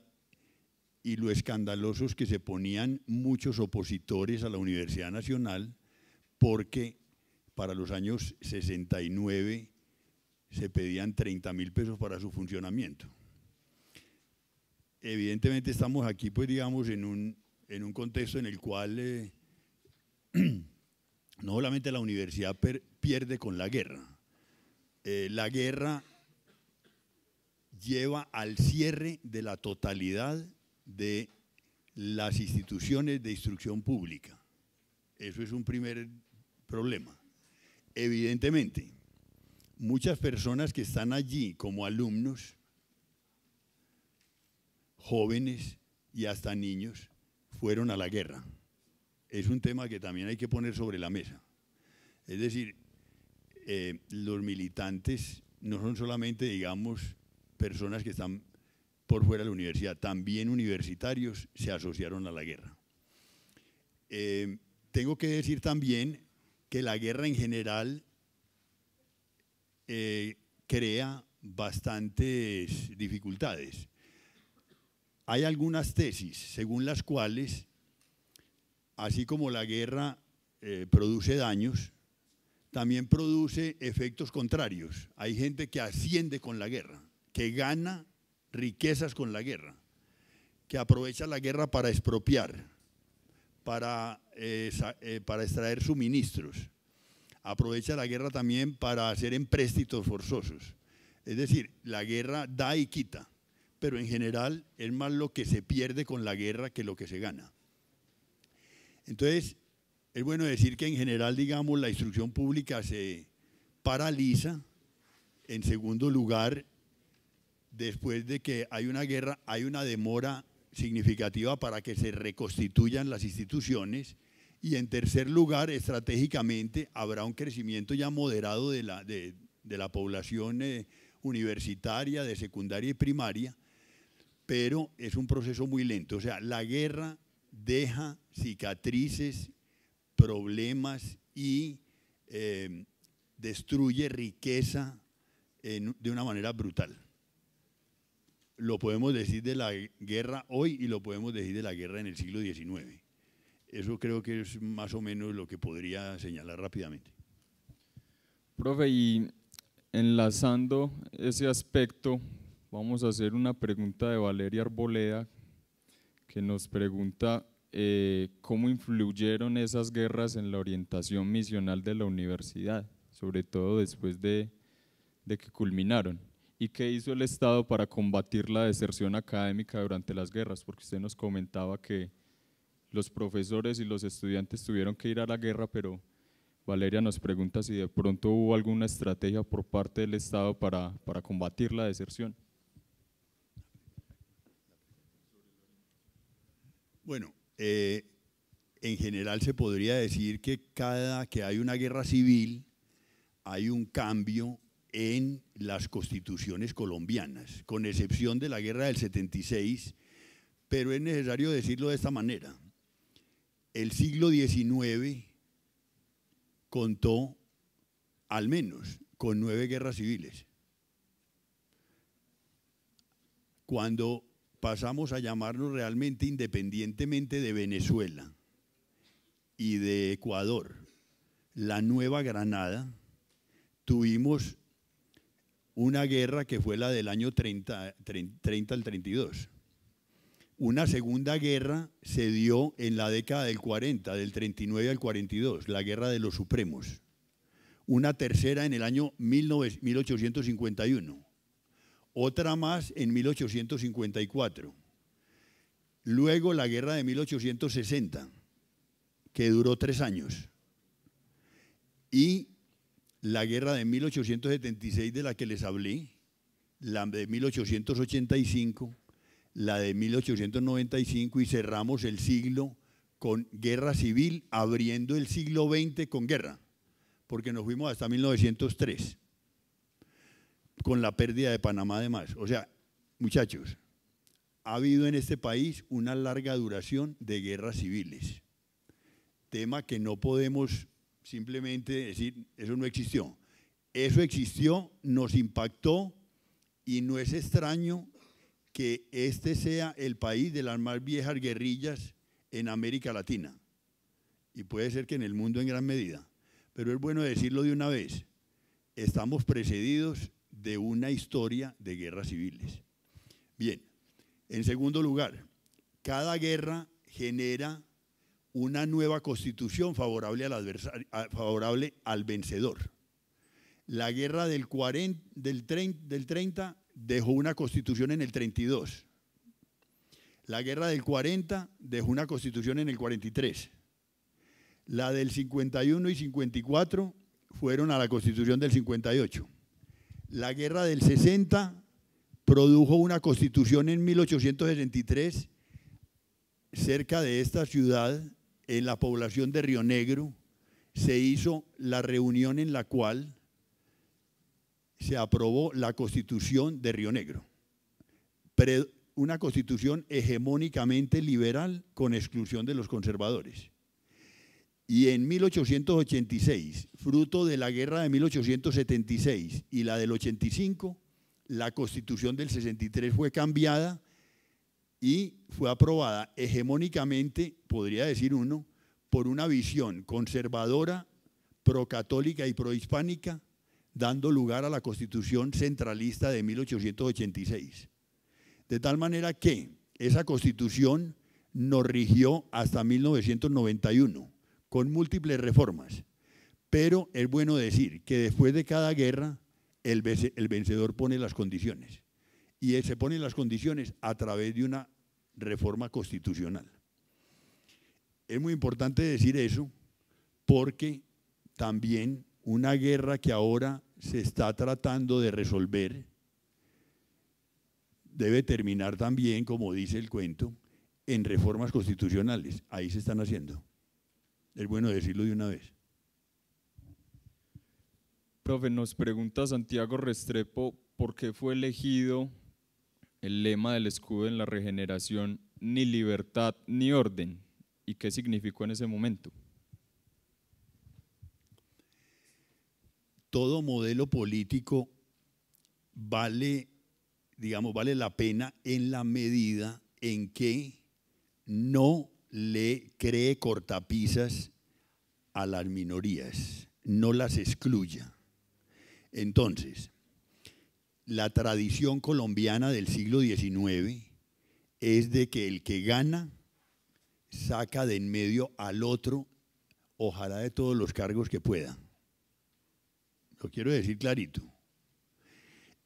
y lo escandalosos que se ponían muchos opositores a la Universidad Nacional porque para los años 69 se pedían 30 mil pesos para su funcionamiento. Evidentemente estamos aquí, pues digamos, en un, en un contexto en el cual eh, no solamente la universidad pierde con la guerra, eh, la guerra lleva al cierre de la totalidad de las instituciones de instrucción pública. Eso es un primer problema. Evidentemente, muchas personas que están allí como alumnos, jóvenes y hasta niños, fueron a la guerra es un tema que también hay que poner sobre la mesa. Es decir, eh, los militantes no son solamente, digamos, personas que están por fuera de la universidad, también universitarios se asociaron a la guerra. Eh, tengo que decir también que la guerra en general eh, crea bastantes dificultades. Hay algunas tesis según las cuales así como la guerra eh, produce daños, también produce efectos contrarios. Hay gente que asciende con la guerra, que gana riquezas con la guerra, que aprovecha la guerra para expropiar, eh, eh, para extraer suministros, aprovecha la guerra también para hacer empréstitos forzosos. Es decir, la guerra da y quita, pero en general es más lo que se pierde con la guerra que lo que se gana. Entonces, es bueno decir que en general, digamos, la instrucción pública se paraliza. En segundo lugar, después de que hay una guerra, hay una demora significativa para que se reconstituyan las instituciones. Y en tercer lugar, estratégicamente, habrá un crecimiento ya moderado de la, población eh, universitaria, de secundaria y primaria, pero es un proceso muy lento. O sea, la guerra deja cicatrices, problemas y em, destruye riqueza de una manera brutal. Lo podemos decir de la guerra hoy y lo podemos decir de la guerra en el siglo XIX. Eso creo que es más o menos lo que podría señalar rápidamente. Profe, y enlazando ese aspecto, vamos a hacer una pregunta de Valeria Arboleda, que nos pregunta eh, cómo influyeron esas guerras en la orientación misional de la universidad, sobre todo después de, que culminaron. ¿Y qué hizo el Estado para combatir la deserción académica durante las guerras? Porque usted nos comentaba que los profesores y los estudiantes tuvieron que ir a la guerra, pero Valeria nos pregunta si de pronto hubo alguna estrategia por parte del Estado para combatir la deserción. Bueno, eh, en general se podría decir que cada que hay una guerra civil hay un cambio en las constituciones colombianas, con excepción de la guerra del 76, pero es necesario decirlo de esta manera. El siglo XIX contó al menos con nueve guerras civiles. Cuando pasamos a llamarnos realmente independientemente de Venezuela y de Ecuador, la Nueva Granada, tuvimos una guerra que fue la del año 30, 30 al 32. Una segunda guerra se dio en la década del 40, del 39 al 42, la guerra de los supremos. Una tercera en el año 1851 otra más en 1854, luego la guerra de 1860, que duró tres años, y la guerra de 1876 de la que les hablé, la de 1885, la de 1895 y cerramos el siglo con guerra civil, abriendo el siglo XX con guerra, porque nos fuimos hasta 1903 con la pérdida de Panamá además. O sea, muchachos, ha habido en este país una larga duración de guerras civiles, tema que no podemos simplemente decir, eso no existió. Eso existió, nos impactó y no es extraño que este sea el país de las más viejas guerrillas en América Latina y puede ser que en el mundo en gran medida. Pero es bueno decirlo de una vez, estamos precedidos de una historia de guerras civiles. Bien, en segundo lugar, cada guerra genera una nueva constitución favorable al, adversario, favorable al vencedor. La guerra del, 40, del, 30, del 30 dejó una constitución en el 32. La guerra del 40 dejó una constitución en el 43. La del 51 y 54 fueron a la constitución del 58. La guerra del 60 produjo una constitución en 1863 cerca de esta ciudad, en la población de Río Negro, se hizo la reunión en la cual se aprobó la constitución de Río Negro. una constitución hegemónicamente liberal con exclusión de los conservadores. Y en 1886, fruto de la guerra de 1876 y la del 85, la constitución del 63 fue cambiada y fue aprobada hegemónicamente, podría decir uno, por una visión conservadora, procatólica y prohispánica, dando lugar a la constitución centralista de 1886. De tal manera que esa constitución nos rigió hasta 1991 con múltiples reformas. Pero es bueno decir que después de cada guerra el vencedor pone las condiciones. Y se pone las condiciones a través de una reforma constitucional. Es muy importante decir eso porque también una guerra que ahora se está tratando de resolver debe terminar también, como dice el cuento, en reformas constitucionales. Ahí se están haciendo. Es bueno decirlo de una vez. Profe, nos pregunta Santiago Restrepo por qué fue elegido el lema del escudo en la regeneración, ni libertad ni orden, y qué significó en ese momento. Todo modelo político vale, digamos, vale la pena en la medida en que no le cree cortapisas a las minorías, no las excluya. Entonces, la tradición colombiana del siglo XIX es de que el que gana saca de en medio al otro, ojalá de todos los cargos que pueda. Lo quiero decir clarito.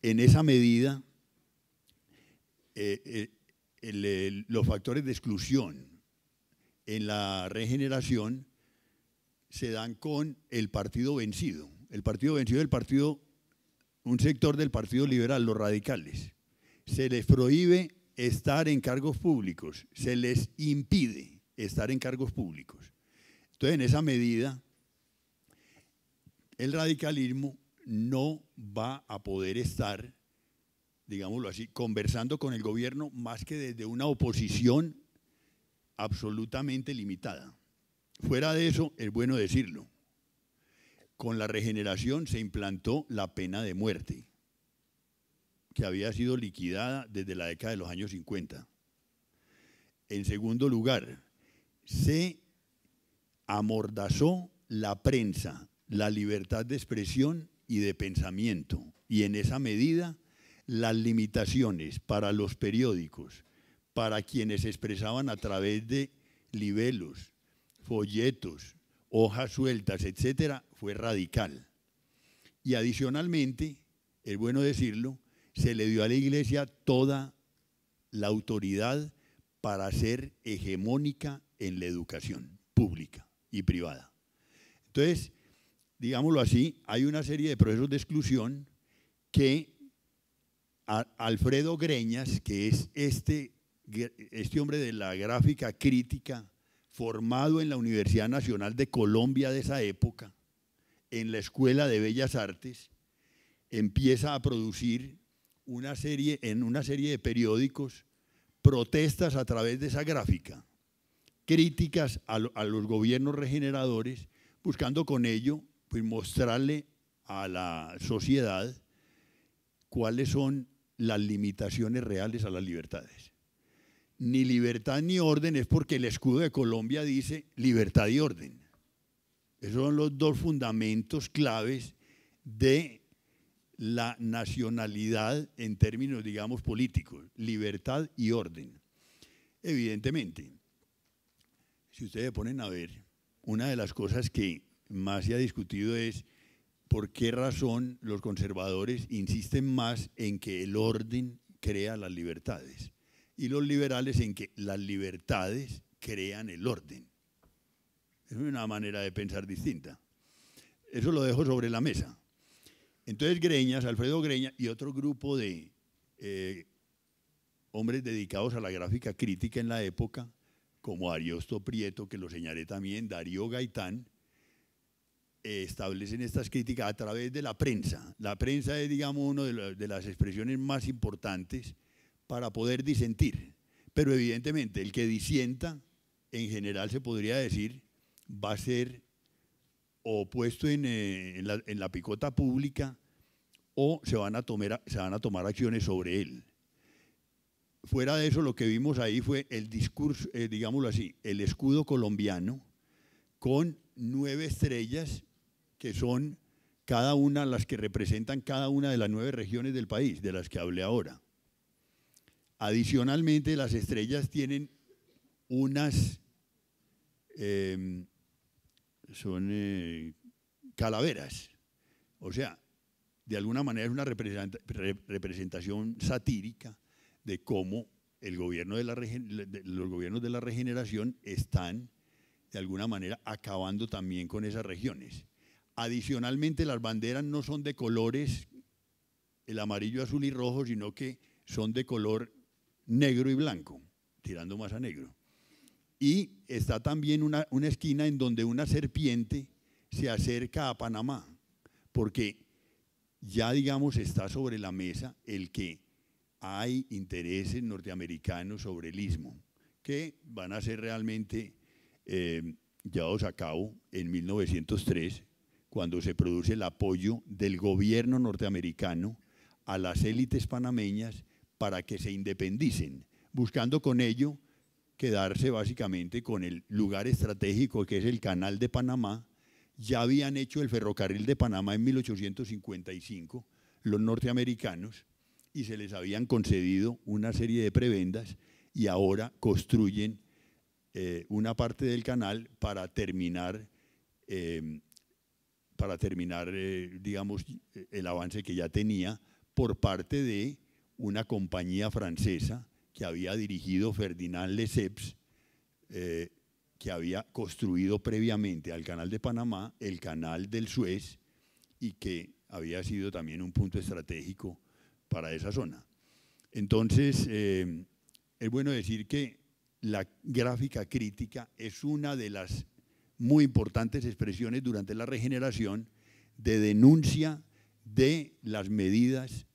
En esa medida, eh, eh, los factores de exclusión en la regeneración se dan con el partido vencido. El partido vencido del partido, un sector del Partido Liberal, los radicales. Se les prohíbe estar en cargos públicos, se les impide estar en cargos públicos. Entonces, en esa medida, el radicalismo no va a poder estar, digámoslo así, conversando con el gobierno más que desde una oposición absolutamente limitada. Fuera de eso, es bueno decirlo. Con la regeneración se implantó la pena de muerte, que había sido liquidada desde la década de los años 50. En segundo lugar, se amordazó la prensa, la libertad de expresión y de pensamiento, y en esa medida las limitaciones para los periódicos, para quienes expresaban a través de libelos, folletos, hojas sueltas, etcétera, fue radical. Y adicionalmente, es bueno decirlo, se le dio a la iglesia toda la autoridad para ser hegemónica en la educación pública y privada. Entonces, digámoslo así, hay una serie de procesos de exclusión que Alfredo Greñas, que es este este hombre de la gráfica crítica, formado en la Universidad Nacional de Colombia de esa época, en la Escuela de Bellas Artes, empieza a producir una serie, en una serie de periódicos protestas a través de esa gráfica, críticas a, los gobiernos regeneradores, buscando con ello pues, mostrarle a la sociedad cuáles son las limitaciones reales a las libertades ni libertad ni orden es porque el escudo de Colombia dice libertad y orden. Esos son los dos fundamentos claves de la nacionalidad en términos, digamos, políticos, libertad y orden. Evidentemente, si ustedes ponen a ver, una de las cosas que más se ha discutido es por qué razón los conservadores insisten más en que el orden crea las libertades y los liberales en que las libertades crean el orden. Es una manera de pensar distinta. Eso lo dejo sobre la mesa. Entonces Greñas, Alfredo Greñas y otro grupo de eh, hombres dedicados a la gráfica crítica en la época, como Ariosto Prieto, que lo señalé también, Darío Gaitán, eh, establecen estas críticas a través de la prensa. La prensa es, digamos, una de las expresiones más importantes para poder disentir. Pero evidentemente el que disienta, en general se podría decir, va a ser o puesto eh, en, la, picota pública o se van, a tomar, se van a tomar acciones sobre él. Fuera de eso, lo que vimos ahí fue el discurso, eh, digámoslo así, el escudo colombiano con nueve estrellas que son cada una las que representan cada una de las nueve regiones del país, de las que hablé ahora. Adicionalmente, las estrellas tienen unas, em, son eh, calaveras, o sea, de alguna manera es una representación satírica de cómo el gobierno de los gobiernos de la regeneración están de alguna manera acabando también con esas regiones. Adicionalmente, las banderas no son de colores el amarillo, azul y rojo, sino que son de color negro y blanco, tirando más a negro. Y está también una, esquina en donde una serpiente se acerca a Panamá, porque ya digamos está sobre la mesa el que hay intereses norteamericanos sobre el istmo, que van a ser realmente eh, llevados a cabo en 1903, cuando se produce el apoyo del gobierno norteamericano a las élites panameñas para que se independicen, buscando con ello quedarse básicamente con el lugar estratégico que es el Canal de Panamá. Ya habían hecho el ferrocarril de Panamá en 1855 los norteamericanos y se les habían concedido una serie de prebendas y ahora construyen eh, una parte del canal para terminar, em, para terminar eh, digamos, el avance que ya tenía por parte de una compañía francesa que había dirigido Ferdinand Lesseps, eh, que había construido previamente al Canal de Panamá el Canal del Suez y que había sido también un punto estratégico para esa zona. Entonces, eh, es bueno decir que la gráfica crítica es una de las muy importantes expresiones durante la regeneración de denuncia de las medidas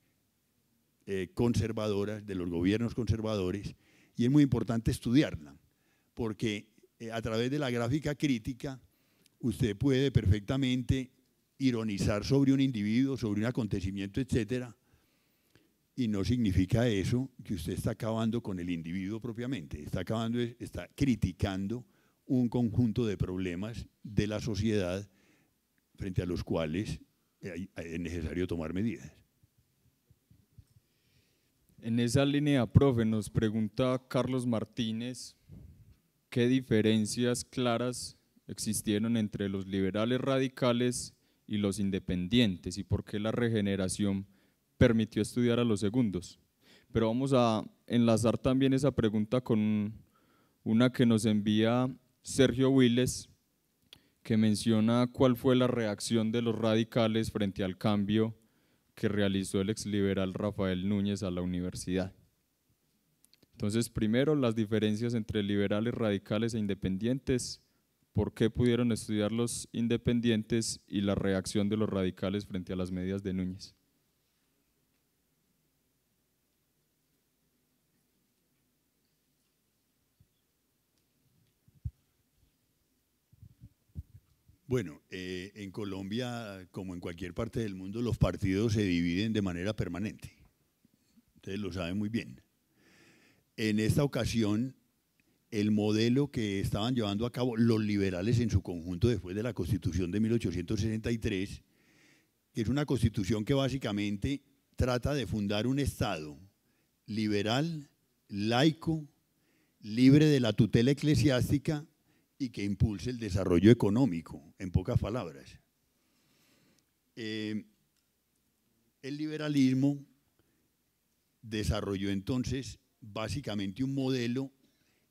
eh, conservadoras, de los gobiernos conservadores, y es muy importante estudiarla, porque eh, a través de la gráfica crítica usted puede perfectamente ironizar sobre un individuo, sobre un acontecimiento, etcétera, y no significa eso que usted está acabando con el individuo propiamente, está acabando, está criticando un conjunto de problemas de la sociedad frente a los cuales es necesario tomar medidas. En esa línea, profe, nos pregunta Carlos Martínez qué diferencias claras existieron entre los liberales radicales y los independientes y por qué la regeneración permitió estudiar a los segundos. Pero vamos a enlazar también esa pregunta con una que nos envía Sergio Willes, que menciona cuál fue la reacción de los radicales frente al cambio que realizó el ex liberal Rafael Núñez a la universidad. Entonces, primero, las diferencias entre liberales, radicales e independientes, por qué pudieron estudiar los independientes y la reacción de los radicales frente a las medidas de Núñez. Bueno, eh, en Colombia, como en cualquier parte del mundo, los partidos se dividen de manera permanente. Ustedes lo saben muy bien. En esta ocasión, el modelo que estaban llevando a cabo los liberales en su conjunto después de la Constitución de 1863, que es una constitución que básicamente trata de fundar un Estado liberal, laico, libre de la tutela eclesiástica y que impulse el desarrollo económico, en pocas palabras. Eh, el liberalismo desarrolló entonces básicamente un modelo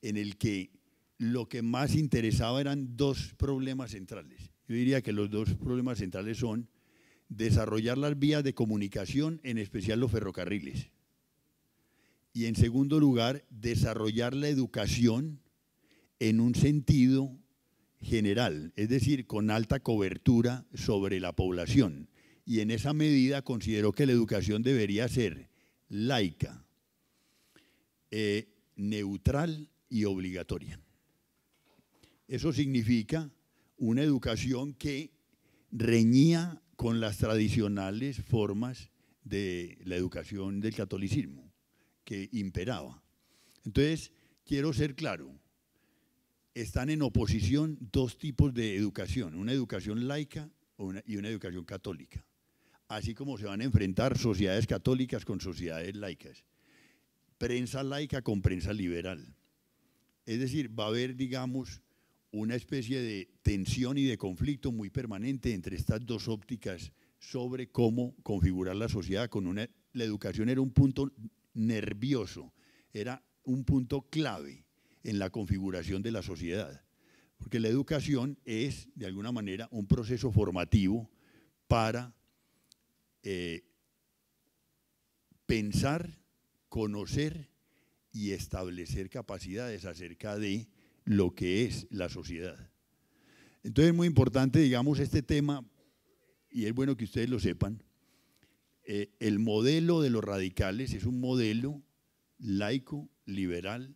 en el que lo que más interesaba eran dos problemas centrales. Yo diría que los dos problemas centrales son desarrollar las vías de comunicación, en especial los ferrocarriles. Y en segundo lugar, desarrollar la educación en un sentido general, es decir, con alta cobertura sobre la población. Y en esa medida considero que la educación debería ser laica, eh, neutral y obligatoria. Eso significa una educación que reñía con las tradicionales formas de la educación del catolicismo que imperaba. Entonces, quiero ser claro, están en oposición dos tipos de educación, una educación laica y una educación católica, así como se van a enfrentar sociedades católicas con sociedades laicas, prensa laica con prensa liberal. Es decir, va a haber, digamos, una especie de tensión y de conflicto muy permanente entre estas dos ópticas sobre cómo configurar la sociedad con una... La educación era un punto nervioso, era un punto clave en la configuración de la sociedad. Porque la educación es, de alguna manera, un proceso formativo para eh, pensar, conocer y establecer capacidades acerca de lo que es la sociedad. Entonces es muy importante, digamos, este tema, y es bueno que ustedes lo sepan, eh, el modelo de los radicales es un modelo laico, liberal,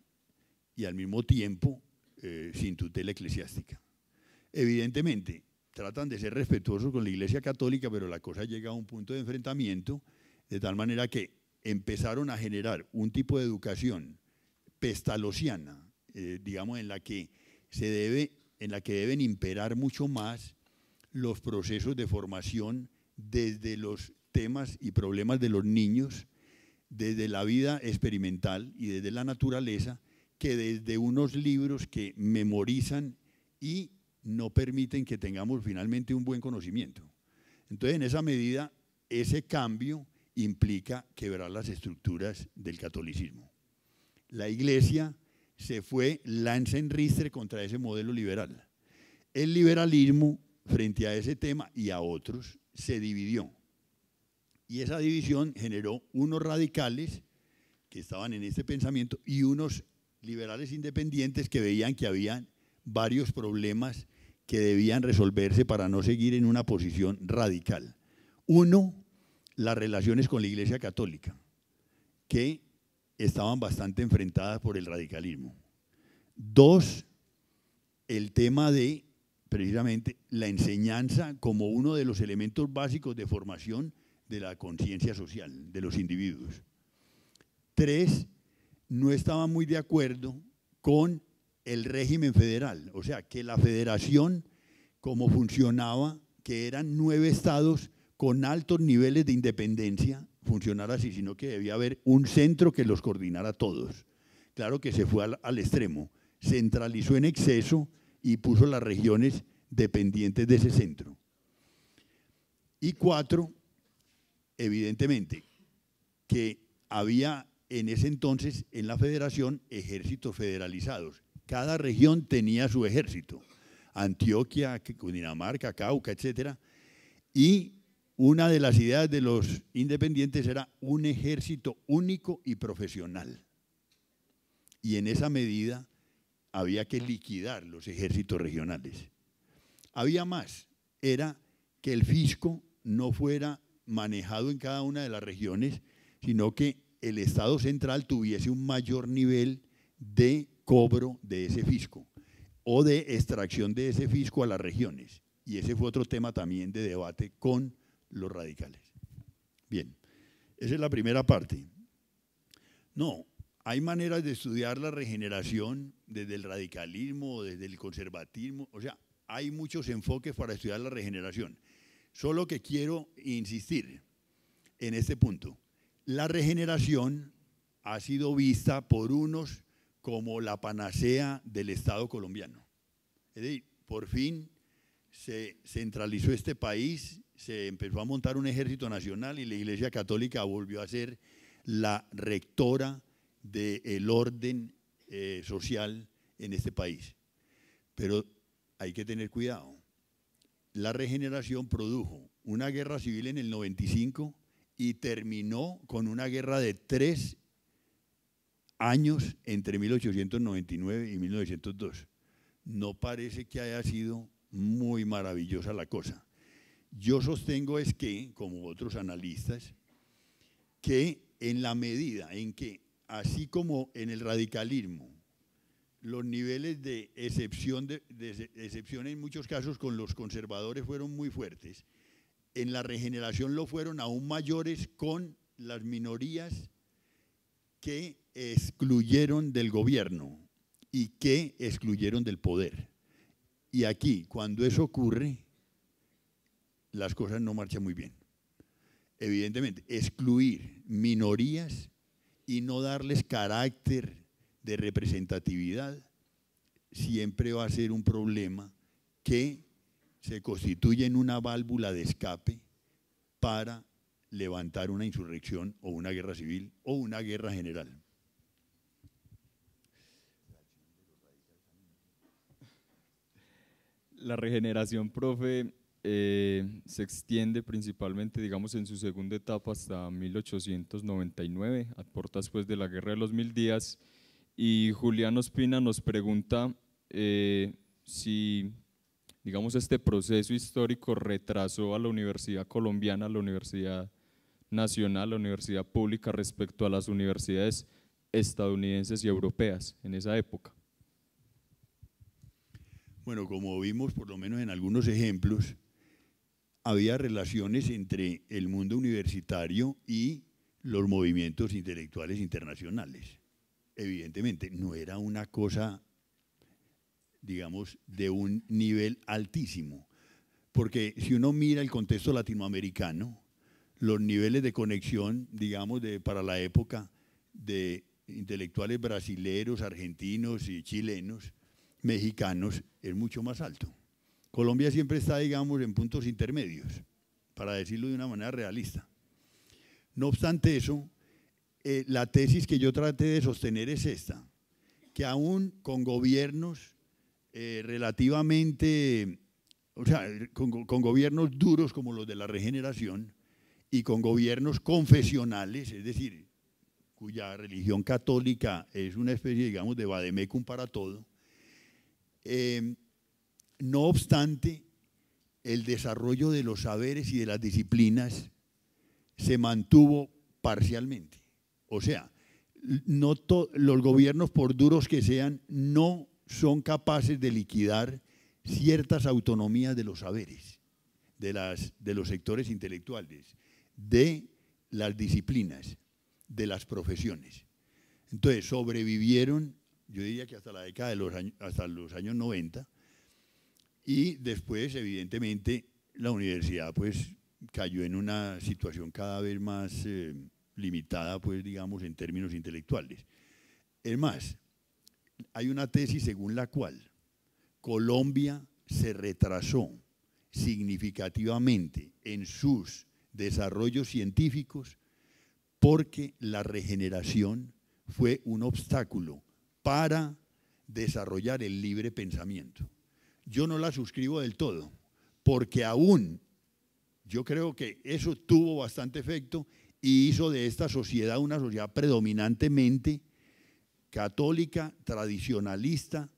y al mismo tiempo eh, sin tutela eclesiástica. Evidentemente, tratan de ser respetuosos con la Iglesia Católica, pero la cosa llega a un punto de enfrentamiento, de tal manera que empezaron a generar un tipo de educación pestalociana, eh, digamos, en la que se debe, en la que deben imperar mucho más los procesos de formación desde los temas y problemas de los niños, desde la vida experimental y desde la naturaleza, que desde unos libros que memorizan y no permiten que tengamos finalmente un buen conocimiento. Entonces, en esa medida, ese cambio implica quebrar las estructuras del catolicismo. La iglesia se fue lanza en ristre contra ese modelo liberal. El liberalismo, frente a ese tema y a otros, se dividió. Y esa división generó unos radicales que estaban en este pensamiento y unos liberales independientes que veían que había varios problemas que debían resolverse para no seguir en una posición radical. Uno, las relaciones con la Iglesia Católica, que estaban bastante enfrentadas por el radicalismo. Dos, el tema de precisamente la enseñanza como uno de los elementos básicos de formación de la conciencia social de los individuos. Tres, no estaba muy de acuerdo con el régimen federal, o sea, que la federación, como funcionaba, que eran nueve estados con altos niveles de independencia, funcionara así, sino que debía haber un centro que los coordinara a todos. Claro que se fue al extremo, centralizó en exceso y puso las regiones dependientes de ese centro. Y cuatro, evidentemente, que había en ese entonces en la federación ejércitos federalizados. Cada región tenía su ejército, Antioquia, Cundinamarca, Cauca, etc. Y una de las ideas de los independientes era un ejército único y profesional. Y en esa medida había que liquidar los ejércitos regionales. Había más, era que el fisco no fuera manejado en cada una de las regiones, sino que el Estado central tuviese un mayor nivel de cobro de ese fisco o de extracción de ese fisco a las regiones. Y ese fue otro tema también de debate con los radicales. Bien, esa es la primera parte. No, hay maneras de estudiar la regeneración desde el radicalismo, desde el conservatismo, o sea, hay muchos enfoques para estudiar la regeneración. Solo que quiero insistir en este punto. La regeneración ha sido vista por unos como la panacea del Estado colombiano. Es decir, por fin se centralizó este país, se empezó a montar un ejército nacional y la Iglesia Católica volvió a ser la rectora del orden eh, social en este país. Pero hay que tener cuidado. La regeneración produjo una guerra civil en el 95 y terminó con una guerra de tres años entre 1899 y 1902. No parece que haya sido muy maravillosa la cosa. Yo sostengo es que, como otros analistas, que en la medida en que, así como en el radicalismo, los niveles de excepción, excepción en muchos casos con los conservadores fueron muy fuertes, en la regeneración lo fueron aún mayores con las minorías que excluyeron del gobierno y que excluyeron del poder. Y aquí, cuando eso ocurre, las cosas no marchan muy bien. Evidentemente, excluir minorías y no darles carácter de representatividad siempre va a ser un problema que se constituye en una válvula de escape para levantar una insurrección o una guerra civil o una guerra general. La regeneración, profe, eh, se extiende principalmente, digamos, en su segunda etapa hasta 1899, a portas después de la Guerra de los Mil Días. Y Julián Ospina nos pregunta eh, si digamos, este proceso histórico retrasó a la Universidad Colombiana, a la Universidad Nacional, a la Universidad Pública respecto a las universidades estadounidenses y europeas en esa época? Bueno, como vimos por lo menos en algunos ejemplos, había relaciones entre el mundo universitario y los movimientos intelectuales internacionales. Evidentemente, no era una cosa digamos, de un nivel altísimo. Porque si uno mira el contexto latinoamericano, los niveles de conexión, digamos, de, para la época de intelectuales brasileños argentinos y chilenos, mexicanos, es mucho más alto. Colombia siempre está, digamos, en puntos intermedios, para decirlo de una manera realista. No obstante eso, eh, la tesis que yo traté de sostener es esta, que aún con gobiernos eh, relativamente, o sea, con, gobiernos duros como los de la regeneración y con gobiernos confesionales, es decir, cuya religión católica es una especie, digamos, de vademecum para todo. Eh, no obstante, el desarrollo de los saberes y de las disciplinas se mantuvo parcialmente. O sea, no los gobiernos, por duros que sean, no son capaces de liquidar ciertas autonomías de los saberes, de, los sectores intelectuales, de las disciplinas, de las profesiones. Entonces, sobrevivieron, yo diría que hasta la década de los años, hasta los años 90, y después, evidentemente, la universidad pues cayó en una situación cada vez más eh, limitada, pues digamos, en términos intelectuales. Es más, hay una tesis según la cual Colombia se retrasó significativamente en sus desarrollos científicos porque la regeneración fue un obstáculo para desarrollar el libre pensamiento. Yo no la suscribo del todo, porque aún yo creo que eso tuvo bastante efecto y hizo de esta sociedad una sociedad predominantemente católica, tradicionalista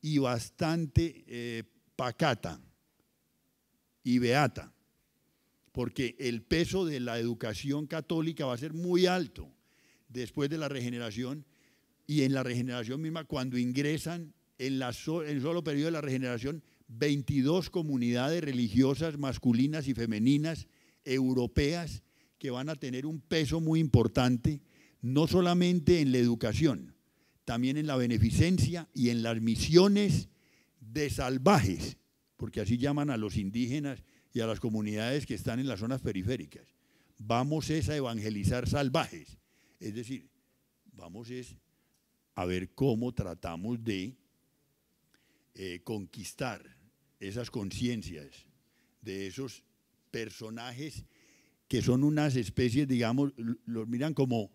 y bastante eh, pacata y beata, porque el peso de la educación católica va a ser muy alto después de la regeneración y en la regeneración misma, cuando ingresan en, en el solo periodo de la regeneración, 22 comunidades religiosas masculinas y femeninas europeas que van a tener un peso muy importante, no solamente en la educación, también en la beneficencia y en las misiones de salvajes, porque así llaman a los indígenas y a las comunidades que están en las zonas periféricas. Vamos es a evangelizar salvajes, es decir, vamos es a ver cómo tratamos de eh, conquistar esas conciencias de esos personajes que son unas especies, digamos, los miran como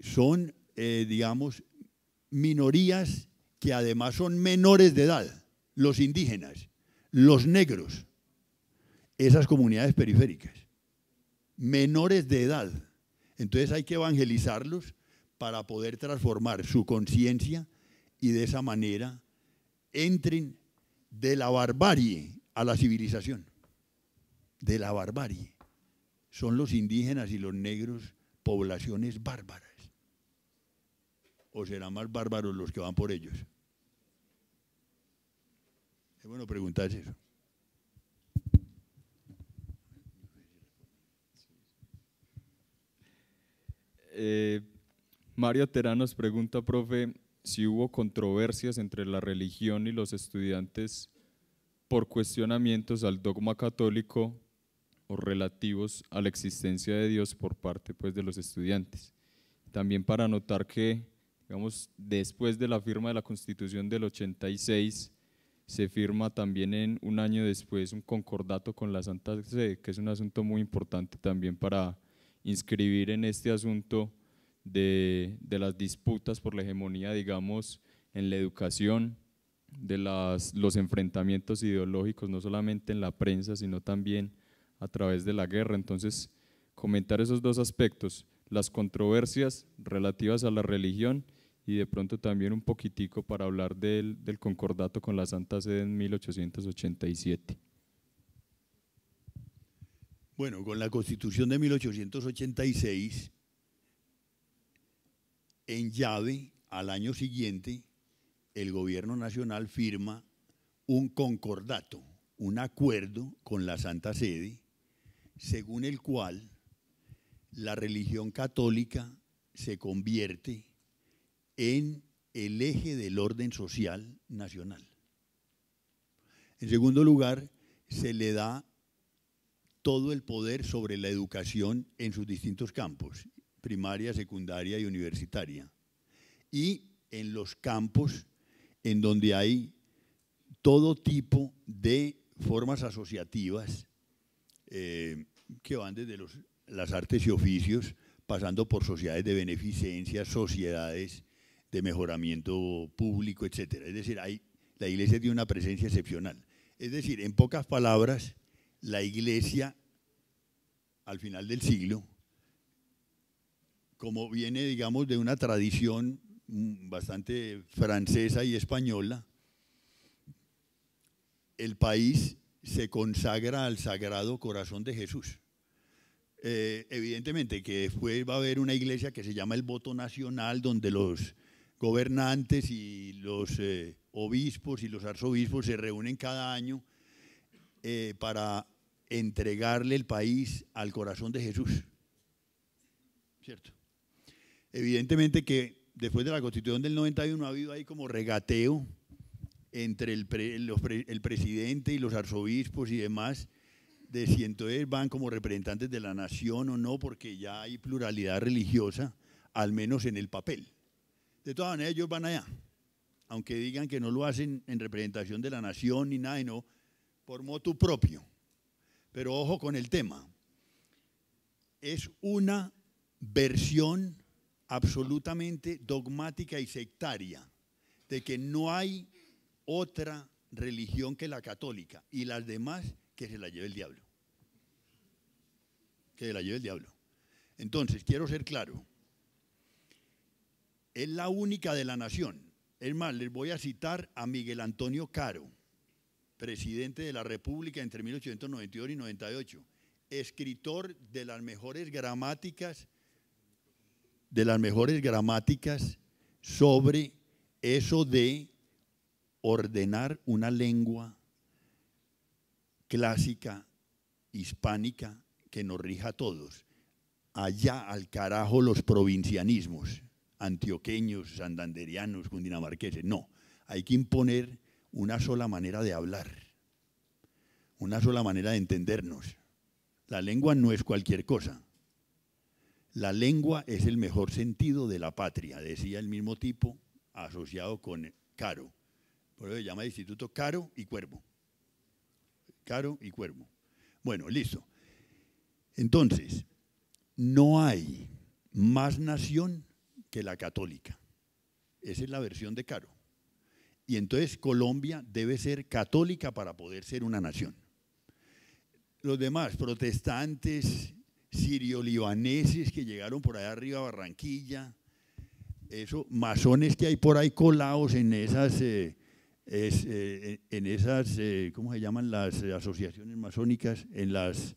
son, eh, digamos, minorías que además son menores de edad, los indígenas, los negros, esas comunidades periféricas, menores de edad. Entonces hay que evangelizarlos para poder transformar su conciencia y de esa manera entren de la barbarie a la civilización. De la barbarie. Son los indígenas y los negros poblaciones bárbaras o serán más bárbaros los que van por ellos? Es bueno preguntar eso. Eh, Mario Terán nos pregunta, profe, si hubo controversias entre la religión y los estudiantes por cuestionamientos al dogma católico o relativos a la existencia de Dios por parte pues, de los estudiantes. También para notar que Digamos, después de la firma de la Constitución del 86, se firma también en un año después un concordato con la Santa Sede, que es un asunto muy importante también para inscribir en este asunto de, de las disputas por la hegemonía, digamos, en la educación, de las, los enfrentamientos ideológicos, no solamente en la prensa, sino también a través de la guerra. Entonces, comentar esos dos aspectos, las controversias relativas a la religión y de pronto también un poquitico para hablar del, concordato con la Santa Sede en 1887. Bueno, con la constitución de 1886, en llave, al año siguiente, el gobierno nacional firma un concordato, un acuerdo con la Santa Sede, según el cual la religión católica se convierte en el eje del orden social nacional. En segundo lugar, se le da todo el poder sobre la educación en sus distintos campos, primaria, secundaria y universitaria. Y en los campos en donde hay todo tipo de formas asociativas eh, que van desde las artes y oficios, pasando por sociedades de beneficencia, sociedades de mejoramiento público, etcétera. Es decir, la iglesia tiene una presencia excepcional. Es decir, en pocas palabras, la iglesia al final del siglo, como viene, digamos, de una tradición mm, bastante francesa y española, el país se consagra al Sagrado Corazón de Jesús. Eh, evidentemente que después va a haber una iglesia que se llama el voto nacional, donde los gobernantes y los eh, obispos y los arzobispos se reúnen cada año eh, para entregarle el país al corazón de Jesús. ¿Cierto? Evidentemente que después de la constitución del 91 ha habido ahí como regateo entre el, el presidente y los arzobispos y demás, de si entonces van como representantes de la nación o no, porque ya hay pluralidad religiosa, al menos en el papel. De todas maneras, ellos van allá. Aunque digan que no lo hacen en representación de la nación ni nada, y no, por motu propio. Pero ojo con el tema. Es una versión absolutamente dogmática y sectaria de que no hay otra religión que la católica y las demás que se la lleve el diablo. Que se la lleve el diablo. Entonces, quiero ser claro es la única de la nación. Es más, les voy a citar a Miguel Antonio Caro, presidente de la República entre 1892 y 98, escritor de las mejores gramáticas, de las mejores gramáticas sobre eso de ordenar una lengua clásica hispánica que nos rija a todos. Allá al carajo los provincianismos antioqueños, sandanderianos, cundinamarqueses. No, hay que imponer una sola manera de hablar, una sola manera de entendernos. La lengua no es cualquier cosa. La lengua es el mejor sentido de la patria, decía el mismo tipo asociado con Caro. Por eso se llama Instituto Caro y Cuervo. Caro y Cuervo. Bueno, listo. Entonces, no hay más nación la católica. Esa es la versión de Caro. Y entonces Colombia debe ser católica para poder ser una nación. Los demás, protestantes, sirio-libaneses que llegaron por allá arriba a Barranquilla, eso, masones que hay por ahí colados en esas, eh, eh, en esas eh, ¿cómo se llaman las asociaciones masónicas? En las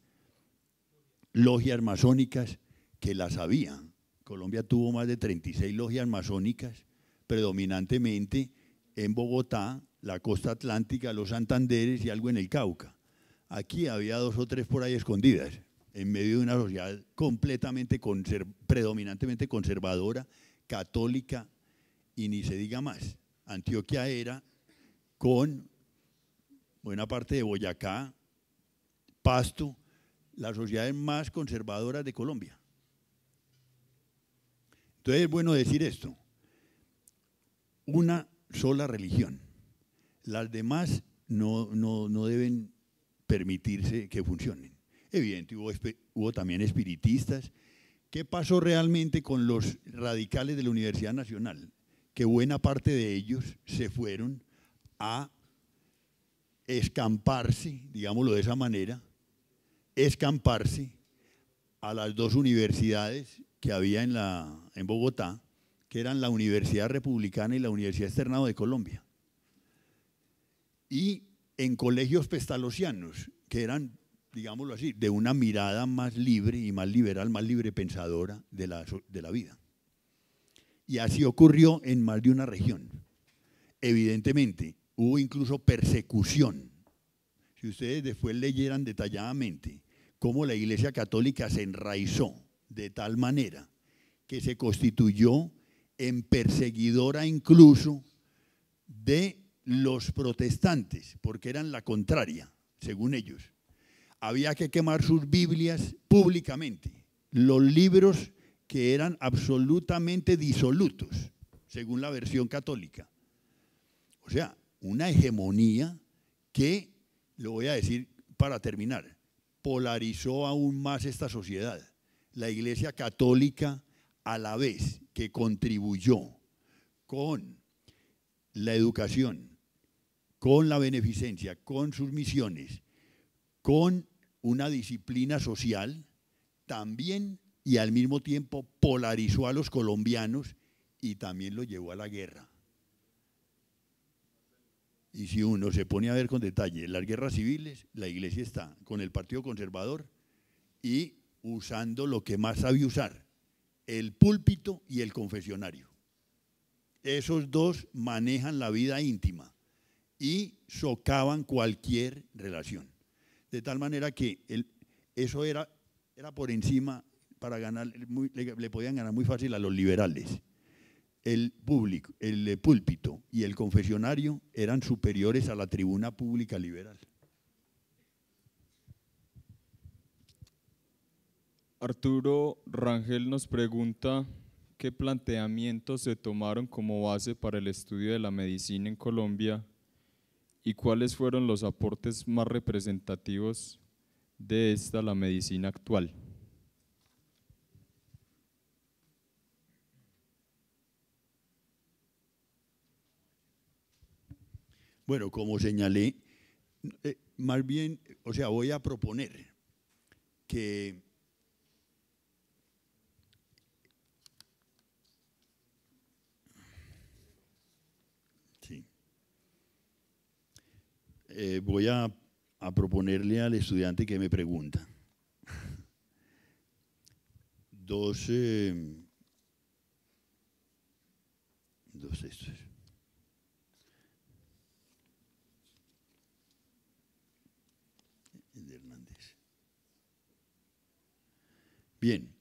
logias masónicas que las habían. Colombia tuvo más de 36 logias masónicas, predominantemente en Bogotá, la costa atlántica, los Santanderes y algo en el Cauca. Aquí había dos o tres por ahí escondidas, en medio de una sociedad completamente predominantemente conservadora, católica y ni se diga más. Antioquia era con buena parte de Boyacá, Pasto, las sociedades más conservadoras de Colombia. Entonces es bueno decir esto. Una sola religión. Las demás no, deben permitirse que funcionen. Evidente, hubo, hubo también espiritistas. ¿Qué pasó realmente con los radicales de la Universidad Nacional? Que buena parte de ellos se fueron a escamparse, digámoslo de esa manera, escamparse a las dos universidades que había en la en Bogotá, que eran la Universidad Republicana y la Universidad Externado de Colombia. Y en colegios pestalocianos, que eran, digámoslo así, de una mirada más libre y más liberal, más libre pensadora de la, de la vida. Y así ocurrió en más de una región. Evidentemente, hubo incluso persecución. Si ustedes después leyeran detalladamente cómo la Iglesia Católica se enraizó de tal manera que se constituyó en perseguidora incluso de los protestantes, porque eran la contraria, según ellos. Había que quemar sus Biblias públicamente, los libros que eran absolutamente disolutos, según la versión católica. O sea, una hegemonía que, lo voy a decir para terminar, polarizó aún más esta sociedad. La Iglesia Católica a la vez que contribuyó con la educación, con la beneficencia, con sus misiones, con una disciplina social, también y al mismo tiempo polarizó a los colombianos y también lo llevó a la guerra. Y si uno se pone a ver con detalle las guerras civiles, la iglesia está con el Partido Conservador y usando lo que más sabe usar, el púlpito y el confesionario. Esos dos manejan la vida íntima y socavan cualquier relación. De tal manera que el, eso era, era por encima para ganar, le, podían ganar muy fácil a los liberales. El público, el púlpito y el confesionario eran superiores a la tribuna pública liberal. Arturo Rangel nos pregunta qué planteamientos se tomaron como base para el estudio de la medicina en Colombia y cuáles fueron los aportes más representativos de esta la medicina actual. Bueno, como señalé, eh, más bien, o sea, voy a proponer que Eh, voy a, proponerle al estudiante que me pregunta. Dos, eh, dos Hernández. Bien,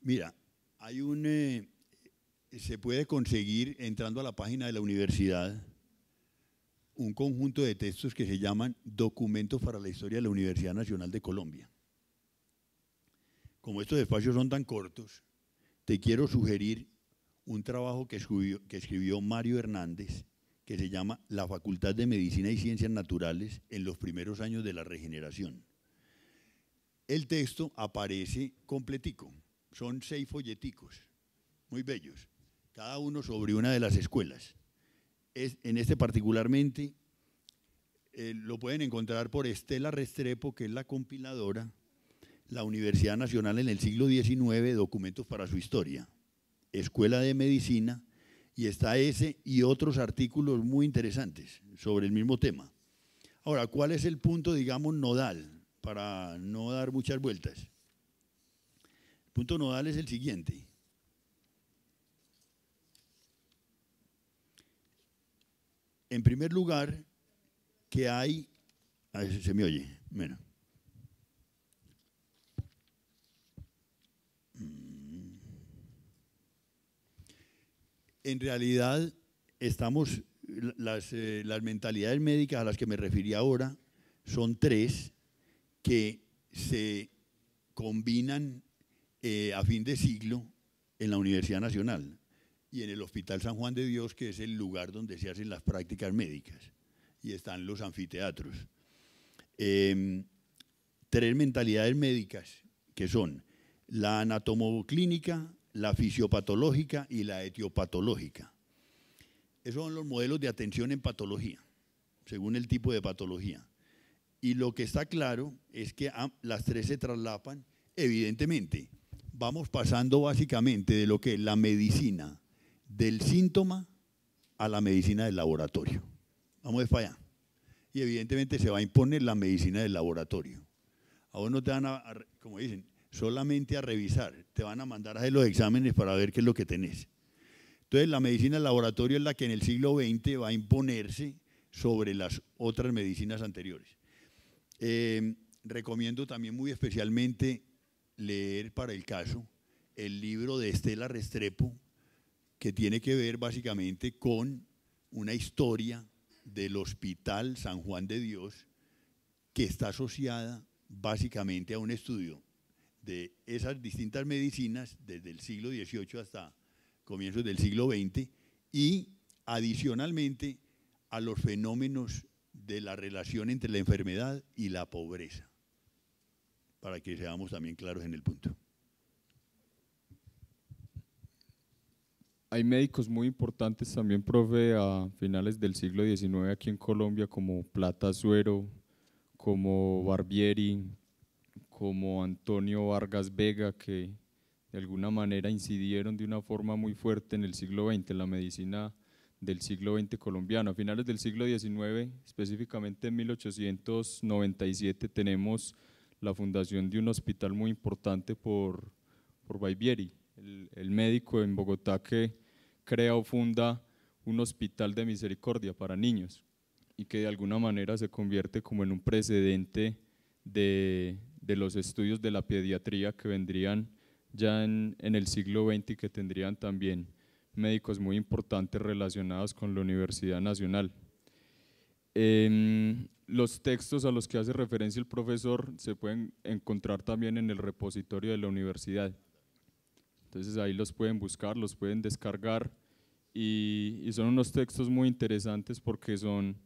mira, hay un... Eh, se puede conseguir entrando a la página de la universidad un conjunto de textos que se llaman Documentos para la Historia de la Universidad Nacional de Colombia. Como estos espacios son tan cortos, te quiero sugerir un trabajo que escribió, que escribió Mario Hernández, que se llama La Facultad de Medicina y Ciencias Naturales en los primeros años de la regeneración. El texto aparece completico, son seis folleticos, muy bellos, cada uno sobre una de las escuelas en este particularmente, eh, lo pueden encontrar por Estela Restrepo, que es la compiladora, la Universidad Nacional en el siglo XIX, documentos para su historia, Escuela de Medicina, y está ese y otros artículos muy interesantes sobre el mismo tema. Ahora, ¿cuál es el punto, digamos, nodal, para no dar muchas vueltas? El punto nodal es el siguiente. En primer lugar, que hay... si se me oye. Bueno. Mm. En realidad, estamos, eh, las, mentalidades médicas a las que me referí ahora son tres que se combinan eh, a fin de siglo en la Universidad Nacional y en el Hospital San Juan de Dios, que es el lugar donde se hacen las prácticas médicas y están los anfiteatros. Em, tres mentalidades médicas que son la anatomoclínica, la fisiopatológica y la etiopatológica. Esos son los modelos de atención en patología, según el tipo de patología. Y lo que está claro es que las tres se traslapan, evidentemente. Vamos pasando básicamente de lo que es la medicina del síntoma a la medicina del laboratorio. Vamos para allá. Y evidentemente se va a imponer la medicina del laboratorio. A no te van a, como dicen, solamente a revisar, te van a mandar a hacer los exámenes para ver qué es lo que tenés. Entonces la medicina del laboratorio es la que en el siglo XX va a imponerse sobre las otras medicinas anteriores. Eh, recomiendo también muy especialmente leer para el caso el libro de Estela Restrepo, que tiene que ver básicamente con una historia del Hospital San Juan de Dios que está asociada básicamente a un estudio de esas distintas medicinas desde el siglo XVIII hasta comienzos del siglo XX y adicionalmente a los fenómenos de la relación entre la enfermedad y la pobreza, para que seamos también claros en el punto. hay médicos muy importantes también, profe, a finales del siglo XIX aquí en Colombia, como Plata Suero, como Barbieri, como Antonio Vargas Vega, que de alguna manera incidieron de una forma muy fuerte en el siglo XX, en la medicina del siglo XX colombiano. A finales del siglo XIX, específicamente en 1897, tenemos la fundación de un hospital muy importante por, por Barbieri el, médico en Bogotá que crea o funda un hospital de misericordia para niños y que de alguna manera se convierte como en un precedente de, los estudios de la pediatría que vendrían ya en, el siglo XX y que tendrían también médicos muy importantes relacionados con la Universidad Nacional. Em, los textos a los que hace referencia el profesor se pueden encontrar también en el repositorio de la universidad. Entonces ahí los pueden buscar, los pueden descargar y, son unos textos muy interesantes porque son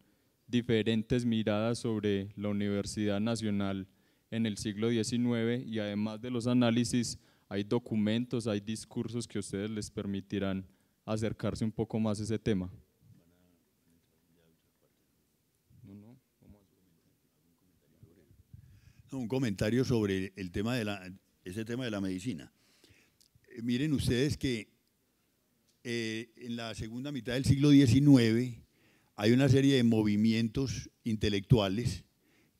diferentes miradas sobre la Universidad Nacional en el siglo XIX y además de los análisis hay documentos, hay discursos que ustedes les permitirán acercarse un poco más a ese tema. un comentario sobre el tema de la, ese tema de la medicina. Eh, miren ustedes que eh, en la segunda mitad del siglo XIX hay una serie de movimientos intelectuales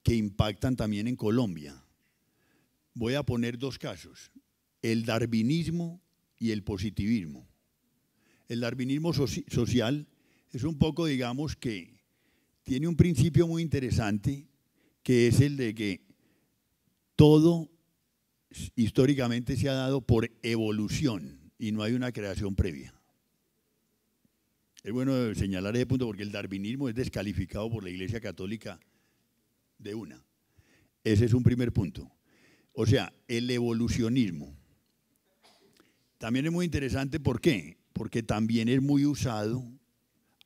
que impactan también en Colombia. Voy a poner dos casos, el darwinismo y el positivismo. El darwinismo social es un poco, digamos, que tiene un principio muy interesante, que es el de que todo históricamente se ha dado por evolución y no hay una creación previa. Es bueno señalar ese punto porque el darwinismo es descalificado por la Iglesia Católica de una. Ese es un primer punto. O sea, el evolucionismo. También es muy interesante, ¿por qué? Porque también es muy usado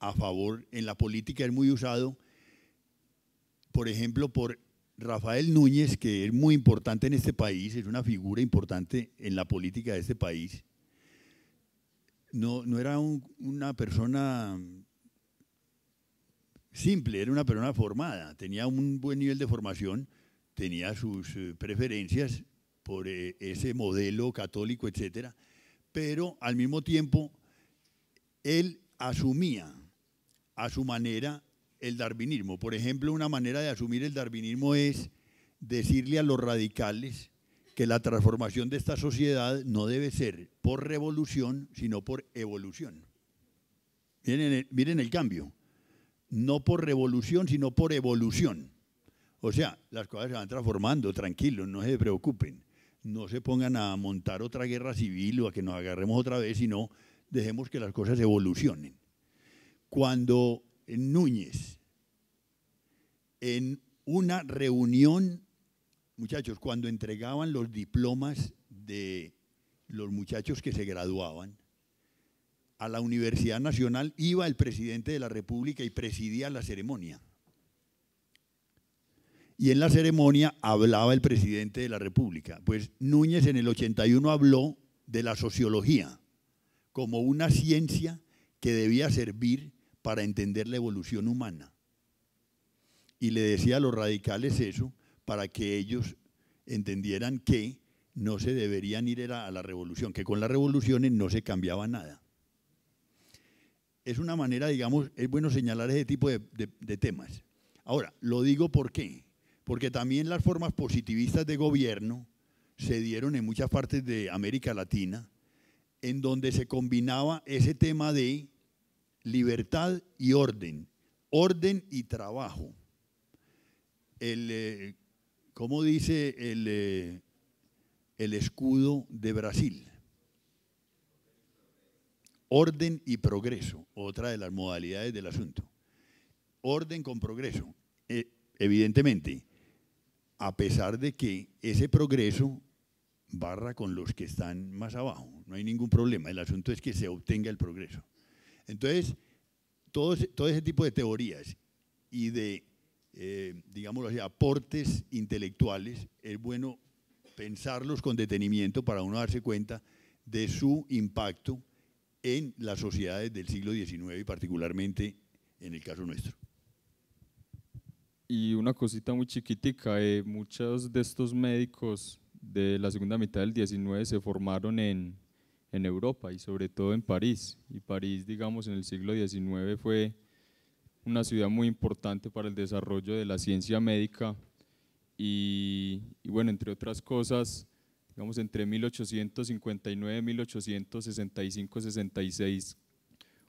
a favor, en la política es muy usado, por ejemplo, por Rafael Núñez, que es muy importante en este país, es una figura importante en la política de este país, no, era una persona simple, era una persona formada, tenía un buen nivel de formación, tenía sus eh, preferencias por eh, ese modelo católico, etcétera, pero al mismo tiempo él asumía a su manera el darwinismo. Por ejemplo, una manera de asumir el darwinismo es decirle a los radicales que la transformación de esta sociedad no debe ser por revolución, sino por evolución. Miren el, cambio. No por revolución, sino por evolución. O sea, las cosas se van transformando, tranquilos, no se preocupen. No se pongan a montar otra guerra civil o a que nos agarremos otra vez, sino dejemos que las cosas evolucionen. Cuando en Núñez en una reunión, muchachos, cuando entregaban los diplomas de los muchachos que se graduaban, a la Universidad Nacional iba el presidente de la República y presidía la ceremonia. Y en la ceremonia hablaba el presidente de la República. Pues Núñez en el 81 habló de la sociología como una ciencia que debía servir para entender la evolución humana. Y le decía a los radicales eso para que ellos entendieran que no se deberían ir a la revolución, que con las revoluciones no se cambiaba nada. Es una manera, digamos, es bueno señalar ese tipo de, temas. Ahora, lo digo por qué. Porque también las formas positivistas de gobierno se dieron en muchas partes de América Latina, en donde se combinaba ese tema de libertad y orden, orden y trabajo. El, eh, ¿Cómo dice el, eh, el escudo de Brasil? Orden y progreso, otra de las modalidades del asunto. Orden con progreso. E, evidentemente, a pesar de que ese progreso barra con los que están más abajo, no hay ningún problema. El asunto es que se obtenga el progreso. Entonces, todo, ese tipo de teorías y de, eh, digámoslo así, aportes intelectuales, es bueno pensarlos con detenimiento para uno darse cuenta de su impacto en las sociedades del siglo XIX y particularmente en el caso nuestro. Y una cosita muy chiquitica, eh, muchos de estos médicos de la segunda mitad del 19 se formaron en en Europa y sobre todo en París. Y París, digamos, en el siglo XIX fue una ciudad muy importante para el desarrollo de la ciencia médica y, bueno, entre otras cosas, digamos, entre 1859 y 1865, 66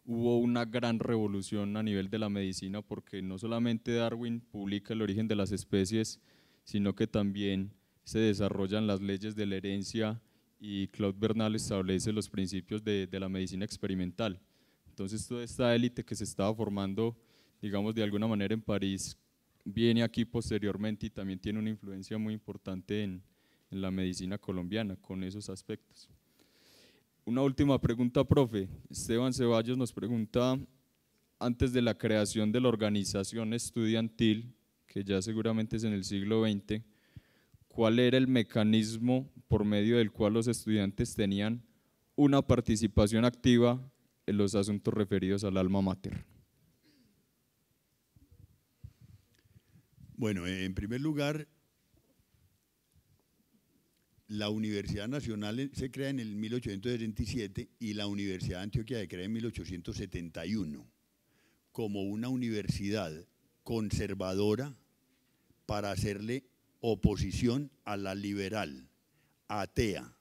hubo una gran revolución a nivel de la medicina porque no solamente Darwin publica el origen de las especies, sino que también se desarrollan las leyes de la herencia, y Claude Bernal establece los principios de, la medicina experimental. Entonces toda esta élite que se estaba formando, digamos de alguna manera en París, viene aquí posteriormente y también tiene una influencia muy importante en, en la medicina colombiana con esos aspectos. Una última pregunta, profe. Esteban Ceballos nos pregunta, antes de la creación de la organización estudiantil, que ya seguramente es en el siglo XX, cuál era el mecanismo por medio del cual los estudiantes tenían una participación activa en los asuntos referidos al alma mater. Bueno, en primer lugar, la Universidad Nacional se crea en el y la Universidad de Antioquia se crea en 1871 como una universidad conservadora para hacerle oposición a la liberal, atea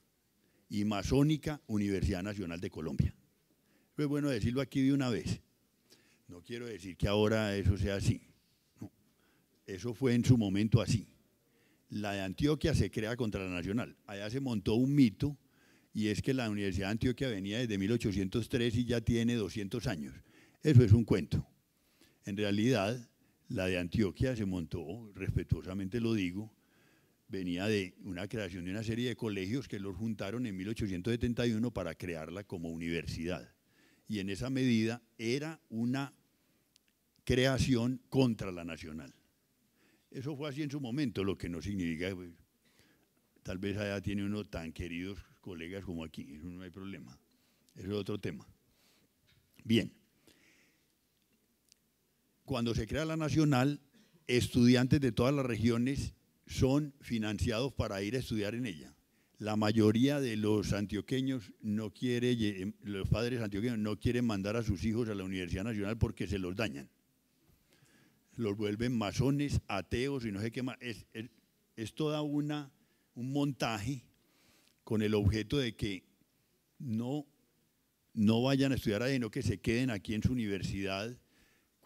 y masónica Universidad Nacional de Colombia. Es bueno decirlo aquí de una vez. No quiero decir que ahora eso sea así. Eso fue en su momento así. La de Antioquia se crea contra la nacional. Allá se montó un mito y es que la Universidad de Antioquia venía desde 1803 y ya tiene 200 años. Eso es un cuento. En realidad, la de Antioquia se montó, respetuosamente lo digo, venía de una creación de una serie de colegios que los juntaron en 1871 para crearla como universidad. Y en esa medida era una creación contra la nacional. Eso fue así en su momento, lo que no significa, que... Pues, tal vez haya tiene uno tan queridos colegas como aquí, eso no hay problema. Eso es otro tema. Bien, cuando se crea la nacional, estudiantes de todas las regiones son financiados para ir a estudiar en ella. La mayoría de los antioqueños no quiere, em, los padres antioqueños no quieren mandar a sus hijos a la Universidad Nacional porque se los dañan. Los vuelven masones, ateos y no sé qué más. Es, todo toda una, un montaje con el objeto de que no, no vayan a estudiar ahí, sino que se queden aquí en su universidad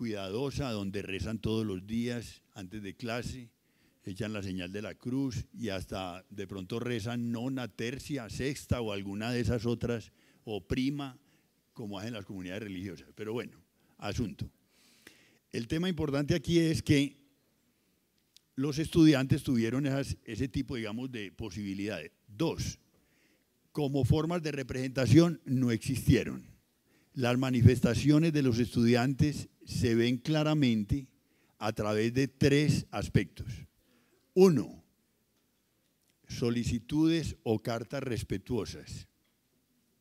cuidadosa, donde rezan todos los días antes de clase, echan la señal de la cruz y hasta de pronto rezan nona, tercia, sexta o alguna de esas otras, o prima, como hacen las comunidades religiosas. Pero bueno, asunto. El tema importante aquí es que los estudiantes tuvieron ese tipo, digamos, de posibilidades. Dos, como formas de representación no existieron. Las manifestaciones de los estudiantes se ven claramente a través de tres aspectos. Uno, solicitudes o cartas respetuosas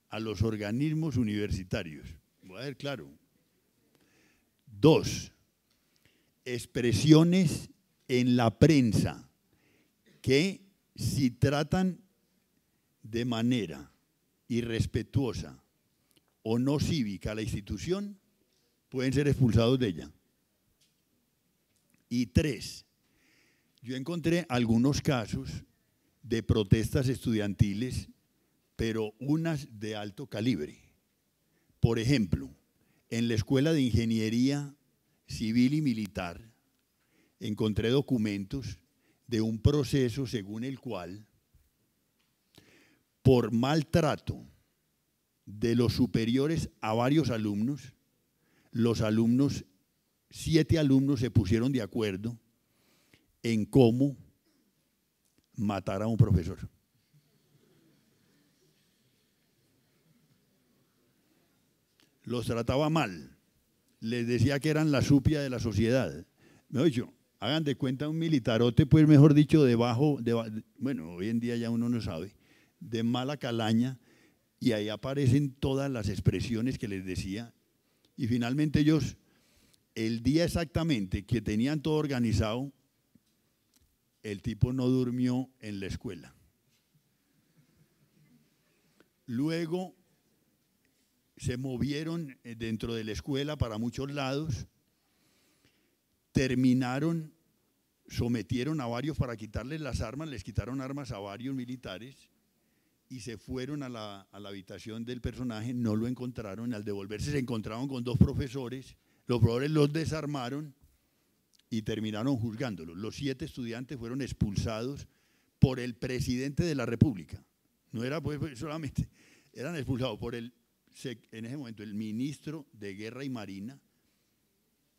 a los organismos universitarios. Voy a ver claro. Dos, expresiones en la prensa que si tratan de manera irrespetuosa o no cívica a la institución, pueden ser expulsados de ella. Y tres, yo encontré algunos casos de protestas estudiantiles, pero unas de alto calibre. Por ejemplo, en la Escuela de Ingeniería Civil y Militar encontré documentos de un proceso según el cual, por maltrato de los superiores a varios alumnos, los alumnos, siete alumnos se pusieron de acuerdo en cómo matar a un profesor. Los trataba mal, les decía que eran la supia de la sociedad. Me he dicho, hagan de cuenta un militarote, pues mejor dicho, debajo, de, bueno, hoy en día ya uno no sabe, de mala calaña, y ahí aparecen todas las expresiones que les decía. Y finalmente ellos, el día exactamente que tenían todo organizado, el tipo no durmió en la escuela. Luego se movieron eh, dentro de la escuela para muchos lados, terminaron, sometieron a varios para quitarles las armas, les quitaron armas a varios militares, y se fueron a la, habitación del personaje, no lo encontraron, al devolverse se encontraron con dos profesores, los profesores los desarmaron y terminaron juzgándolo. Los siete estudiantes fueron expulsados por el presidente de la República. No era pues, pues solamente, eran expulsados por el, en ese momento, el ministro de Guerra y Marina,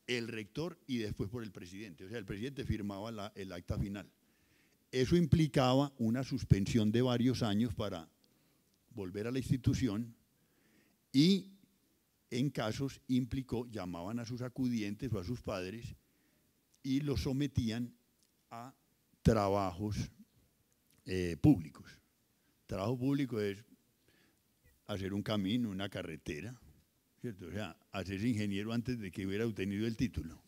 el rector y después por el presidente. O sea, el presidente firmaba el acta final. Eso implicaba una suspensión de varios años para volver a la institución y en casos implicó, llamaban a sus acudientes o a sus padres y los sometían a trabajos eh, públicos. Trabajo público es hacer un camino, una carretera, ¿cierto? O sea, hacerse ingeniero antes de que hubiera obtenido el título.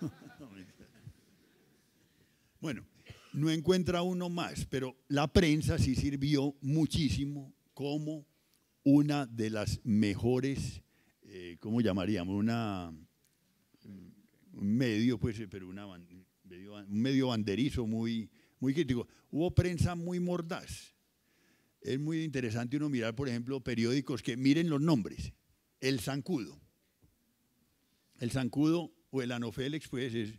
bueno, no encuentra uno más, pero la prensa sí sirvió muchísimo como una de las mejores, eh, ¿cómo llamaríamos? Una, un medio, pues, eh, pero un medio banderizo muy, muy crítico. Hubo prensa muy mordaz. Es muy interesante uno mirar, por ejemplo, periódicos que miren los nombres. El Zancudo. El Zancudo o el Anofélix, pues, es,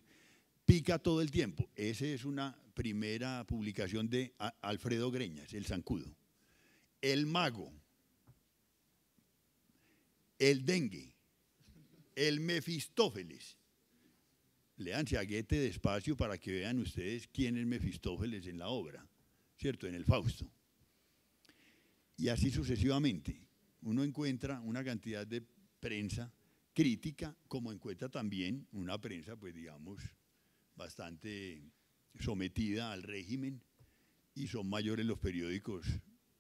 pica todo el tiempo. Ese es una primera publicación de Alfredo Greñas, El Zancudo. El mago, el dengue, el Mefistófeles. Lean guete despacio para que vean ustedes quién es Mefistófeles en la obra, ¿cierto? En el Fausto. Y así sucesivamente. Uno encuentra una cantidad de prensa crítica, como encuentra también una prensa, pues digamos, bastante sometida al régimen y son mayores los periódicos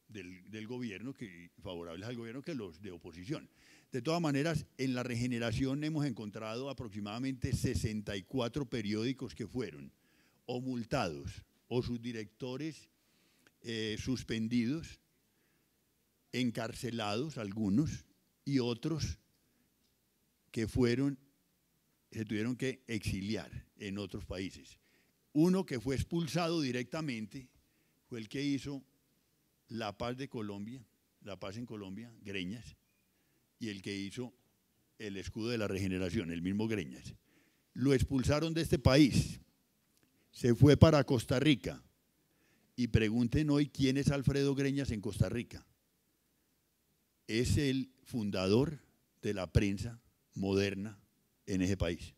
del, gobierno, que, favorables al gobierno, que los de oposición. De todas maneras, en la regeneración hemos encontrado aproximadamente 64 periódicos que fueron o multados o sus directores eh, suspendidos, encarcelados algunos y otros que fueron, se tuvieron que exiliar en otros países. Uno que fue expulsado directamente fue el que hizo la paz de Colombia, la paz en Colombia, Greñas, y el que hizo el escudo de la regeneración, el mismo Greñas. Lo expulsaron de este país, se fue para Costa Rica, y pregunten hoy quién es Alfredo Greñas en Costa Rica. Es el fundador de la prensa moderna en ese país.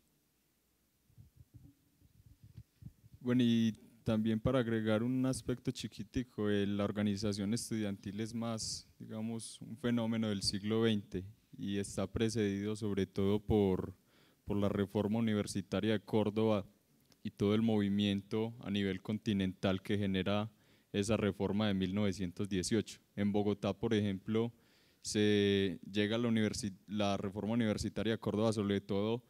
Bueno, y también para agregar un aspecto chiquitico, eh, la organización estudiantil es más, digamos, un fenómeno del siglo XX y está precedido sobre todo por, por la reforma universitaria de Córdoba y todo el movimiento a nivel continental que genera esa reforma de 1918. En Bogotá, por ejemplo, se llega la, la reforma universitaria de Córdoba sobre todo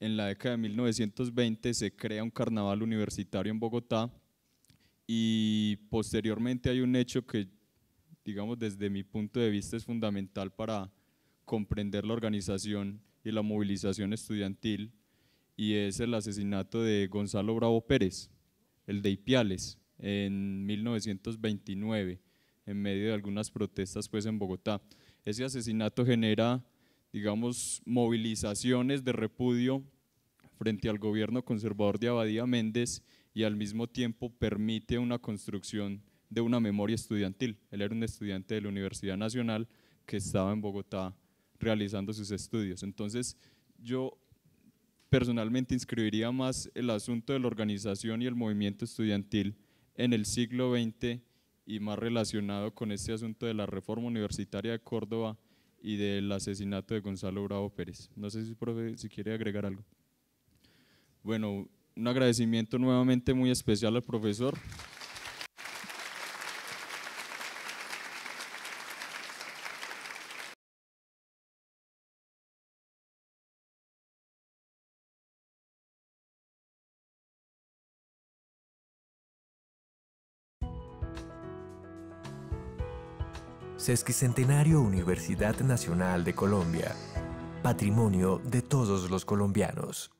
en la década de 1920 se crea un carnaval universitario en Bogotá y posteriormente hay un hecho que, digamos, desde mi punto de vista es fundamental para comprender la organización y la movilización estudiantil y es el asesinato de Gonzalo Bravo Pérez, el de Ipiales, en 1929, en medio de algunas protestas pues en Bogotá. Ese asesinato genera digamos, movilizaciones de repudio frente al gobierno conservador de Abadía Méndez y al mismo tiempo permite una construcción de una memoria estudiantil. Él era un estudiante de la Universidad Nacional que estaba en Bogotá realizando sus estudios. Entonces, yo personalmente inscribiría más el asunto de la organización y el movimiento estudiantil en el siglo XX y más relacionado con este asunto de la reforma universitaria de Córdoba y del asesinato de Gonzalo Bravo Pérez. No sé si, si quiere agregar algo. Bueno, un agradecimiento nuevamente muy especial al profesor. Esquicentenario Universidad Nacional de Colombia. Patrimonio de todos los colombianos.